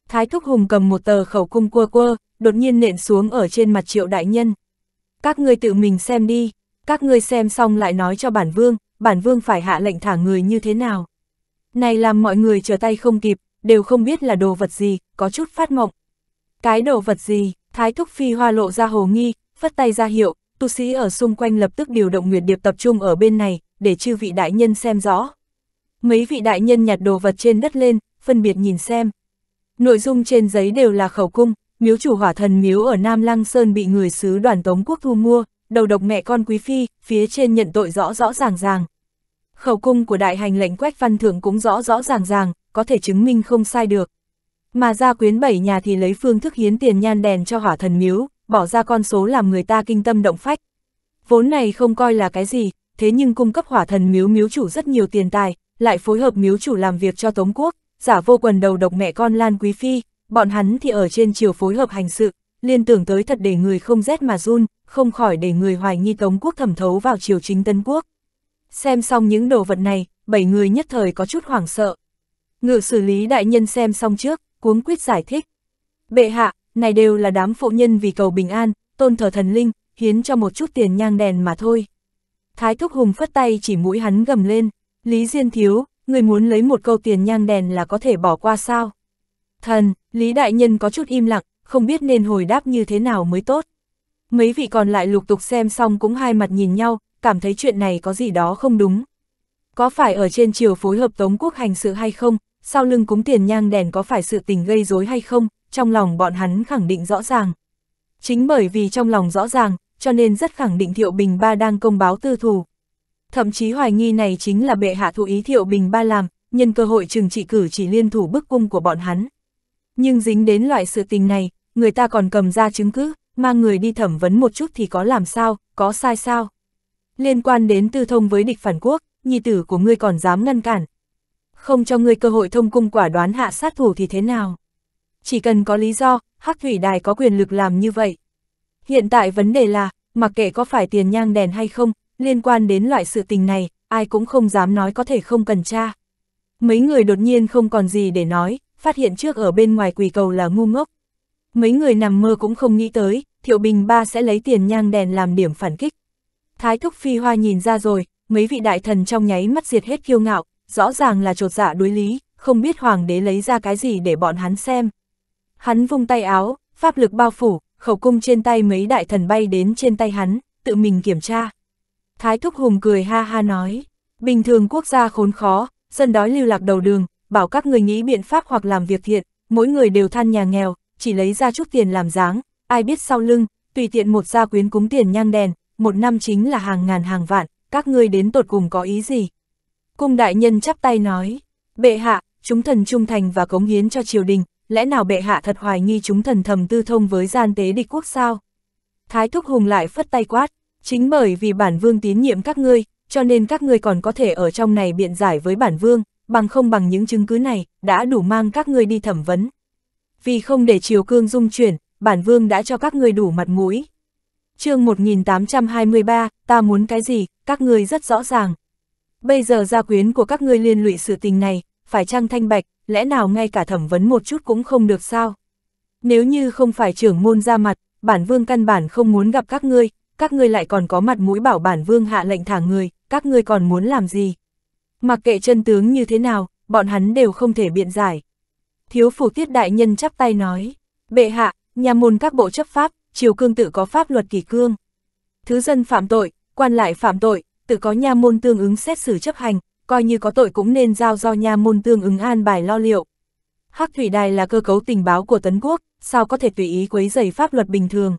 Thái Thúc Hùng cầm một tờ khẩu cung quơ quơ, đột nhiên nện xuống ở trên mặt triệu đại nhân. Các ngươi tự mình xem đi, các ngươi xem xong lại nói cho bản vương, bản vương phải hạ lệnh thả người như thế nào. Này làm mọi người trở tay không kịp, đều không biết là đồ vật gì, có chút phát mộng. Cái đồ vật gì, Thái Thúc Phi Hoa lộ ra hồ nghi, phất tay ra hiệu, tu sĩ ở xung quanh lập tức điều động Nguyệt Điệp tập trung ở bên này, để chư vị đại nhân xem rõ. Mấy vị đại nhân nhặt đồ vật trên đất lên, phân biệt nhìn xem. Nội dung trên giấy đều là khẩu cung, miếu chủ hỏa thần miếu ở Nam Lăng Sơn bị người sứ đoàn Tống Quốc thu mua, đầu độc mẹ con Quý Phi, phía trên nhận tội rõ rõ ràng ràng. Khẩu cung của đại hành lệnh Quách Văn Thượng cũng rõ rõ ràng ràng, có thể chứng minh không sai được. Mà gia quyến bảy nhà thì lấy phương thức hiến tiền nhan đèn cho hỏa thần miếu, bỏ ra con số làm người ta kinh tâm động phách. Vốn này không coi là cái gì, thế nhưng cung cấp hỏa thần miếu miếu chủ rất nhiều tiền tài, lại phối hợp miếu chủ làm việc cho Tống Quốc, giả vô quần đầu độc mẹ con Lan Quý Phi, bọn hắn thì ở trên chiều phối hợp hành sự, liên tưởng tới thật để người không rét mà run, không khỏi để người hoài nghi Tống Quốc thẩm thấu vào triều chính Tân Quốc. Xem xong những đồ vật này, bảy người nhất thời có chút hoảng sợ. Ngự xử lý đại nhân xem xong trước, cuốn quyết giải thích. Bệ hạ, này đều là đám phụ nhân vì cầu bình an, tôn thờ thần linh, hiến cho một chút tiền nhang đèn mà thôi. Thái Thúc Hùng phất tay chỉ mũi hắn gầm lên, Lý Diên Thiếu, người muốn lấy một câu tiền nhang đèn là có thể bỏ qua sao? Thần, Lý Đại Nhân có chút im lặng, không biết nên hồi đáp như thế nào mới tốt. Mấy vị còn lại lục tục xem xong cũng hai mặt nhìn nhau, cảm thấy chuyện này có gì đó không đúng. Có phải ở trên chiều phối hợp Tống Quốc hành sự hay không, sau lưng cúng tiền nhang đèn có phải sự tình gây rối hay không, trong lòng bọn hắn khẳng định rõ ràng. Chính bởi vì trong lòng rõ ràng, cho nên rất khẳng định Thiệu Bình Ba đang công báo tư thù. Thậm chí hoài nghi này chính là bệ hạ thụ ý Thiệu Bình Ba làm, nhân cơ hội trừng trị cử chỉ liên thủ bức cung của bọn hắn. Nhưng dính đến loại sự tình này, người ta còn cầm ra chứng cứ, mang người đi thẩm vấn một chút thì có làm sao, có sai sao. Liên quan đến tư thông với địch phản quốc, nhi tử của ngươi còn dám ngăn cản, không cho ngươi cơ hội thông cung quả đoán hạ sát thủ thì thế nào? Chỉ cần có lý do, Hắc Thủy Đài có quyền lực làm như vậy. Hiện tại vấn đề là, mặc kệ có phải tiền nhang đèn hay không, liên quan đến loại sự tình này, ai cũng không dám nói có thể không cần tra. Mấy người đột nhiên không còn gì để nói, phát hiện trước ở bên ngoài quỳ cầu là ngu ngốc. Mấy người nằm mơ cũng không nghĩ tới, Thiệu Bình Ba sẽ lấy tiền nhang đèn làm điểm phản kích. Thái Thúc Phi Hoa nhìn ra rồi, mấy vị đại thần trong nháy mắt diệt hết kiêu ngạo, rõ ràng là trột dạ đối lý, không biết hoàng đế lấy ra cái gì để bọn hắn xem. Hắn vung tay áo, pháp lực bao phủ, khẩu cung trên tay mấy đại thần bay đến trên tay hắn, tự mình kiểm tra. Thái Thúc Hùng cười ha ha nói, bình thường quốc gia khốn khó, dân đói lưu lạc đầu đường, bảo các người nghĩ biện pháp hoặc làm việc thiện, mỗi người đều than nhà nghèo, chỉ lấy ra chút tiền làm dáng, ai biết sau lưng, tùy tiện một gia quyến cúng tiền nhang đèn, một năm chính là hàng ngàn hàng vạn, các ngươi đến tột cùng có ý gì? Cung đại nhân chắp tay nói, bệ hạ, chúng thần trung thành và cống hiến cho triều đình, lẽ nào bệ hạ thật hoài nghi chúng thần thầm tư thông với gian tế địch quốc sao? Thái Thúc Hùng lại phất tay quát, chính bởi vì bản vương tín nhiệm các ngươi, cho nên các ngươi còn có thể ở trong này biện giải với bản vương, bằng không bằng những chứng cứ này, đã đủ mang các ngươi đi thẩm vấn. Vì không để triều cương dung chuyển, bản vương đã cho các ngươi đủ mặt mũi. chương 1823, ta muốn cái gì, các ngươi rất rõ ràng. Bây giờ gia quyến của các ngươi liên lụy sự tình này, phải chăng thanh bạch, lẽ nào ngay cả thẩm vấn một chút cũng không được sao? Nếu như không phải trưởng môn ra mặt, bản vương căn bản không muốn gặp các ngươi, các ngươi lại còn có mặt mũi bảo bản vương hạ lệnh thả người, các ngươi còn muốn làm gì? Mặc kệ chân tướng như thế nào, bọn hắn đều không thể biện giải. Thiếu phủ tiết đại nhân chắp tay nói, bệ hạ, nhà môn các bộ chấp pháp, triều cương tự có pháp luật kỳ cương. Thứ dân phạm tội, quan lại phạm tội, tự có nha môn tương ứng xét xử chấp hành, coi như có tội cũng nên giao do nha môn tương ứng an bài lo liệu. Hắc thủy đài là cơ cấu tình báo của Tấn Quốc, sao có thể tùy ý quấy rầy pháp luật bình thường.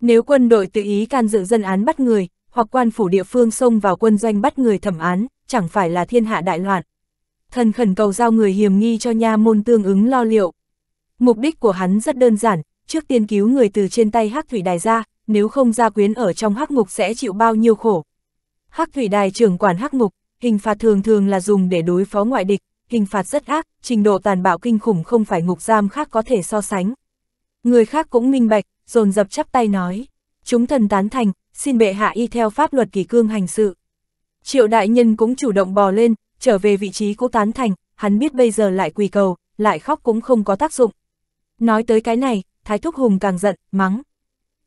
Nếu quân đội tự ý can dự dân án bắt người, hoặc quan phủ địa phương xông vào quân doanh bắt người thẩm án, chẳng phải là thiên hạ đại loạn. Thần khẩn cầu giao người hiềm nghi cho nha môn tương ứng lo liệu. Mục đích của hắn rất đơn giản, trước tiên cứu người từ trên tay hắc thủy đài ra, nếu không ra quyến ở trong hắc ngục sẽ chịu bao nhiêu khổ, Hắc thủy đài trưởng quản hắc mục hình phạt thường thường là dùng để đối phó ngoại địch, hình phạt rất ác, trình độ tàn bạo kinh khủng không phải ngục giam khác có thể so sánh. Người khác cũng minh bạch, dồn dập chắp tay nói. Chúng thần tán thành, xin bệ hạ y theo pháp luật kỳ cương hành sự. Triệu đại nhân cũng chủ động bò lên, trở về vị trí cũ tán thành, hắn biết bây giờ lại quỳ cầu, lại khóc cũng không có tác dụng. Nói tới cái này, Thái Thúc Hùng càng giận, mắng.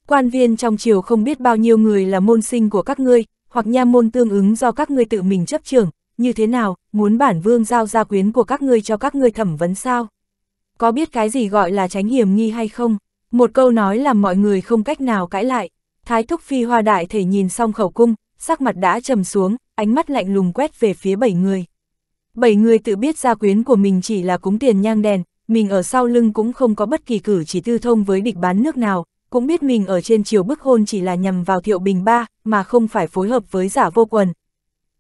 Quan viên trong triều không biết bao nhiêu người là môn sinh của các ngươi, hoặc nha môn tương ứng do các ngươi tự mình chấp trưởng, như thế nào, muốn bản vương giao gia quyến của các ngươi cho các ngươi thẩm vấn sao? Có biết cái gì gọi là tránh hiểm nghi hay không? Một câu nói làm mọi người không cách nào cãi lại. Thái thúc phi hoa đại thể nhìn xong khẩu cung, sắc mặt đã trầm xuống, ánh mắt lạnh lùng quét về phía bảy người. Bảy người tự biết gia quyến của mình chỉ là cúng tiền nhang đèn, mình ở sau lưng cũng không có bất kỳ cử chỉ tư thông với địch bán nước nào, cũng biết mình ở trên chiều bức hôn chỉ là nhằm vào Thiệu Bình Ba, mà không phải phối hợp với giả vô quần.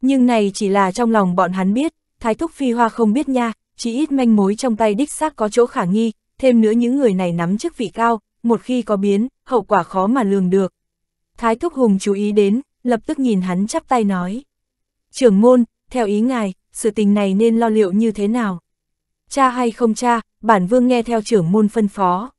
Nhưng này chỉ là trong lòng bọn hắn biết, Thái Thúc Phi Hoa không biết nha, chỉ ít manh mối trong tay đích xác có chỗ khả nghi, thêm nữa những người này nắm chức vị cao, một khi có biến, hậu quả khó mà lường được. Thái Thúc Hùng chú ý đến, lập tức nhìn hắn chắp tay nói. Trưởng môn, theo ý ngài, sự tình này nên lo liệu như thế nào? Cha hay không cha, bản vương nghe theo trưởng môn phân phó.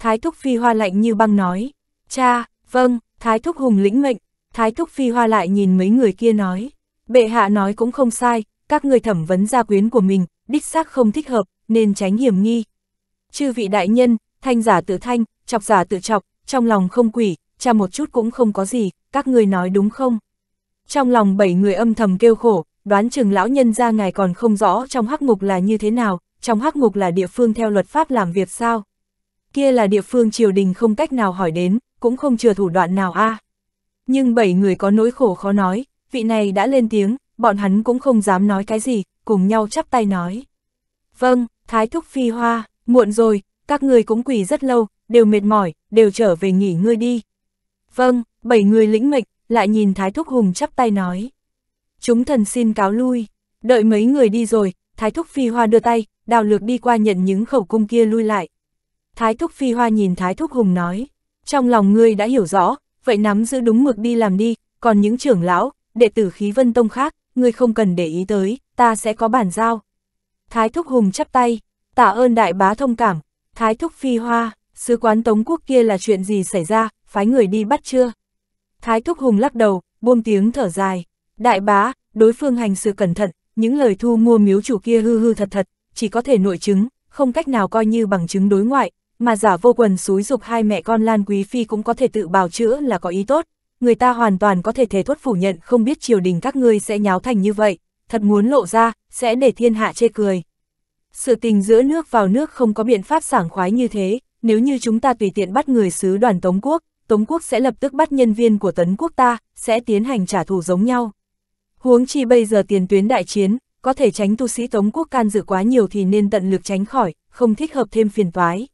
Thái thúc phi hoa lạnh như băng nói. Cha, vâng, thái thúc hùng lĩnh mệnh, thái thúc phi hoa lại nhìn mấy người kia nói. Bệ hạ nói cũng không sai, các người thẩm vấn gia quyến của mình, đích xác không thích hợp, nên tránh hiểm nghi. Chư vị đại nhân, thanh giả tự thanh, chọc giả tự chọc, trong lòng không quỷ, cha một chút cũng không có gì, các người nói đúng không? Trong lòng bảy người âm thầm kêu khổ, đoán chừng lão nhân ra ngài còn không rõ trong hắc ngục là như thế nào, trong hắc ngục là địa phương theo luật pháp làm việc sao? kia là địa phương triều đình không cách nào hỏi đến, cũng không chừa thủ đoạn nào a. À. Nhưng bảy người có nỗi khổ khó nói, vị này đã lên tiếng, bọn hắn cũng không dám nói cái gì, cùng nhau chắp tay nói. Vâng, Thái Thúc Phi Hoa, muộn rồi, các người cũng quỳ rất lâu, đều mệt mỏi, đều trở về nghỉ ngơi đi. Vâng, bảy người lĩnh mệnh, lại nhìn Thái Thúc Hùng chắp tay nói. Chúng thần xin cáo lui, đợi mấy người đi rồi, Thái Thúc Phi Hoa đưa tay, đào lược đi qua nhận những khẩu cung kia lui lại. Thái Thúc Phi Hoa nhìn Thái Thúc Hùng nói, trong lòng ngươi đã hiểu rõ, vậy nắm giữ đúng mực đi làm đi, còn những trưởng lão, đệ tử khí vân tông khác, ngươi không cần để ý tới, ta sẽ có bản giao. Thái Thúc Hùng chắp tay, tạ ơn đại bá thông cảm, Thái Thúc Phi Hoa, sứ quán Tống Quốc kia là chuyện gì xảy ra, phái người đi bắt chưa? Thái Thúc Hùng lắc đầu, buông tiếng thở dài, đại bá, đối phương hành sự cẩn thận, những lời thu mua miếu chủ kia hư hư thật thật, chỉ có thể nội chứng, không cách nào coi như bằng chứng đối ngoại, mà giả vô quần xúi dục hai mẹ con Lan Quý Phi cũng có thể tự bào chữa là có ý tốt, người ta hoàn toàn có thể thể thốt phủ nhận không biết triều đình các ngươi sẽ nháo thành như vậy, thật muốn lộ ra, sẽ để thiên hạ chê cười. Sự tình giữa nước vào nước không có biện pháp sảng khoái như thế, nếu như chúng ta tùy tiện bắt người sứ đoàn Tống Quốc, Tống Quốc sẽ lập tức bắt nhân viên của Tấn Quốc ta, sẽ tiến hành trả thù giống nhau. Huống chi bây giờ tiền tuyến đại chiến, có thể tránh tu sĩ Tống Quốc can dự quá nhiều thì nên tận lực tránh khỏi, không thích hợp thêm phiền toái.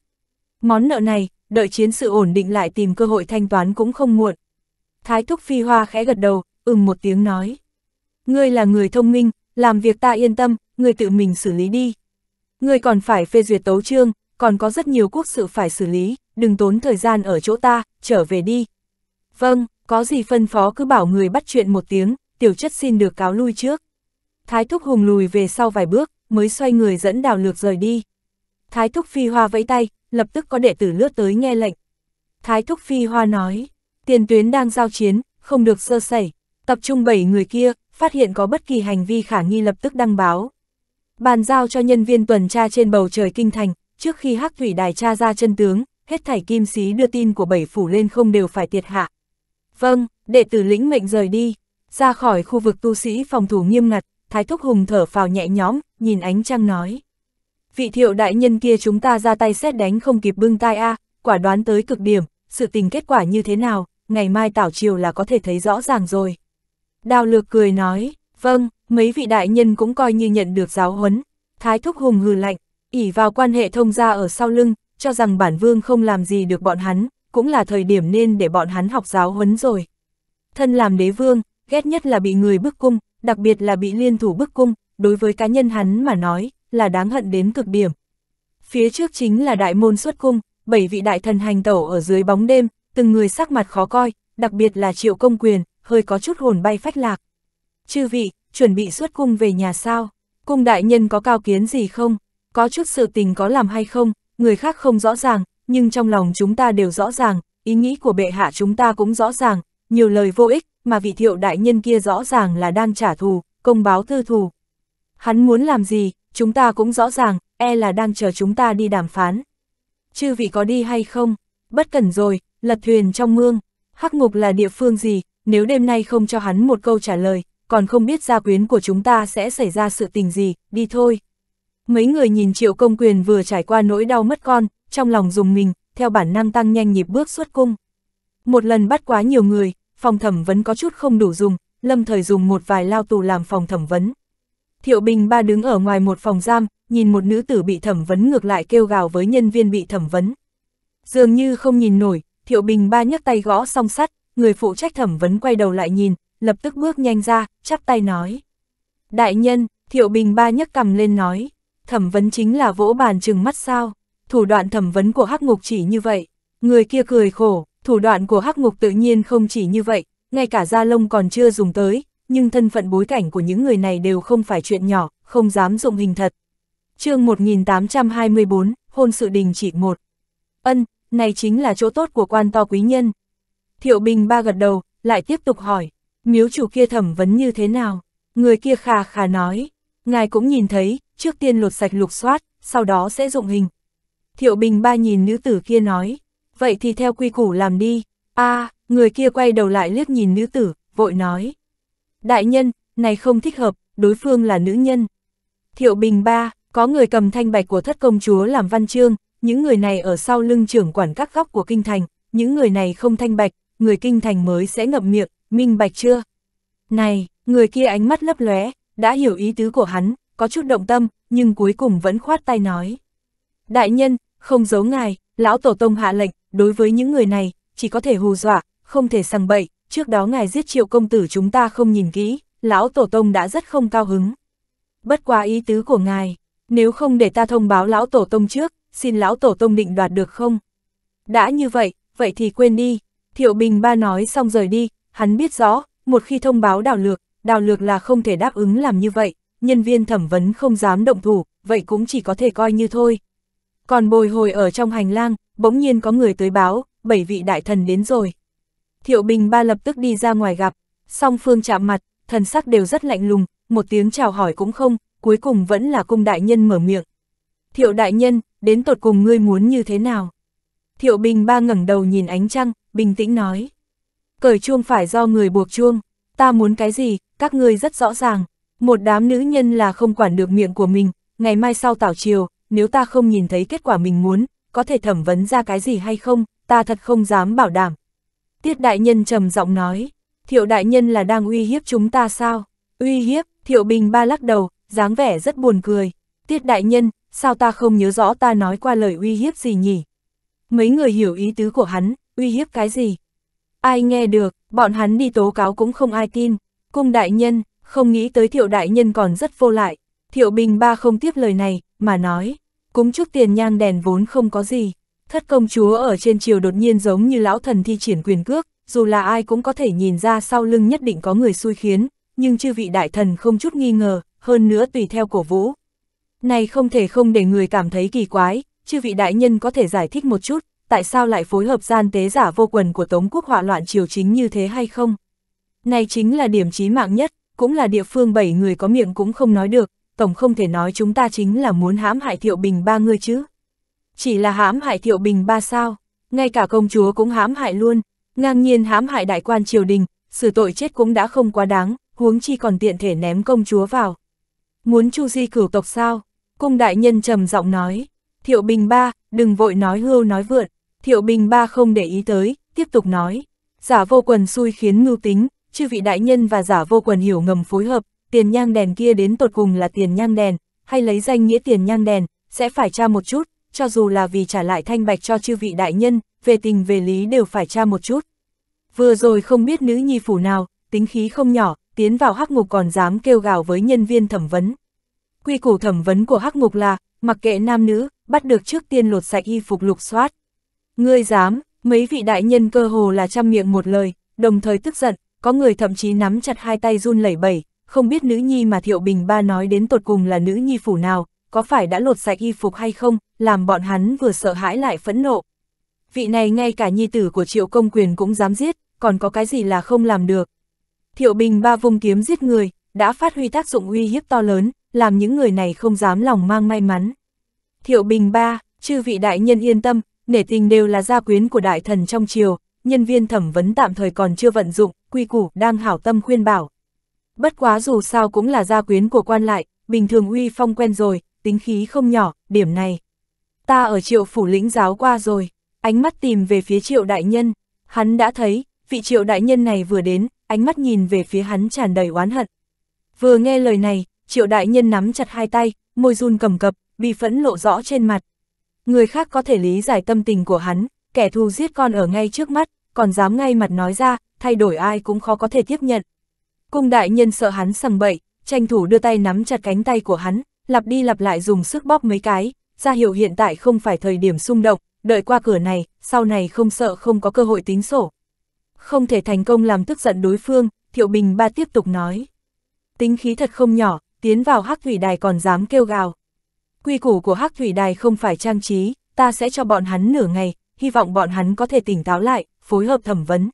Món nợ này, đợi chiến sự ổn định lại tìm cơ hội thanh toán cũng không muộn. Thái thúc phi hoa khẽ gật đầu, ừm một tiếng nói. Ngươi là người thông minh, làm việc ta yên tâm, ngươi tự mình xử lý đi. Ngươi còn phải phê duyệt tấu trương, còn có rất nhiều quốc sự phải xử lý, đừng tốn thời gian ở chỗ ta, trở về đi. Vâng, có gì phân phó cứ bảo người bắt chuyện một tiếng, tiểu chất xin được cáo lui trước. Thái thúc hùng lùi về sau vài bước, mới xoay người dẫn đào lược rời đi. Thái thúc phi hoa vẫy tay, lập tức có đệ tử lướt tới nghe lệnh. Thái thúc phi hoa nói, tiền tuyến đang giao chiến, không được sơ sẩy, tập trung 7 người kia, phát hiện có bất kỳ hành vi khả nghi lập tức đăng báo. Bàn giao cho nhân viên tuần tra trên bầu trời kinh thành, trước khi hắc thủy đài tra ra chân tướng, hết thảy kim sĩ đưa tin của bảy phủ lên không đều phải tiệt hạ. Vâng, đệ tử lĩnh mệnh rời đi, ra khỏi khu vực tu sĩ phòng thủ nghiêm ngặt, Thái Thúc Hùng thở phào nhẹ nhõm, nhìn ánh trăng nói vị thiệu đại nhân kia chúng ta ra tay xét đánh không kịp bưng tai a, à, quả đoán tới cực điểm, sự tình kết quả như thế nào, ngày mai tảo chiều là có thể thấy rõ ràng rồi. Đào lược cười nói, vâng, mấy vị đại nhân cũng coi như nhận được giáo huấn, thái thúc hùng hừ lạnh, ỉ vào quan hệ thông gia ở sau lưng, cho rằng bản vương không làm gì được bọn hắn, cũng là thời điểm nên để bọn hắn học giáo huấn rồi. Thân làm đế vương, ghét nhất là bị người bức cung, đặc biệt là bị liên thủ bức cung, đối với cá nhân hắn mà nói, là đáng hận đến cực điểm. Phía trước chính là đại môn xuất cung, bảy vị đại thần hành tẩu ở dưới bóng đêm, từng người sắc mặt khó coi, đặc biệt là triệu công quyền, hơi có chút hồn bay phách lạc. Chư vị, chuẩn bị xuất cung về nhà sao? Cung đại nhân có cao kiến gì không? Có chút sự tình có làm hay không? Người khác không rõ ràng, nhưng trong lòng chúng ta đều rõ ràng, ý nghĩ của bệ hạ chúng ta cũng rõ ràng, nhiều lời vô ích, mà vị thiệu đại nhân kia rõ ràng là đang trả thù, công báo thư thù. Hắn muốn làm gì, chúng ta cũng rõ ràng, e là đang chờ chúng ta đi đàm phán. Chư vị có đi hay không? Bất cẩn rồi, lật thuyền trong mương. Hắc ngục là địa phương gì, nếu đêm nay không cho hắn một câu trả lời, còn không biết gia quyến của chúng ta sẽ xảy ra sự tình gì, đi thôi. Mấy người nhìn triệu công quyền vừa trải qua nỗi đau mất con, trong lòng dùng mình, theo bản năng tăng nhanh nhịp bước xuất cung. Một lần bắt quá nhiều người, phòng thẩm vấn có chút không đủ dùng, lâm thời dùng một vài lao tù làm phòng thẩm vấn. Thiệu Bình Ba đứng ở ngoài một phòng giam, nhìn một nữ tử bị thẩm vấn ngược lại kêu gào với nhân viên bị thẩm vấn. Dường như không nhìn nổi, Thiệu Bình Ba nhấc tay gõ song sắt, người phụ trách thẩm vấn quay đầu lại nhìn, lập tức bước nhanh ra, chắp tay nói. Đại nhân, Thiệu Bình Ba nhấc cầm lên nói, thẩm vấn chính là vỗ bàn chừng mắt sao, thủ đoạn thẩm vấn của Hắc Ngục chỉ như vậy. Người kia cười khổ, thủ đoạn của Hắc Ngục tự nhiên không chỉ như vậy, ngay cả da lông còn chưa dùng tới, nhưng thân phận bối cảnh của những người này đều không phải chuyện nhỏ, không dám dụng hình thật. chương 1824, hôn sự đình chỉ một. Ân, này chính là chỗ tốt của quan to quý nhân. Thiệu Bình ba gật đầu, lại tiếp tục hỏi, miếu chủ kia thẩm vấn như thế nào? Người kia khà khà nói, ngài cũng nhìn thấy, trước tiên lột sạch lục soát, sau đó sẽ dụng hình. Thiệu Bình ba nhìn nữ tử kia nói, vậy thì theo quy củ làm đi. a à, người kia quay đầu lại liếc nhìn nữ tử, vội nói, Đại nhân, này không thích hợp, đối phương là nữ nhân. Thiệu Bình ba, có người cầm thanh bạch của thất công chúa làm văn chương, những người này ở sau lưng trưởng quản các góc của kinh thành, những người này không thanh bạch, người kinh thành mới sẽ ngậm miệng, minh bạch chưa? Này, người kia ánh mắt lấp lóe, đã hiểu ý tứ của hắn, có chút động tâm, nhưng cuối cùng vẫn khoát tay nói. Đại nhân, không giấu ngài, lão tổ tông hạ lệnh, đối với những người này, chỉ có thể hù dọa, không thể sằng bậy, trước đó ngài giết triệu công tử chúng ta không nhìn kỹ, lão tổ tông đã rất không cao hứng. Bất quá ý tứ của ngài, nếu không để ta thông báo lão tổ tông trước, xin lão tổ tông định đoạt được không? Đã như vậy, vậy thì quên đi, thiệu bình ba nói xong rời đi, hắn biết rõ, một khi thông báo đảo lược, đảo lược là không thể đáp ứng làm như vậy, nhân viên thẩm vấn không dám động thủ, vậy cũng chỉ có thể coi như thôi. Còn bồi hồi ở trong hành lang, bỗng nhiên có người tới báo, bảy vị đại thần đến rồi. Thiệu Bình Ba lập tức đi ra ngoài gặp, song phương chạm mặt, thần sắc đều rất lạnh lùng, một tiếng chào hỏi cũng không, cuối cùng vẫn là cung đại nhân mở miệng. Thiệu đại nhân, đến tột cùng ngươi muốn như thế nào? Thiệu Bình Ba ngẩng đầu nhìn ánh trăng, bình tĩnh nói. Cởi chuông phải do người buộc chuông, ta muốn cái gì, các ngươi rất rõ ràng. Một đám nữ nhân là không quản được miệng của mình, ngày mai sau tảo chiều, nếu ta không nhìn thấy kết quả mình muốn, có thể thẩm vấn ra cái gì hay không, ta thật không dám bảo đảm, Tiết đại nhân trầm giọng nói, thiệu đại nhân là đang uy hiếp chúng ta sao? Uy hiếp, thiệu bình ba lắc đầu, dáng vẻ rất buồn cười. Tiết đại nhân, sao ta không nhớ rõ ta nói qua lời uy hiếp gì nhỉ? Mấy người hiểu ý tứ của hắn, uy hiếp cái gì? Ai nghe được, bọn hắn đi tố cáo cũng không ai tin. Cung đại nhân, không nghĩ tới thiệu đại nhân còn rất vô lại. Thiệu bình ba không tiếp lời này, mà nói, cúng chúc tiền nhang đèn vốn không có gì. Thất công chúa ở trên triều đột nhiên giống như lão thần thi triển quyền cước, dù là ai cũng có thể nhìn ra sau lưng nhất định có người xui khiến, nhưng chư vị đại thần không chút nghi ngờ, hơn nữa tùy theo cổ vũ. Này không thể không để người cảm thấy kỳ quái, chư vị đại nhân có thể giải thích một chút, tại sao lại phối hợp gian tế giả vô quần của Tống Quốc họa loạn triều chính như thế hay không? Này chính là điểm chí mạng nhất, cũng là địa phương bảy người có miệng cũng không nói được, tổng không thể nói chúng ta chính là muốn hãm hại Thiệu Bình ba người chứ chỉ là hãm hại Thiệu Bình ba sao, ngay cả công chúa cũng hãm hại luôn, ngang nhiên hãm hại đại quan triều đình, xử tội chết cũng đã không quá đáng, huống chi còn tiện thể ném công chúa vào. Muốn chu di cửu tộc sao? Cung đại nhân trầm giọng nói, Thiệu Bình ba, đừng vội nói hưu nói vượn Thiệu Bình ba không để ý tới, tiếp tục nói, giả vô quần xui khiến mưu tính, chư vị đại nhân và giả vô quần hiểu ngầm phối hợp, tiền nhang đèn kia đến tột cùng là tiền nhang đèn, hay lấy danh nghĩa tiền nhang đèn, sẽ phải tra một chút, cho dù là vì trả lại thanh bạch cho chư vị đại nhân, về tình về lý đều phải tra một chút. Vừa rồi không biết nữ nhi phủ nào, tính khí không nhỏ, tiến vào hắc ngục còn dám kêu gào với nhân viên thẩm vấn. Quy củ thẩm vấn của hắc ngục là, mặc kệ nam nữ, bắt được trước tiên lột sạch y phục lục soát. Ngươi dám, mấy vị đại nhân cơ hồ là trăm miệng một lời, đồng thời tức giận, có người thậm chí nắm chặt hai tay run lẩy bẩy, không biết nữ nhi mà Thiệu Bình Ba nói đến tột cùng là nữ nhi phủ nào, có phải đã lột sạch y phục hay không, làm bọn hắn vừa sợ hãi lại phẫn nộ. Vị này ngay cả nhi tử của triệu công quyền cũng dám giết, còn có cái gì là không làm được. Thiệu bình ba vùng kiếm giết người, đã phát huy tác dụng uy hiếp to lớn, làm những người này không dám lòng mang may mắn. Thiệu bình ba, chư vị đại nhân yên tâm, nể tình đều là gia quyến của đại thần trong triều, nhân viên thẩm vấn tạm thời còn chưa vận dụng, quy củ đang hảo tâm khuyên bảo. Bất quá dù sao cũng là gia quyến của quan lại, bình thường uy phong quen rồi, tính khí không nhỏ, điểm này. Ta ở triệu phủ lĩnh giáo qua rồi, ánh mắt tìm về phía triệu đại nhân, hắn đã thấy, vị triệu đại nhân này vừa đến, ánh mắt nhìn về phía hắn tràn đầy oán hận. Vừa nghe lời này, triệu đại nhân nắm chặt hai tay, môi run cầm cập, bị phẫn lộ rõ trên mặt. Người khác có thể lý giải tâm tình của hắn, kẻ thù giết con ở ngay trước mắt, còn dám ngay mặt nói ra, thay đổi ai cũng khó có thể tiếp nhận. Cung đại nhân sợ hắn sằng bậy, tranh thủ đưa tay nắm chặt cánh tay của hắn, lặp đi lặp lại dùng sức bóp mấy cái, ra hiệu hiện tại không phải thời điểm xung động, đợi qua cửa này, sau này không sợ không có cơ hội tính sổ. Không thể thành công làm tức giận đối phương, Thiệu Bình Ba tiếp tục nói. Tính khí thật không nhỏ, tiến vào hắc thủy đài còn dám kêu gào. Quy củ của hắc thủy đài không phải trang trí, ta sẽ cho bọn hắn nửa ngày, hy vọng bọn hắn có thể tỉnh táo lại, phối hợp thẩm vấn.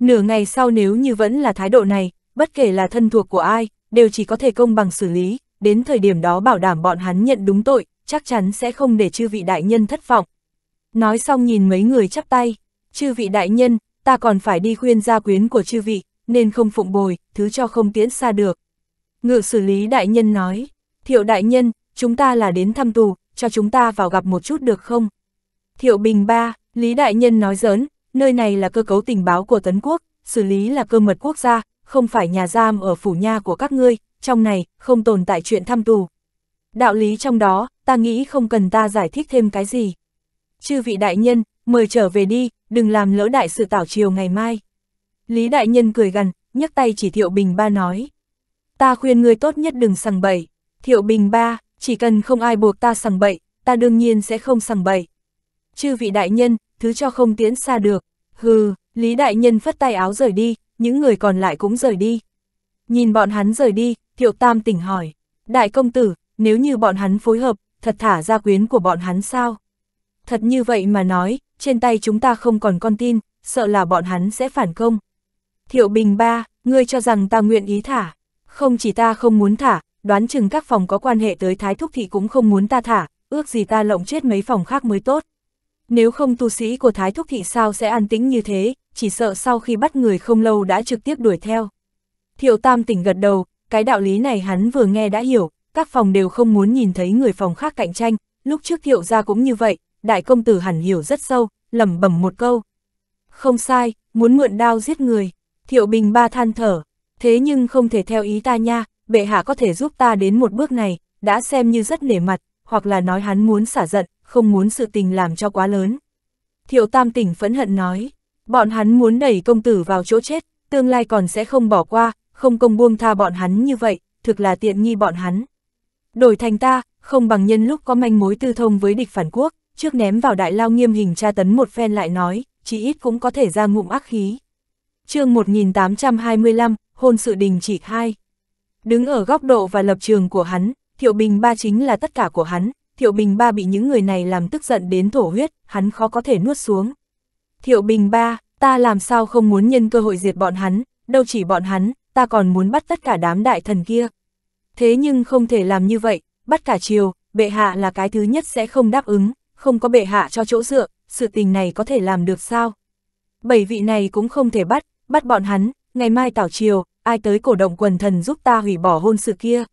Nửa ngày sau nếu như vẫn là thái độ này, bất kể là thân thuộc của ai, đều chỉ có thể công bằng xử lý, đến thời điểm đó bảo đảm bọn hắn nhận đúng tội, chắc chắn sẽ không để chư vị đại nhân thất vọng. Nói xong nhìn mấy người chắp tay, chư vị đại nhân, ta còn phải đi khuyên gia quyến của chư vị, nên không phụng bồi, thứ cho không tiễn xa được. Ngự xử lý đại nhân nói, thiệu đại nhân, chúng ta là đến thăm tù, cho chúng ta vào gặp một chút được không? Thiệu bình ba, lý đại nhân nói giỡn, nơi này là cơ cấu tình báo của Tấn Quốc, xử lý là cơ mật quốc gia, không phải nhà giam ở phủ nha của các ngươi, trong này không tồn tại chuyện thăm tù. Đạo lý trong đó, ta nghĩ không cần ta giải thích thêm cái gì. Chư vị đại nhân, mời trở về đi, đừng làm lỡ đại sự tảo chiều ngày mai. Lý đại nhân cười gần, nhấc tay chỉ Thiệu Bình Ba nói. Ta khuyên ngươi tốt nhất đừng sằng bậy. Thiệu Bình Ba, chỉ cần không ai buộc ta sằng bậy, ta đương nhiên sẽ không sằng bậy. Chư vị đại nhân, thứ cho không tiến xa được. Hừ, Lý đại nhân phất tay áo rời đi, những người còn lại cũng rời đi. Nhìn bọn hắn rời đi, Thiệu Tam tỉnh hỏi, đại công tử, nếu như bọn hắn phối hợp, thật thả ra quyến của bọn hắn sao? Thật như vậy mà nói, trên tay chúng ta không còn con tin, sợ là bọn hắn sẽ phản công. Thiệu Bình ba, ngươi cho rằng ta nguyện ý thả, không chỉ ta không muốn thả, đoán chừng các phòng có quan hệ tới Thái Thúc Thị cũng không muốn ta thả, ước gì ta lộng chết mấy phòng khác mới tốt. Nếu không tu sĩ của Thái Thúc Thị sao sẽ an tĩnh như thế, chỉ sợ sau khi bắt người không lâu đã trực tiếp đuổi theo. Thiệu Tam tỉnh gật đầu, cái đạo lý này hắn vừa nghe đã hiểu, các phòng đều không muốn nhìn thấy người phòng khác cạnh tranh, lúc trước thiệu ra cũng như vậy, đại công tử hẳn hiểu rất sâu, lẩm bẩm một câu. Không sai, muốn mượn đao giết người, thiệu bình ba than thở, thế nhưng không thể theo ý ta nha, bệ hạ có thể giúp ta đến một bước này, đã xem như rất nể mặt, hoặc là nói hắn muốn xả giận, không muốn sự tình làm cho quá lớn. Thiệu tam tỉnh phẫn hận nói, bọn hắn muốn đẩy công tử vào chỗ chết, tương lai còn sẽ không bỏ qua, không công buông tha bọn hắn như vậy, thực là tiện nghi bọn hắn. Đổi thành ta, không bằng nhân lúc có manh mối tư thông với địch phản quốc, trước ném vào đại lao nghiêm hình tra tấn một phen lại nói, chỉ ít cũng có thể ra ngụm ác khí. chương 1825, hôn sự đình chỉ 2. Đứng ở góc độ và lập trường của hắn, Thiệu Bình Ba chính là tất cả của hắn, Thiệu Bình Ba bị những người này làm tức giận đến thổ huyết, hắn khó có thể nuốt xuống. Thiệu Bình Ba, ta làm sao không muốn nhân cơ hội diệt bọn hắn, đâu chỉ bọn hắn, ta còn muốn bắt tất cả đám đại thần kia. Thế nhưng không thể làm như vậy, bắt cả triều, bệ hạ là cái thứ nhất sẽ không đáp ứng, không có bệ hạ cho chỗ dựa, sự tình này có thể làm được sao? Bảy vị này cũng không thể bắt, bắt bọn hắn, ngày mai tảo triều, ai tới cổ động quần thần giúp ta hủy bỏ hôn sự kia.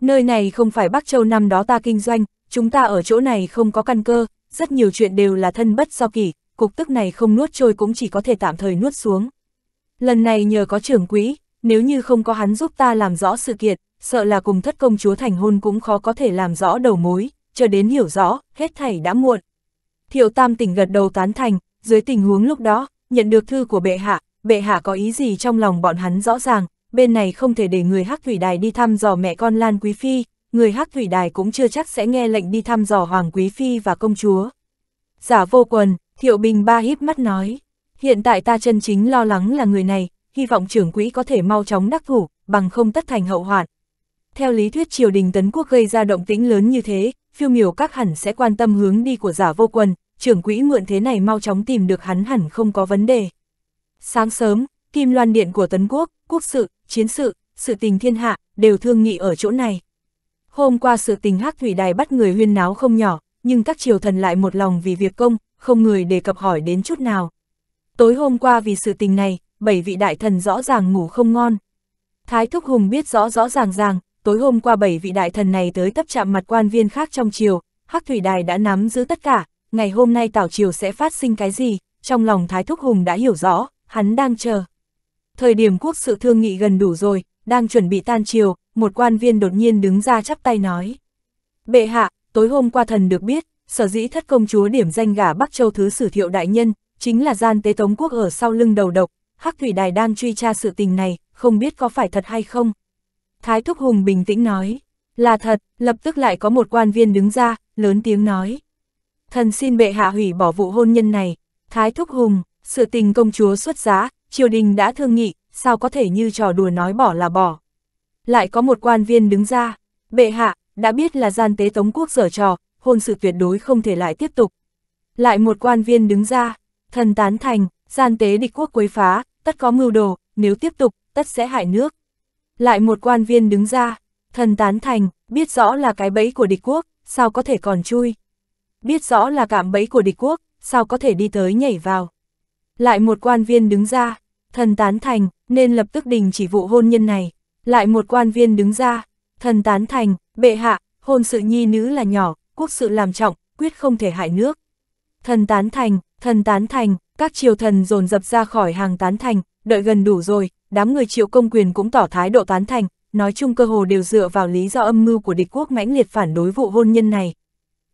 Nơi này không phải Bắc Châu năm đó ta kinh doanh, chúng ta ở chỗ này không có căn cơ, rất nhiều chuyện đều là thân bất do kỷ, cục tức này không nuốt trôi cũng chỉ có thể tạm thời nuốt xuống. Lần này nhờ có trưởng quỹ, nếu như không có hắn giúp ta làm rõ sự kiện, sợ là cùng thất công chúa thành hôn cũng khó có thể làm rõ đầu mối, chờ đến hiểu rõ, hết thảy đã muộn. Thiệu Tam tỉnh gật đầu tán thành, dưới tình huống lúc đó, nhận được thư của bệ hạ, bệ hạ có ý gì trong lòng bọn hắn rõ ràng, bên này không thể để người Hắc Thủy Đài đi thăm dò mẹ con Lan Quý Phi, người Hắc Thủy Đài cũng chưa chắc sẽ nghe lệnh đi thăm dò Hoàng Quý Phi và công chúa. Giả vô quần, Thiệu Bình ba híp mắt nói, hiện tại ta chân chính lo lắng là người này, hy vọng trưởng quỹ có thể mau chóng đắc thủ, bằng không tất thành hậu hoạn. Theo lý thuyết triều đình tấn quốc gây ra động tĩnh lớn như thế, phiêu miểu các hẳn sẽ quan tâm hướng đi của giả vô quân, trưởng quỹ mượn thế này mau chóng tìm được hắn hẳn không có vấn đề. Sáng sớm, kim loan điện của tấn quốc, quốc sự, chiến sự, sự tình thiên hạ, đều thương nghị ở chỗ này. Hôm qua sự tình hắc thủy đài bắt người huyên náo không nhỏ, nhưng các triều thần lại một lòng vì việc công, không người đề cập hỏi đến chút nào. Tối hôm qua vì sự tình này, bảy vị đại thần rõ ràng ngủ không ngon. Thái Thúc Hùng biết rõ rõ ràng ràng, tối hôm qua bảy vị đại thần này tới tấp chạm mặt quan viên khác trong triều, Hắc Thủy Đài đã nắm giữ tất cả, ngày hôm nay Tảo Triều sẽ phát sinh cái gì, trong lòng Thái Thúc Hùng đã hiểu rõ, hắn đang chờ. Thời điểm quốc sự thương nghị gần đủ rồi, đang chuẩn bị tan triều, một quan viên đột nhiên đứng ra chắp tay nói. Bệ hạ, tối hôm qua thần được biết, sở dĩ thất công chúa điểm danh gả Bắc Châu Thứ Sử Thiệu Đại Nhân, chính là gian tế Tống Quốc ở sau lưng đầu độc, Hắc Thủy Đài đang truy tra sự tình này, không biết có phải thật hay không. Thái Thúc Hùng bình tĩnh nói, là thật, lập tức lại có một quan viên đứng ra, lớn tiếng nói. Thần xin bệ hạ hủy bỏ vụ hôn nhân này, Thái Thúc Hùng, sự tình công chúa xuất giá, triều đình đã thương nghị, sao có thể như trò đùa nói bỏ là bỏ. Lại có một quan viên đứng ra, bệ hạ, đã biết là gian tế tống quốc dở trò, hôn sự tuyệt đối không thể lại tiếp tục. Lại một quan viên đứng ra, thần tán thành, gian tế địch quốc quấy phá, tất có mưu đồ, nếu tiếp tục, tất sẽ hại nước. Lại một quan viên đứng ra, thần tán thành, biết rõ là cái bẫy của địch quốc, sao có thể còn chui. Biết rõ là cạm bẫy của địch quốc, sao có thể đi tới nhảy vào. Lại một quan viên đứng ra, thần tán thành, nên lập tức đình chỉ vụ hôn nhân này. Lại một quan viên đứng ra, thần tán thành, bệ hạ, hôn sự nhi nữ là nhỏ, quốc sự làm trọng, quyết không thể hại nước. Thần tán thành, thần tán thành, các triều thần dồn dập ra khỏi hàng tán thành, đợi gần đủ rồi, đám người triệu công quyền cũng tỏ thái độ tán thành, nói chung cơ hồ đều dựa vào lý do âm mưu của địch quốc mãnh liệt phản đối vụ hôn nhân này.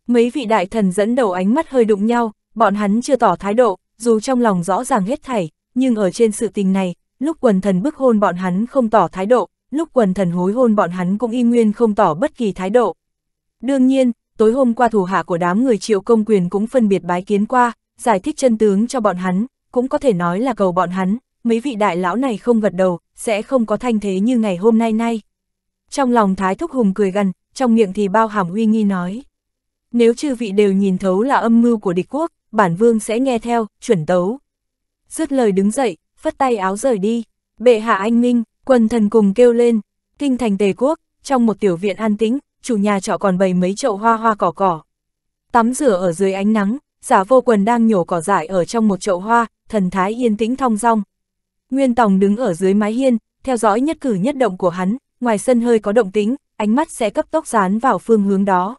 Mấy vị đại thần dẫn đầu ánh mắt hơi đụng nhau, bọn hắn chưa tỏ thái độ, dù trong lòng rõ ràng hết thảy, nhưng ở trên sự tình này, lúc quần thần bức hôn bọn hắn không tỏ thái độ, lúc quần thần hối hôn bọn hắn cũng y nguyên không tỏ bất kỳ thái độ. Đương nhiên, tối hôm qua thủ hạ của đám người triệu công quyền cũng phân biệt bái kiến qua, giải thích chân tướng cho bọn hắn, cũng có thể nói là cầu bọn hắn, mấy vị đại lão này không gật đầu, sẽ không có thanh thế như ngày hôm nay nay. Trong lòng Thái Thúc Hùng cười gần, trong miệng thì bao hàm uy nghi nói. Nếu chư vị đều nhìn thấu là âm mưu của địch quốc, bản vương sẽ nghe theo, chuẩn tấu. Dứt lời đứng dậy, phất tay áo rời đi, bệ hạ anh minh, quần thần cùng kêu lên, kinh thành tề quốc, trong một tiểu viện an tĩnh, chủ nhà trọ còn bày mấy chậu hoa hoa cỏ cỏ. Tắm rửa ở dưới ánh nắng, giả vô quần đang nhổ cỏ dại ở trong một chậu hoa, thần thái yên tĩnh thong dong. Nguyên Tòng đứng ở dưới mái hiên, theo dõi nhất cử nhất động của hắn, ngoài sân hơi có động tính, ánh mắt sẽ cấp tốc dán vào phương hướng đó.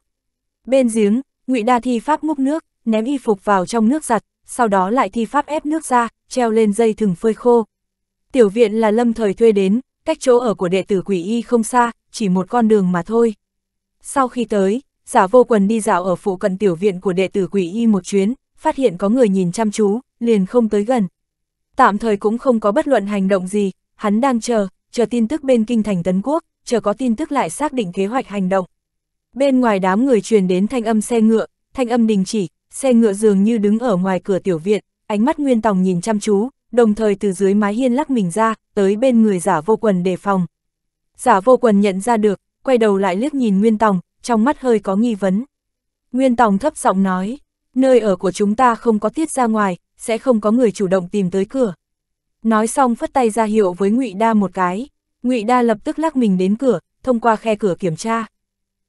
Bên giếng, Ngụy Đa thi pháp múc nước, ném y phục vào trong nước giặt, sau đó lại thi pháp ép nước ra, treo lên dây thừng phơi khô. Tiểu viện là lâm thời thuê đến, cách chỗ ở của đệ tử quỷ y không xa, chỉ một con đường mà thôi. Sau khi tới, giả vô quần đi dạo ở phụ cận tiểu viện của đệ tử quỷ y một chuyến, phát hiện có người nhìn chăm chú, liền không tới gần. Tạm thời cũng không có bất luận hành động gì, hắn đang chờ, chờ tin tức bên kinh thành Tấn Quốc, chờ có tin tức lại xác định kế hoạch hành động. Bên ngoài đám người truyền đến thanh âm xe ngựa, thanh âm đình chỉ, xe ngựa dường như đứng ở ngoài cửa tiểu viện, ánh mắt Nguyên Tòng nhìn chăm chú, đồng thời từ dưới mái hiên lắc mình ra, tới bên người giả vô quần đề phòng. Giả vô quần nhận ra được, quay đầu lại liếc nhìn Nguyên Tòng, trong mắt hơi có nghi vấn. Nguyên Tòng thấp giọng nói, nơi ở của chúng ta không có tiết ra ngoài, sẽ không có người chủ động tìm tới cửa. Nói xong phất tay ra hiệu với Ngụy Đa một cái, Ngụy Đa lập tức lắc mình đến cửa, thông qua khe cửa kiểm tra.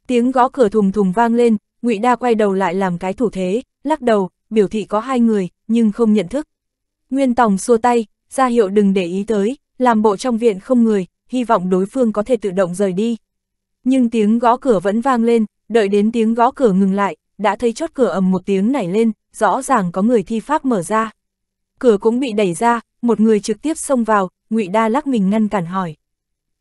Tiếng gõ cửa thùng thùng vang lên, Ngụy Đa quay đầu lại làm cái thủ thế, lắc đầu, biểu thị có hai người, nhưng không nhận thức. Nguyên Tòng xua tay, ra hiệu đừng để ý tới, làm bộ trong viện không người, hy vọng đối phương có thể tự động rời đi. Nhưng tiếng gõ cửa vẫn vang lên, đợi đến tiếng gõ cửa ngừng lại, đã thấy chốt cửa ầm một tiếng nảy lên, rõ ràng có người thi pháp mở ra. Cửa cũng bị đẩy ra, một người trực tiếp xông vào, ngụy Đa lắc mình ngăn cản hỏi.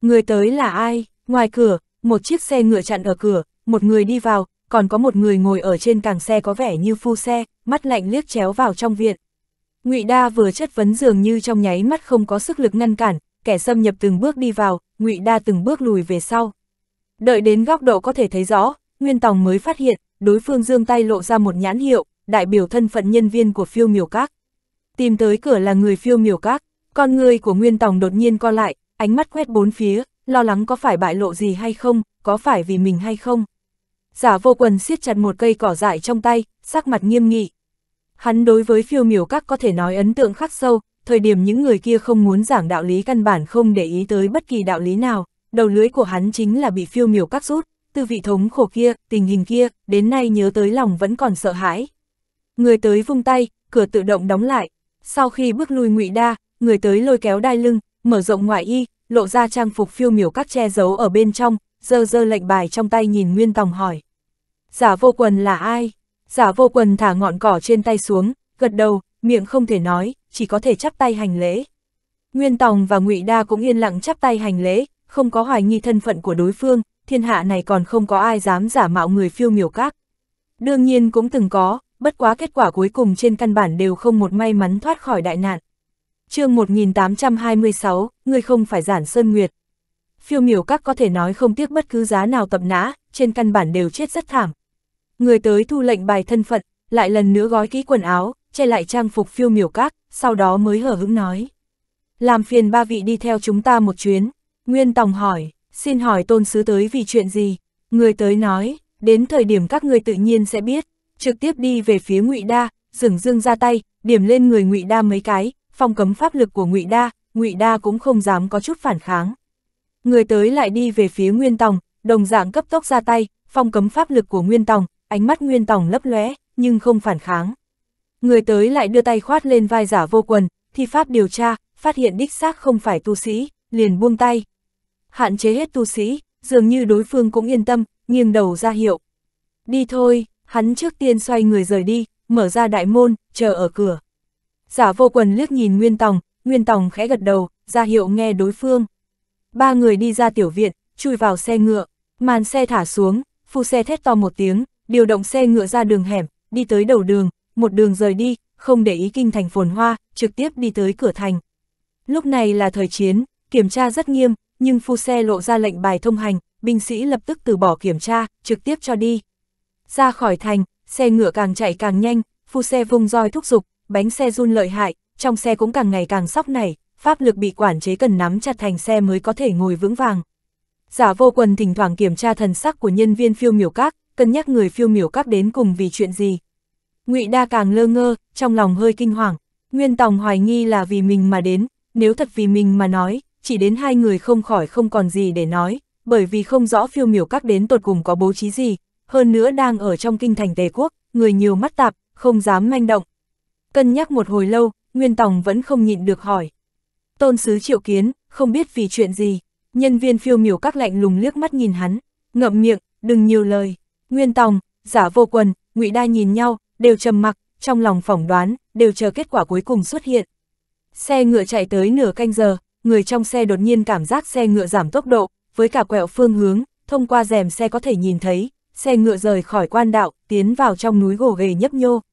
Người tới là ai? Ngoài cửa, một chiếc xe ngựa chặn ở cửa, một người đi vào, còn có một người ngồi ở trên càng xe có vẻ như phu xe, mắt lạnh liếc chéo vào trong viện. Ngụy Đa vừa chất vấn dường như trong nháy mắt không có sức lực ngăn cản, kẻ xâm nhập từng bước đi vào, Ngụy Đa từng bước lùi về sau. Đợi đến góc độ có thể thấy rõ, Nguyên Tòng mới phát hiện, đối phương dương tay lộ ra một nhãn hiệu, đại biểu thân phận nhân viên của phiêu miểu các. Tìm tới cửa là người phiêu miểu các, con người của Nguyên Tòng đột nhiên co lại, ánh mắt quét bốn phía, lo lắng có phải bại lộ gì hay không, có phải vì mình hay không. Giả vô quần siết chặt một cây cỏ dại trong tay, sắc mặt nghiêm nghị. Hắn đối với phiêu miểu các có thể nói ấn tượng khắc sâu, thời điểm những người kia không muốn giảng đạo lý căn bản không để ý tới bất kỳ đạo lý nào, đầu lưỡi của hắn chính là bị phiêu miểu cắt rút, tư vị thống khổ kia, tình hình kia, đến nay nhớ tới lòng vẫn còn sợ hãi. Người tới vung tay, cửa tự động đóng lại, sau khi bước lui ngụy đa, người tới lôi kéo đai lưng, mở rộng ngoại y, lộ ra trang phục phiêu miểu cắt che giấu ở bên trong, dơ dơ lệnh bài trong tay nhìn Nguyên Tòng hỏi. Giả vô quần là ai? Giả vô quần thả ngọn cỏ trên tay xuống, gật đầu, miệng không thể nói, chỉ có thể chắp tay hành lễ. Nguyên Tòng và ngụy Đa cũng yên lặng chắp tay hành lễ, không có hoài nghi thân phận của đối phương, thiên hạ này còn không có ai dám giả mạo người phiêu miểu các. Đương nhiên cũng từng có, bất quá kết quả cuối cùng trên căn bản đều không một may mắn thoát khỏi đại nạn. chương 1826, người không phải giản Sơn Nguyệt. Phiêu miểu các có thể nói không tiếc bất cứ giá nào tập nã, trên căn bản đều chết rất thảm. Người tới thu lệnh bài thân phận, lại lần nữa gói kỹ quần áo, che lại trang phục phiêu miểu các, sau đó mới hở hững nói. Làm phiền ba vị đi theo chúng ta một chuyến, Nguyên Tòng hỏi, xin hỏi tôn sứ tới vì chuyện gì? Người tới nói, đến thời điểm các người tự nhiên sẽ biết, trực tiếp đi về phía ngụy Đa, dừng dương ra tay, điểm lên người ngụy Đa mấy cái, phong cấm pháp lực của ngụy Đa, ngụy Đa cũng không dám có chút phản kháng. Người tới lại đi về phía Nguyên Tòng, đồng dạng cấp tốc ra tay, phong cấm pháp lực của Nguyên Tòng, ánh mắt Nguyên Tòng lấp lóe, nhưng không phản kháng. Người tới lại đưa tay khoát lên vai giả vô quần, thi pháp điều tra, phát hiện đích xác không phải tu sĩ, liền buông tay hạn chế hết tu sĩ, dường như đối phương cũng yên tâm, nghiêng đầu ra hiệu. Đi thôi, hắn trước tiên xoay người rời đi, mở ra đại môn, chờ ở cửa. Giả vô quần liếc nhìn Nguyên Tòng, Nguyên Tòng khẽ gật đầu, ra hiệu nghe đối phương. Ba người đi ra tiểu viện, chui vào xe ngựa, màn xe thả xuống, phu xe thét to một tiếng, điều động xe ngựa ra đường hẻm, đi tới đầu đường, một đường rời đi, không để ý kinh thành phồn hoa, trực tiếp đi tới cửa thành. Lúc này là thời chiến, kiểm tra rất nghiêm, nhưng phu xe lộ ra lệnh bài thông hành, binh sĩ lập tức từ bỏ kiểm tra, trực tiếp cho đi. Ra khỏi thành, xe ngựa càng chạy càng nhanh, phu xe vung roi thúc giục, bánh xe run lợi hại, trong xe cũng càng ngày càng sóc nảy, pháp lực bị quản chế cần nắm chặt thành xe mới có thể ngồi vững vàng. Giả vô quần thỉnh thoảng kiểm tra thần sắc của nhân viên phiêu miểu các, cân nhắc người phiêu miểu các đến cùng vì chuyện gì. ngụy Đa càng lơ ngơ, trong lòng hơi kinh hoàng. Nguyên Tòng hoài nghi là vì mình mà đến, nếu thật vì mình mà nói, chỉ đến hai người không khỏi không còn gì để nói, bởi vì không rõ phiêu miểu các đến tột cùng có bố trí gì, hơn nữa đang ở trong kinh thành tề quốc, người nhiều mắt tạp, không dám manh động. Cân nhắc một hồi lâu, Nguyên Tòng vẫn không nhịn được hỏi. Tôn sứ triệu kiến, không biết vì chuyện gì, nhân viên phiêu miểu các lạnh lùng liếc mắt nhìn hắn, ngậm miệng, đừng nhiều lời. Nguyên Tòng, giả vô quần, ngụy Đa nhìn nhau, đều trầm mặc, trong lòng phỏng đoán, đều chờ kết quả cuối cùng xuất hiện. Xe ngựa chạy tới nửa canh giờ, người trong xe đột nhiên cảm giác xe ngựa giảm tốc độ, với cả quẹo phương hướng, thông qua rèm xe có thể nhìn thấy, xe ngựa rời khỏi quan đạo, tiến vào trong núi gồ ghề nhấp nhô.